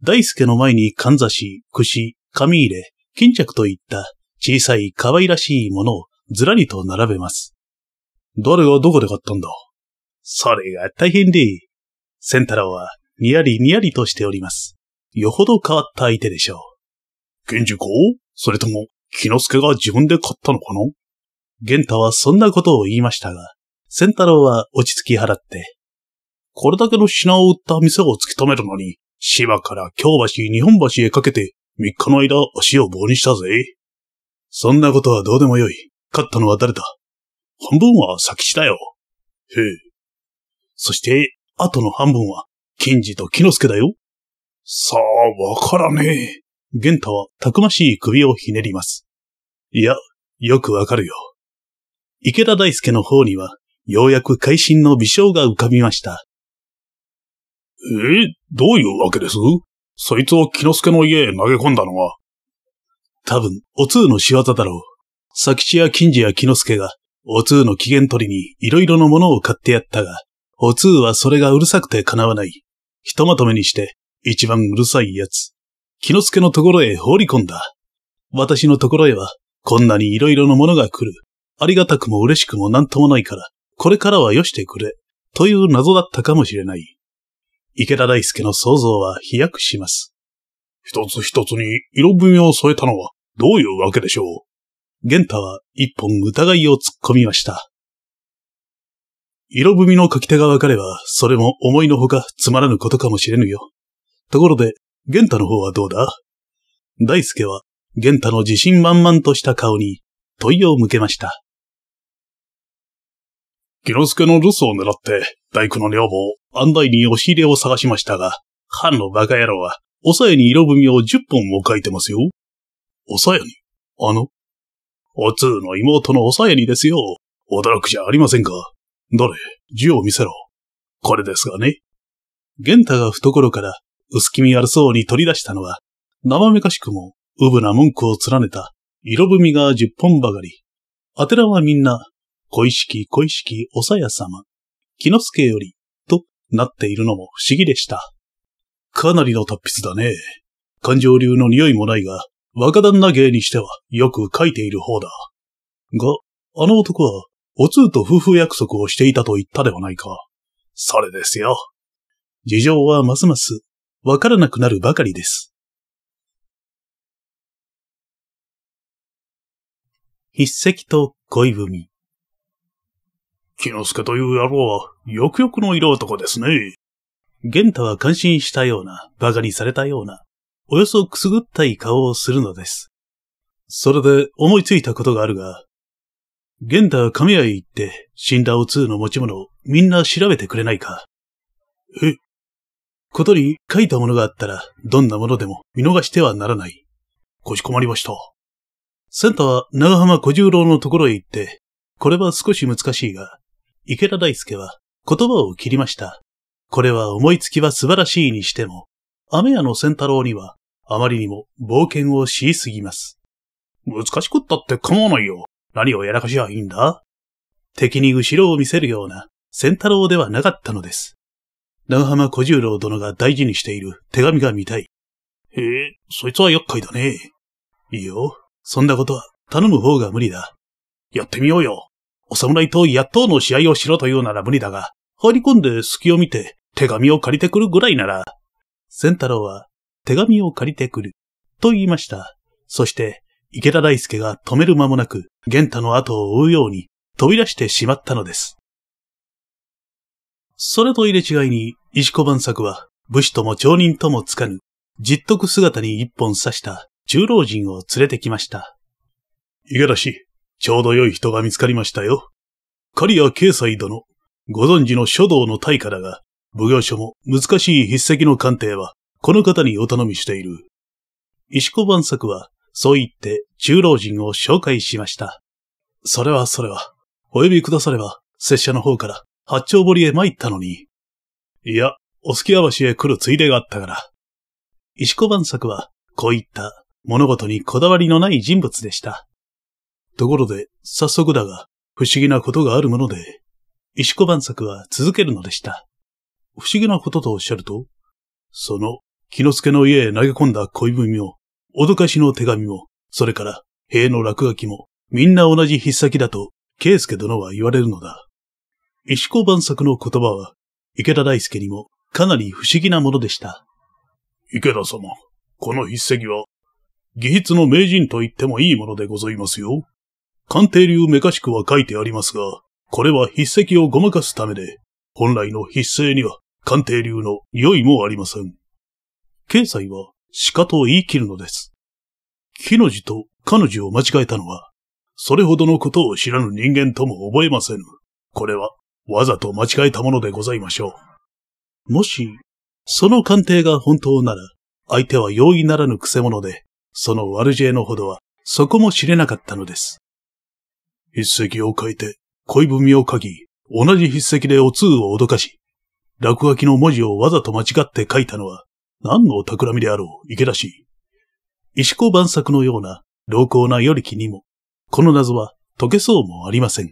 大輔の前にかんざし、串、紙入れ、巾着といった小さい可愛らしいものをずらりと並べます。誰がどこで買ったんだそれが大変で。タ太郎はにやりにやりとしております。よほど変わった相手でしょう。源次子それとも、木之助が自分で買ったのかな玄太はそんなことを言いましたが、仙太郎は落ち着き払って、これだけの品を売った店を突き止めるのに、芝から京橋、日本橋へかけて、三日の間足を棒にしたぜ。そんなことはどうでもよい。勝ったのは誰だ半分は佐吉だよ。へえ。そして、後の半分は、金次と木之助だよ。さあ、わからねえ。玄太はたくましい首をひねります。いや、よくわかるよ。池田大介の方には、ようやく会心の微笑が浮かびました。えどういうわけですそいつを木之助の家へ投げ込んだのは。多分、お通の仕業だろう。佐吉や金次や木之助が、お通の機嫌取りに色々なものを買ってやったが、お通はそれがうるさくて叶わない。ひとまとめにして、一番うるさいやつ。木之助のところへ放り込んだ。私のところへは、こんなに色々なものが来る。ありがたくも嬉しくもなんともないから、これからはよしてくれ。という謎だったかもしれない。池田大輔の想像は飛躍します。一つ一つに色みを添えたのはどういうわけでしょう。玄太は一本疑いを突っ込みました。色踏みの書き手がわかれば、それも思いのほかつまらぬことかもしれぬよ。ところで、玄太の方はどうだ大輔は、玄太の自信満々とした顔に、問いを向けました。木之助の留守を狙って、大工の女房、案内に押し入れを探しましたが、藩のバカ野郎は、おさやに色踏みを10本も書いてますよ。おさやにあのおつうの妹のおさやにですよ。驚くじゃありませんか。どれ、字を見せろ。これですがね。玄太が懐から薄気味悪そうに取り出したのは、生めかしくも、うぶな文句を連ねた、色踏みが10本ばかり。あてらはみんな、小石小石おさや様、木之助より、なっているのも不思議でした。かなりの達筆だね。感情流の匂いもないが、若旦那芸にしてはよく書いている方だ。が、あの男は、お通と夫婦約束をしていたと言ったではないか。それですよ。事情はますますわからなくなるばかりです。筆跡と恋文。木之助という野郎、は、よくよくの色男ですね。玄太は感心したような、馬鹿にされたような、およそくすぐったい顔をするのです。それで思いついたことがあるが、玄太は神谷へ行って、死んだお通の持ち物をみんな調べてくれないか。えことに書いたものがあったら、どんなものでも見逃してはならない。こしこまりました。センタは長浜小十郎のところへ行って、これは少し難しいが、池田大輔は言葉を切りました。これは思いつきは素晴らしいにしても、雨屋の仙太郎にはあまりにも冒険をしすぎます。難しくったって構わないよ。何をやらかしゃいいんだ敵に後ろを見せるような仙太郎ではなかったのです。長浜小十郎殿が大事にしている手紙が見たい。へえ、そいつは厄介だね。いいよ。そんなことは頼む方が無理だ。やってみようよ。お侍とやっとうの試合をしろというなら無理だが、入り込んで隙を見て手紙を借りてくるぐらいなら、仙太郎は手紙を借りてくると言いました。そして、池田大介が止める間もなく、玄太の後を追うように飛び出してしまったのです。それと入れ違いに、石子万作は、武士とも町人ともつかぬ、実得姿に一本刺した中老人を連れてきました。池田氏、ちょうど良い人が見つかりましたよ。狩谷慶斎殿、ご存知の書道の大家だが、奉行所も難しい筆跡の鑑定は、この方にお頼みしている。石子万作は、そう言って中老人を紹介しました。それはそれは、お呼びくだされば、拙者の方から八丁堀へ参ったのに。いや、お月わしへ来るついでがあったから。石子万作は、こういった物事にこだわりのない人物でした。ところで、早速だが、不思議なことがあるもので、石子晩作は続けるのでした。不思議なこととおっしゃると、その、木之助の家へ投げ込んだ恋文も、脅かしの手紙も、それから、塀の落書きも、みんな同じ筆先だと、圭介殿は言われるのだ。石子晩作の言葉は、池田大介にも、かなり不思議なものでした。池田様、この筆跡は、技術の名人と言ってもいいものでございますよ。鑑定流めかしくは書いてありますが、これは筆跡をごまかすためで、本来の筆跡には鑑定流の良いもありません。経済は鹿と言い切るのです。木の字と彼女を間違えたのは、それほどのことを知らぬ人間とも覚えません。これは、わざと間違えたものでございましょう。もし、その鑑定が本当なら、相手は容易ならぬ癖者で、その悪知恵のほどは、そこも知れなかったのです。筆跡を変えて、恋文を書き、同じ筆跡でお通を脅かし、落書きの文字をわざと間違って書いたのは、何の企みであろう、池田氏。石子万作のような、濃厚なりきにも、この謎は解けそうもありません。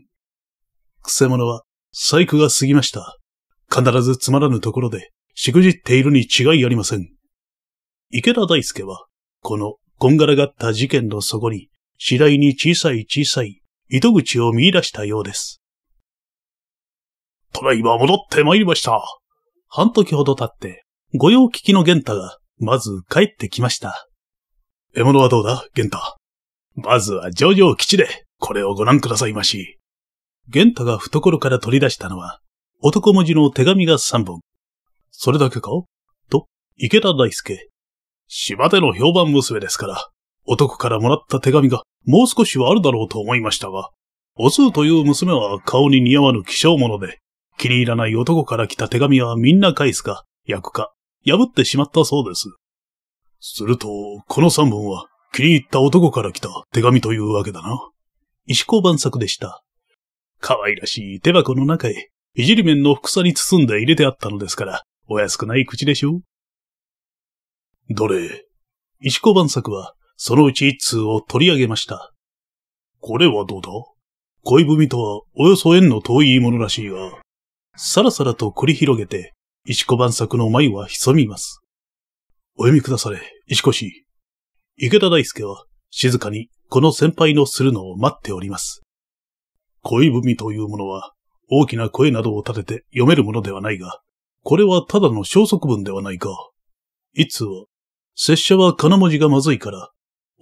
くせ者は、細工が過ぎました。必ずつまらぬところで、しくじっているに違いありません。池田大介は、この、こんがらがった事件の底に、次第に小さい小さい糸口を見出したようです。ただいま戻って参りました。半時ほど経って、御用聞きの玄太が、まず帰ってきました。獲物はどうだ、玄太。まずは上場基地で、これをご覧くださいまし。玄太が懐から取り出したのは、男文字の手紙が3本。それだけかと、池田大輔。島での評判娘ですから、男からもらった手紙がもう少しはあるだろうと思いましたが、おすうという娘は顔に似合わぬ希少者で、気に入らない男から来た手紙はみんな返すか、焼くか、破ってしまったそうです。すると、この三本は気に入った男から来た手紙というわけだな。石子万作でした。可愛らしい手箱の中へ、いじり面の副に包んで入れてあったのですから、お安くない口でしょう。どれ、石子万作はそのうち一通を取り上げました。これはどうだ恋文とはおよそ縁の遠いものらしいが、さらさらと繰り広げて、石子晩作の舞は潜みます。お読みくだされ、石子氏。池田大輔は静かにこの先輩のするのを待っております。恋文というものは大きな声などを立てて読めるものではないが、これはただの消息文ではないか。一通は、拙者は金文字がまずいから、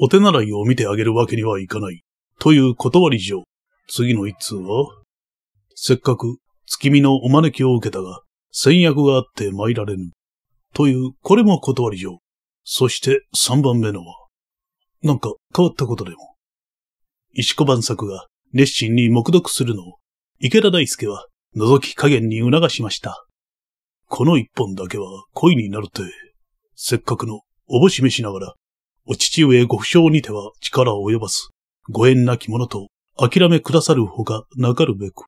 お手習いを見てあげるわけにはいかない。という断り状。次の一通はせっかく月見のお招きを受けたが、戦役があって参られぬ。という、これも断り状。そして三番目のは、なんか変わったことでも。石小晩作が熱心に目読するのを、池田大輔は覗き加減に促しました。この一本だけは恋になるって、せっかくのおぼしめしながらお父上ご不祥にては力を及ばす。ご縁なき者と諦めくださるほかなかるべく。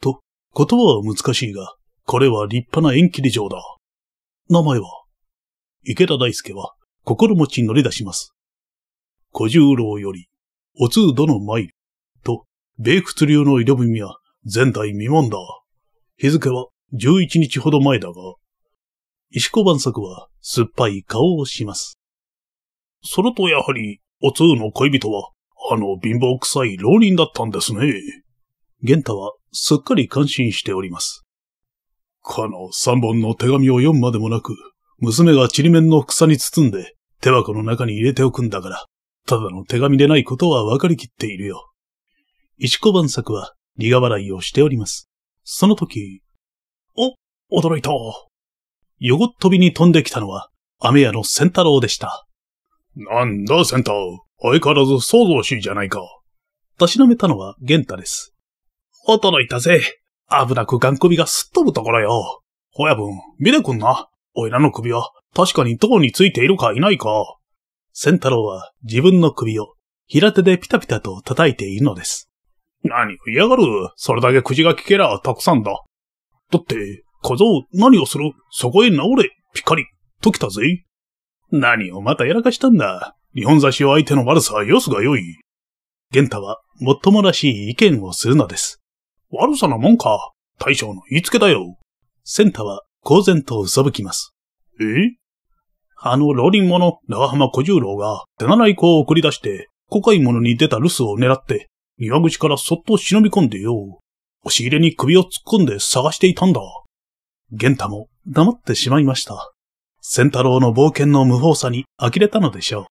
と、言葉は難しいが、これは立派な縁切り状だ。名前は池田大介は心持ち乗り出します。小十郎より、お通の参る。と、米仏流の色文は前代未聞だ。日付は11日ほど前だが、石小晩作は酸っぱい顔をします。それとやはり、お通の恋人は、あの貧乏臭い浪人だったんですね。玄太はすっかり感心しております。かの三本の手紙を読むまでもなく、娘がちりめんの草に包んで、手箱の中に入れておくんだから、ただの手紙でないことはわかりきっているよ。石子晩作は苦笑いをしております。その時、お、驚いた。ごっ飛びに飛んできたのは、雨屋の仙太郎でした。なんだ、センター。相変わらず騒々しいじゃないか。たしなめたのはン太です。驚いたぜ。危なく眼首がすっ飛ぶところよ。ほやぶん、見てくんな。おいらの首は、確かに塔についているかいないか。センタロウは自分の首を平手でピタピタと叩いているのです。何を嫌がるそれだけ口が聞けりゃたくさんだ。だって、小僧、何をするそこへ直れ、ピカリ、ときたぜ。何をまたやらかしたんだ。日本差しを相手の悪さはよすがよい。玄太は、もっともらしい意見をするのです。悪さなもんか。大将の言いつけだよ。ン太は、公然と嘘吹きます。えあの老人者、長浜小十郎が、手習い子を送り出して、古海者に出た留守を狙って、庭口からそっと忍び込んでよ。押し入れに首を突っ込んで探していたんだ。玄太も黙ってしまいました。仙太郎の冒険の無法さに呆れたのでしょう。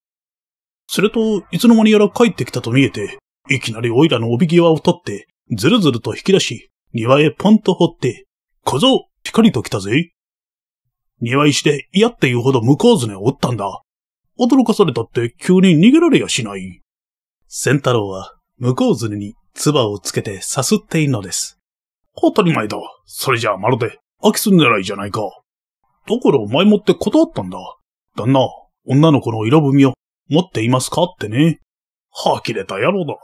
すると、いつの間にやら帰ってきたと見えて、いきなりオイラの帯際を取って、ずるずると引き出し、庭へポンと掘って、小僧、ピカリと来たぜ。庭石で嫌っていうほど向こうずねを追ったんだ。驚かされたって急に逃げられやしない。仙太郎は、向こうずねに唾をつけてさすっているのです。当たり前だ。それじゃあまるで、飽きすんないじゃないか。だから前もって断ったんだ。旦那、女の子の色踏みを持っていますかってね。はきれた野郎だ。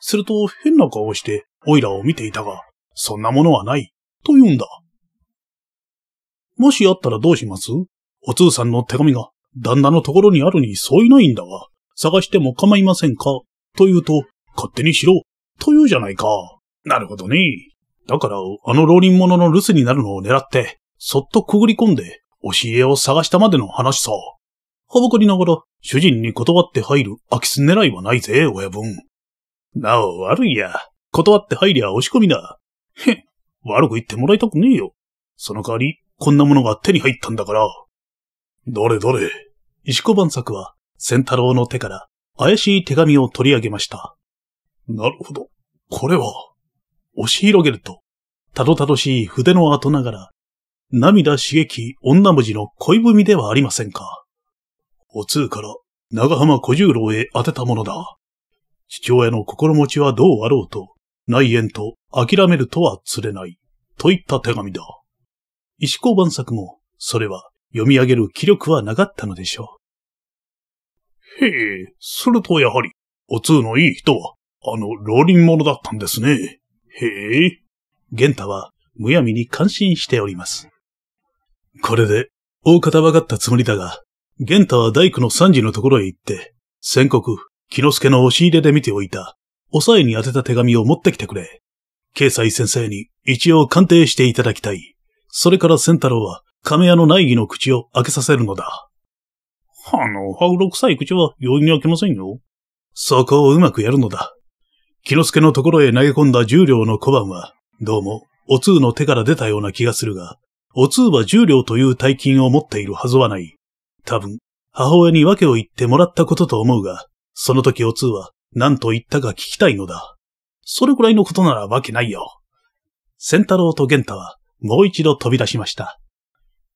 すると変な顔して、オイラを見ていたが、そんなものはない、と言うんだ。もしあったらどうしますお通さんの手紙が、旦那のところにあるにそういないんだが、探しても構いませんかと言うと、勝手にしろ、と言うじゃないか。なるほどね。だから、あの浪人者の留守になるのを狙って、そっとくぐり込んで、教えを探したまでの話さ。はばかりながら、主人に断って入る空き巣狙いはないぜ、親分。なお、悪いや。断って入りゃ押し込みだ。へっ、悪く言ってもらいたくねえよ。その代わり、こんなものが手に入ったんだから。どれどれ。石子万作は、仙太郎の手から怪しい手紙を取り上げました。なるほど。これは、押し広げると、たどたどしい筆の跡ながら、涙刺激女文字の恋文ではありませんか。お通から長浜小十郎へ当てたものだ。父親の心持ちはどうあろうと、内縁と諦めるとは釣れない、といった手紙だ。石子版作も、それは読み上げる気力はなかったのでしょう。へえ、するとやはり、お通のいい人は、あの、浪人者だったんですね。へえ。玄太は、むやみに感心しております。これで、大方分かったつもりだが、玄太は大工の三次のところへ行って、宣告、木之助の押し入れで見ておいた、おさえに宛てた手紙を持ってきてくれ。警察先生に一応鑑定していただきたい。それから仙太郎は、亀屋の内儀の口を開けさせるのだ。あの、ハウロ臭い口は容易に開けませんよ。そこをうまくやるのだ。木之助のところへ投げ込んだ重量の小判は、どうも、お通の手から出たような気がするが、お通は十両という大金を持っているはずはない。多分、母親に訳を言ってもらったことと思うが、その時お通は何と言ったか聞きたいのだ。それくらいのことならわけないよ。仙太郎と玄太はもう一度飛び出しました。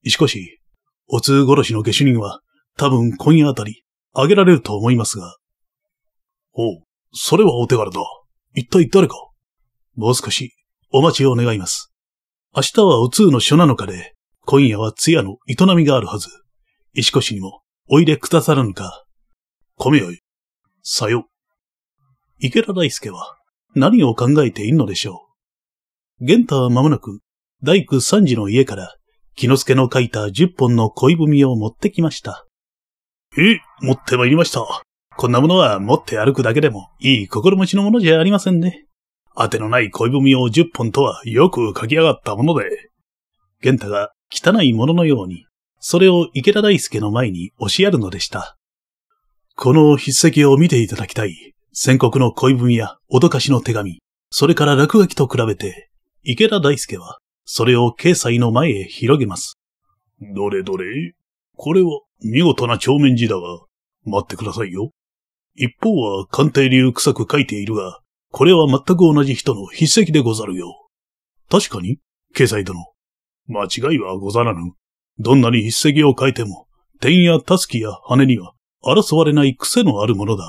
しかし、お通殺しの下手人は多分今夜あたりあげられると思いますが。おう、それはお手柄だ。一体誰かもう少しお待ちを願います。明日はお通の書なのかで、今夜は通夜の営みがあるはず。石越にも、おいでくださらぬか。米よい。さよ。池田大介は、何を考えているのでしょう。玄太は間もなく、大工三次の家から、木之助の書いた十本の恋文を持ってきました。え、持ってまいりました。こんなものは持って歩くだけでもいい心持ちのものじゃありませんね。当てのない恋文を十本とはよく書き上がったもので、玄太が汚いもののように、それを池田大介の前に押しやるのでした。この筆跡を見ていただきたい。宣告の恋文や脅かしの手紙、それから落書きと比べて、池田大介は、それを掲載の前へ広げます。どれどれこれは見事な帳面字だが、待ってくださいよ。一方は鑑定流臭く書いているが、これは全く同じ人の筆跡でござるよ。確かに、経済殿。間違いはござらぬ。どんなに筆跡を書いても、点やたすきや羽には争われない癖のあるものだ。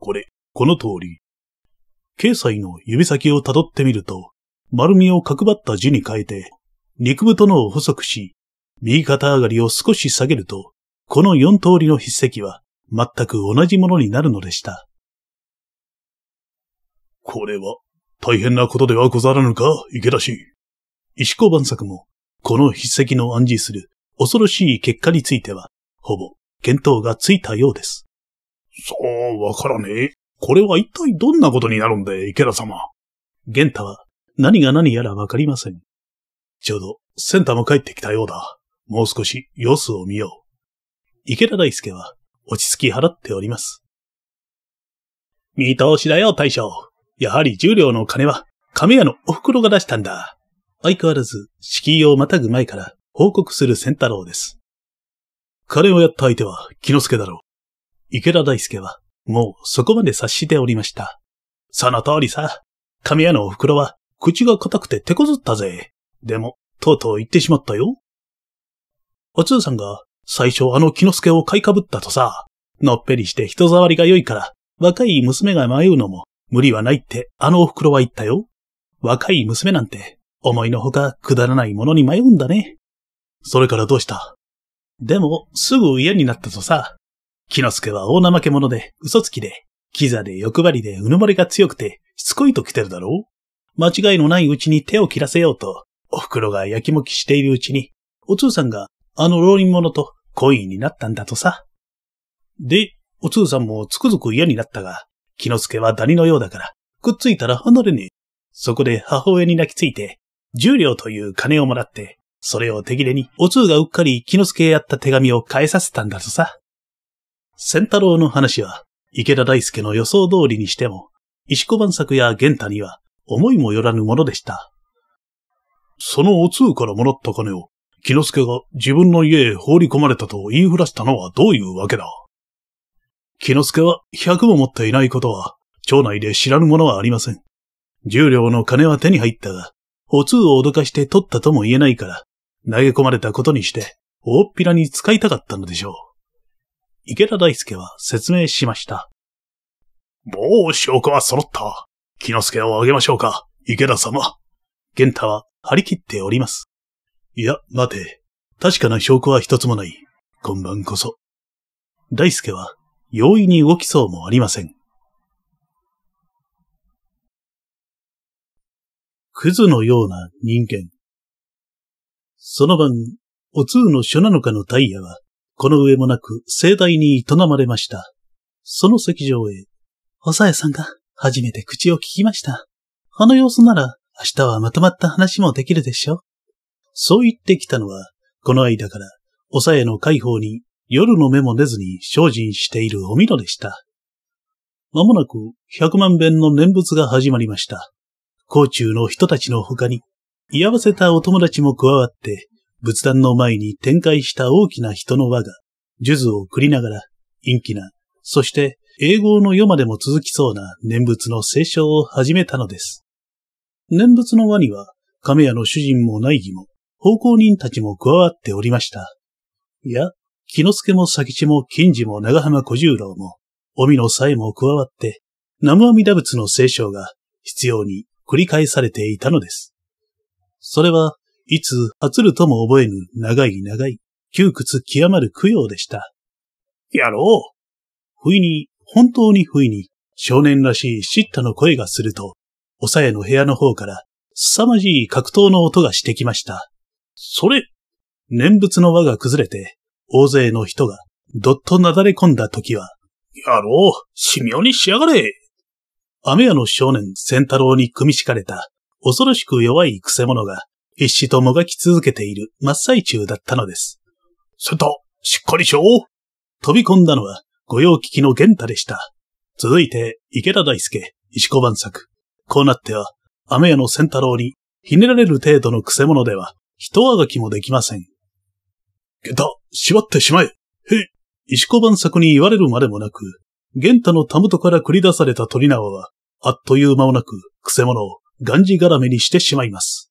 これ、この通り。経済の指先をたどってみると、丸みを角張った字に変えて、肉太のを細くし、右肩上がりを少し下げると、この四通りの筆跡は全く同じものになるのでした。これは、大変なことではござらぬか、池田氏。石子万作も、この筆跡の暗示する恐ろしい結果については、ほぼ、見当がついたようです。さあ、わからねえ。これは一体どんなことになるんで、池田様。玄太は、何が何やらわかりません。ちょうど、センターも帰ってきたようだ。もう少し様子を見よう。池田大介は落ち着き払っております。見通しだよ、大将。やはり十両の金は、亀屋のお袋が出したんだ。相変わらず、敷居をまたぐ前から報告する仙太郎です。金をやった相手は、木之助だろう。池田大介は、もうそこまで察しておりました。その通りさ。亀屋のお袋は、口が固くて手こずったぜ。でも、とうとう言ってしまったよ。おつうさんが、最初あの木之助を買いかぶったとさ、のっぺりして人触りが良いから、若い娘が迷うのも無理はないってあのお袋は言ったよ。若い娘なんて、思いのほかくだらないものに迷うんだね。それからどうしたでも、すぐ嫌になったとさ。木之助は大怠け者で、嘘つきで、キザで欲張りでうぬぼれが強くて、しつこいと来てるだろう間違いのないうちに手を切らせようと、お袋がやきもきしているうちに、お通さんがあの浪人者と恋になったんだとさ。で、お通さんもつくづく嫌になったが、木之助はダニのようだから、くっついたら離れねえ。そこで母親に泣きついて、十両という金をもらって、それを手切れに、お通がうっかり木之助やった手紙を返させたんだとさ。仙太郎の話は、池田大介の予想通りにしても、石子晩作や玄太には思いもよらぬものでした。そのお通からもらった金を、木之助が自分の家へ放り込まれたと言いふらしたのはどういうわけだ木之助は百0も持っていないことは、町内で知らぬものはありません。重量両の金は手に入ったが、お通を脅かして取ったとも言えないから、投げ込まれたことにして、大っぴらに使いたかったのでしょう。池田大輔は説明しました。もう証拠は揃った。木之助をあげましょうか、池田様。玄太は張り切っております。いや、待て。確かな証拠は一つもない。今晩こそ。大輔は容易に動きそうもありません。クズのような人間。その晩、お通の初のかのダイヤは、この上もなく盛大に営まれました。その席上へ、おさえさんが初めて口を聞きました。あの様子なら明日はまとまった話もできるでしょう。そう言ってきたのは、この間から、おさえの解放に夜の目も出ずに精進しているおみのでした。まもなく百万遍の念仏が始まりました。甲中の人たちの他に、居合わせたお友達も加わって、仏壇の前に展開した大きな人の輪が、数珠を送りながら、陰気な、そして英語の世までも続きそうな念仏の聖書を始めたのです。念仏の輪には、亀屋の主人も内儀も、奉公人たちも加わっておりました。いや、木之助も佐吉も金次も長浜小十郎も、帯のさえも加わって、南無阿弥陀仏の聖書が必要に繰り返されていたのです。それはいつ発るとも覚えぬ長い長い窮屈極まる供養でした。やろう不意に、本当に不意に少年らしい叱咤の声がすると、おさえの部屋の方から凄まじい格闘の音がしてきました。それ念仏の輪が崩れて、大勢の人がどっとなだれ込んだ時は、やろう、神妙にしやがれ雨屋の少年仙太郎に組み敷かれた恐ろしく弱いく者が必死ともがき続けている真っ最中だったのです。仙太、しっかりしよう飛び込んだのは御用聞きの玄太でした。続いて池田大輔、石子万作。こうなっては雨屋の仙太郎にひねられる程度のく者では人あがきもできません。下駄、縛ってしまえ。へい。石子晩作に言われるまでもなく、玄太のたもとから繰り出された鳥縄は、あっという間もなく、くせ者を、がんじがらめにしてしまいます。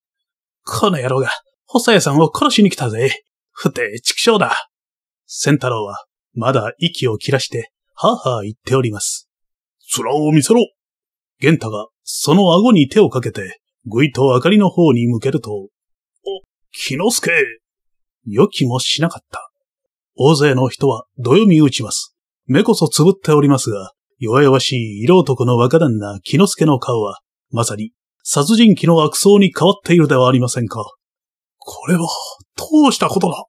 この野郎が、細谷さんを殺しに来たぜ。ふて、畜生だ。仙太郎は、まだ息を切らして、はあはあ言っております。面を見せろ玄太が、その顎に手をかけて、ぐいと明かりの方に向けると、お、木之助予期もしなかった。大勢の人はどよみ打ちます。目こそつぶっておりますが、弱々しい色男の若旦那木之助の顔は、まさに殺人鬼の悪僧に変わっているではありませんか。これは、どうしたことだ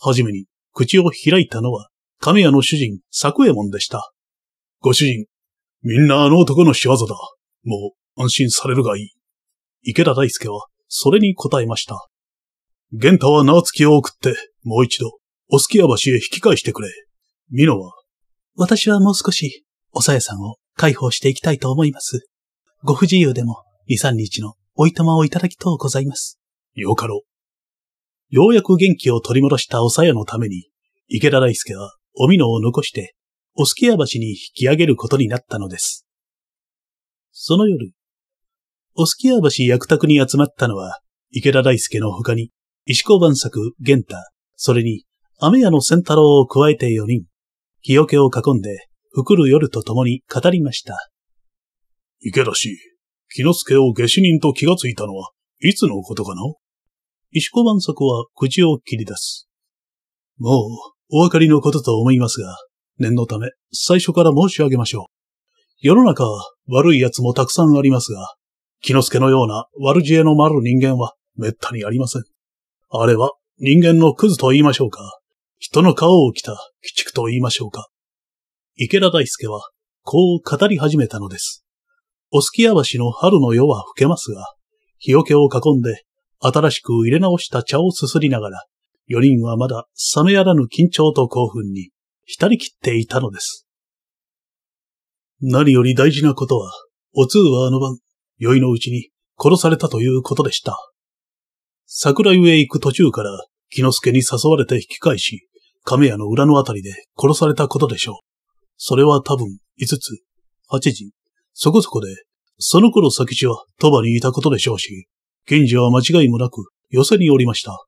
はじめに、口を開いたのは、亀屋の主人、作右衛門でした。ご主人、みんなあの男の仕業だ。もう、安心されるがいい。池田大介は、それに答えました。玄太は直月を送って、もう一度、おすきや橋へ引き返してくれ。美濃は、私はもう少し、おさやさんを解放していきたいと思います。ご不自由でも、二三日のおいたまをいただきとうございます。よかろう。ようやく元気を取り戻したおさやのために、池田大介は、おみのを残して、おすきや橋に引き上げることになったのです。その夜、おすきや橋役宅に集まったのは、池田大介の他に、石子万作、玄太、それに、雨屋の仙太郎を加えて4人、日よけを囲んで、ふる夜と共に語りました。池田氏、木之助を下手人と気がついたのは、いつのことかな石子万作は口を切り出す。もう、お分かりのことと思いますが、念のため、最初から申し上げましょう。世の中、は悪い奴もたくさんありますが、木之助のような悪知恵のまる人間は、めったにありません。あれは人間のクズと言いましょうか。人の顔を着た鬼畜と言いましょうか。池田大介は、こう語り始めたのです。お好き橋の春の夜は更けますが、日よけを囲んで、新しく入れ直した茶をすすりながら、四人はまだ冷めやらぬ緊張と興奮に浸りきっていたのです。何より大事なことは、お通はあの晩、酔いのうちに殺されたということでした。桜湯へ行く途中から、木之助に誘われて引き返し、亀屋の裏のあたりで殺されたことでしょう。それは多分、五つ、八時、そこそこで、その頃佐吉は鳥羽にいたことでしょうし、賢治は間違いもなく寄せにおりました。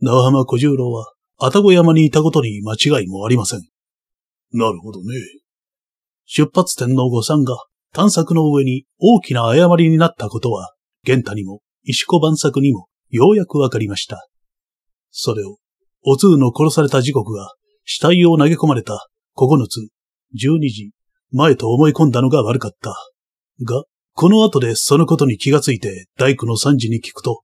長浜小十郎は、あたご山にいたことに間違いもありません。なるほどね。出発点の誤算が探索の上に大きな誤りになったことは、玄太にも、石子万作にも、ようやくわかりました。それを、お通の殺された時刻が、死体を投げ込まれた9つ、12時、前と思い込んだのが悪かった。が、この後でそのことに気がついて大工の3時に聞くと、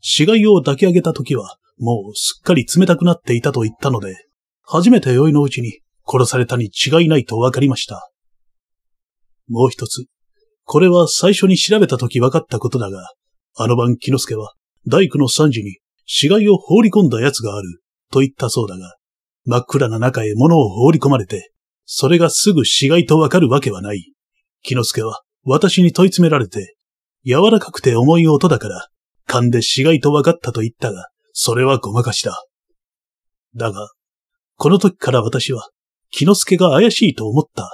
死骸を抱き上げた時は、もうすっかり冷たくなっていたと言ったので、初めて酔いのうちに殺されたに違いないとわかりました。もう一つ、これは最初に調べた時分かったことだが、あの晩木之助は大工の惨事に死骸を放り込んだ奴がある、と言ったそうだが、真っ暗な中へ物を放り込まれて、それがすぐ死骸とわかるわけはない。木之助は私に問い詰められて、柔らかくて重い音だから、勘で死骸とわかったと言ったが、それはごまかしだ。だが、この時から私は、木之助が怪しいと思った。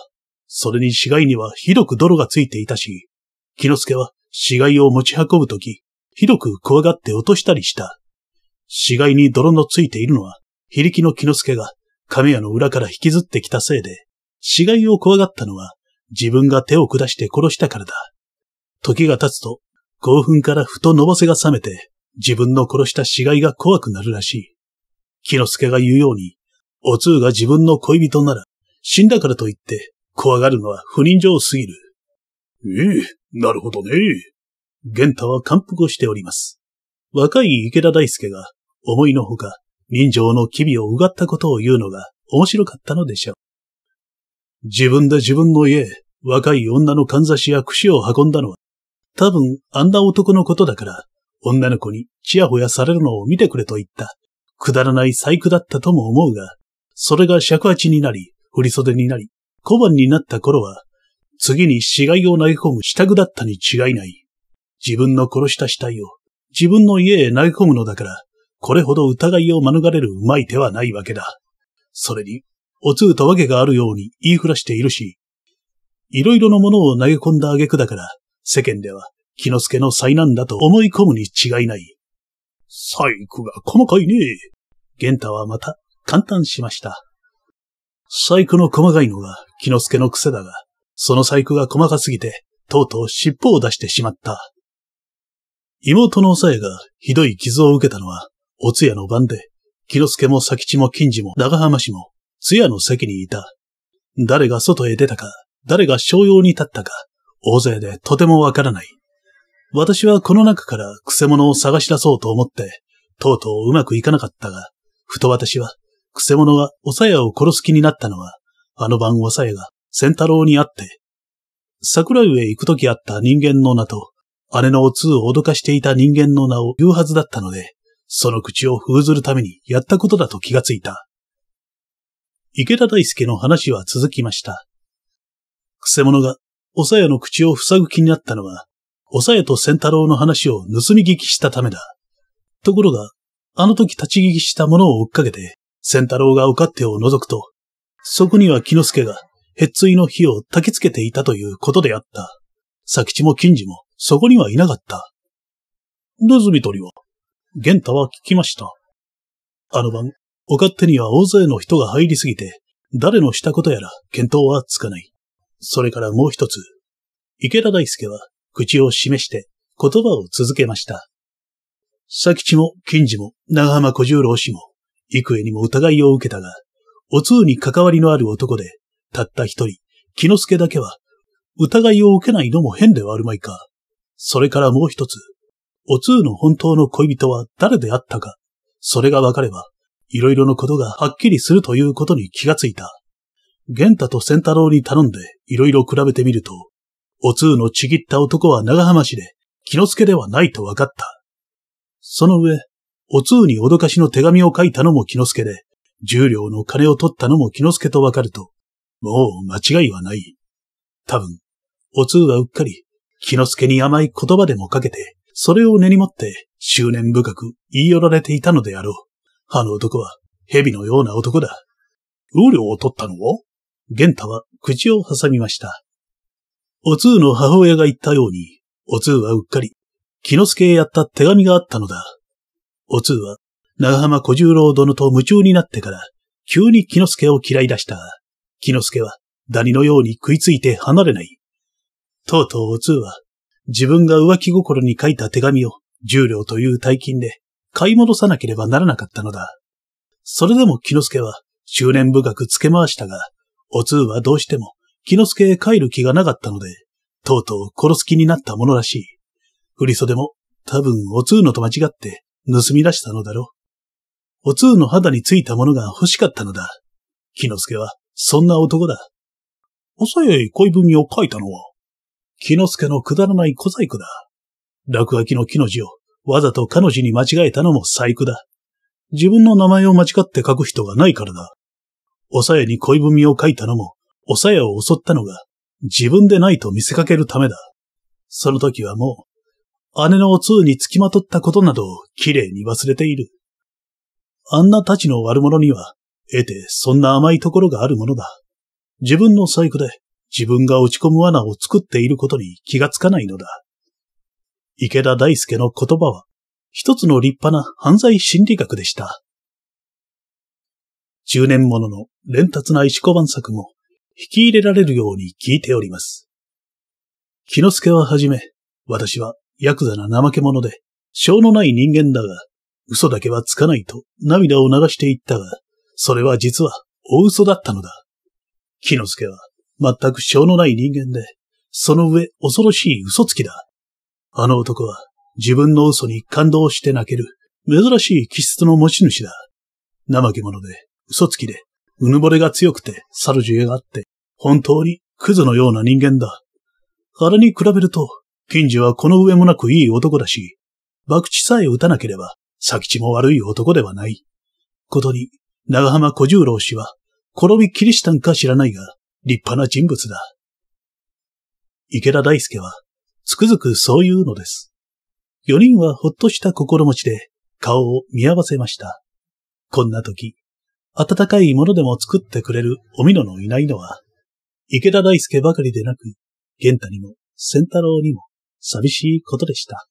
それに死骸にはひどく泥がついていたし、木之助は死骸を持ち運ぶとき、ひどく怖がって落としたりした。死骸に泥のついているのは、りきの木之助が亀屋の裏から引きずってきたせいで、死骸を怖がったのは自分が手を下して殺したからだ。時が経つと、興奮からふとのぼせが覚めて、自分の殺した死骸が怖くなるらしい。木之助が言うように、お通が自分の恋人なら、死んだからと言って、怖がるのは不人情すぎる。ええ、なるほどね。玄太は感服をしております。若い池田大介が思いのほか人情の機微をうがったことを言うのが面白かったのでしょう。自分で自分の家若い女のかんざしや櫛を運んだのは多分あんな男のことだから女の子にちやほやされるのを見てくれと言ったくだらない細工だったとも思うがそれが尺八になり振袖になり小判になった頃は次に死骸を投げ込む支度だったに違いない。自分の殺した死体を自分の家へ投げ込むのだから、これほど疑いを免れるうまい手はないわけだ。それに、おつうとわけがあるように言いふらしているし、いろいろなものを投げ込んだ挙句だから、世間では、木之助の災難だと思い込むに違いない。細工が細かいね。玄太はまた、簡単しました。細工の細かいのが、木之助の癖だが、その細工が細かすぎて、とうとう尻尾を出してしまった。妹のおさえがひどい傷を受けたのは、お通夜の晩で、木之助も佐吉も金次も長浜市も、通夜の席にいた。誰が外へ出たか、誰が商用に立ったか、大勢でとてもわからない。私はこの中からくせ者を探し出そうと思って、とうとううまくいかなかったが、ふと私は、くせ者がおさやを殺す気になったのは、あの晩おさやが仙太郎に会って、桜上へ行くときあった人間の名と、姉のお通を脅かしていた人間の名を言うはずだったので、その口を封ずるためにやったことだと気がついた。池田大介の話は続きました。くせ者が、おさやの口を塞ぐ気になったのは、おさやと仙太郎の話を盗み聞きしたためだ。ところが、あの時立ち聞きしたものを追っかけて、仙太郎が受かってを覗くと、そこには木之助が、へっついの火を焚きつけていたということであった。佐吉も金次も、そこにはいなかった。どずみりは、玄太は聞きました。あの晩、お勝手には大勢の人が入りすぎて、誰のしたことやら検討はつかない。それからもう一つ、池田大介は口を示して言葉を続けました。佐吉も金次も長浜小十郎氏も、幾重にも疑いを受けたが、お通に関わりのある男で、たった一人、木之助だけは、疑いを受けないのも変ではあるまいか。それからもう一つ、お通の本当の恋人は誰であったか、それがわかれば、いろいろのことがはっきりするということに気がついた。玄太と仙太郎に頼んでいろいろ比べてみると、お通のちぎった男は長浜市で、気の助ではないと分かった。その上、お通に脅かしの手紙を書いたのも木之助で、十両の金を取ったのも木之助と分かると、もう間違いはない。多分、お通はうっかり木之助に甘い言葉でもかけて、それを根に持って執念深く言い寄られていたのであろう。あの男は蛇のような男だ。雨量を取ったのを玄太は口を挟みました。お通の母親が言ったように、お通はうっかり、木之助へやった手紙があったのだ。お通は長浜小十郎殿と夢中になってから、急に木之助を嫌い出した。木之助は、ダニのように食いついて離れない、とうとうお通は、自分が浮気心に書いた手紙を重量という大金で買い戻さなければならなかったのだ。それでも木之助は執念深く付け回したが、お通はどうしても木之助へ帰る気がなかったので、とうとう殺す気になったものらしい。振り袖も多分お通のと間違って盗み出したのだろう。お通の肌についたものが欲しかったのだ。木之助はそんな男だ。さや恋文を書いたのは、木之助のくだらない小細工だ。落書きの木の字をわざと彼女に間違えたのも細工だ。自分の名前を間違って書く人がないからだ。おさやに恋文を書いたのも、おさやを襲ったのが、自分でないと見せかけるためだ。その時はもう、姉のお通につきまとったことなどをきれいに忘れている。あんなたちの悪者には、得てそんな甘いところがあるものだ。自分の細工で自分が落ち込む罠を作っていることに気がつかないのだ。池田大輔の言葉は、一つの立派な犯罪心理学でした。10年ものの連達な石小判作も引き入れられるように聞いております。木之助ははじめ、私はヤクザな怠け者で、性のない人間だが、嘘だけはつかないと涙を流していったが、それは実は大嘘だったのだ。木之助は全く性のない人間で、その上恐ろしい嘘つきだ。あの男は自分の嘘に感動して泣ける珍しい気質の持ち主だ。怠け者で嘘つきで、うぬぼれが強くて猿じゅがあって、本当にクズのような人間だ。あれに比べると、金次はこの上もなくいい男だし、博打さえ打たなければ、佐吉も悪い男ではない。ことに、長浜小十郎氏は、転びキリシタンか知らないが、立派な人物だ。池田大輔は、つくづくそういうのです。四人はほっとした心持ちで顔を見合わせました。こんな時、温かいものでも作ってくれるおみののいないのは、池田大輔ばかりでなく、玄太にも仙太郎にも寂しいことでした。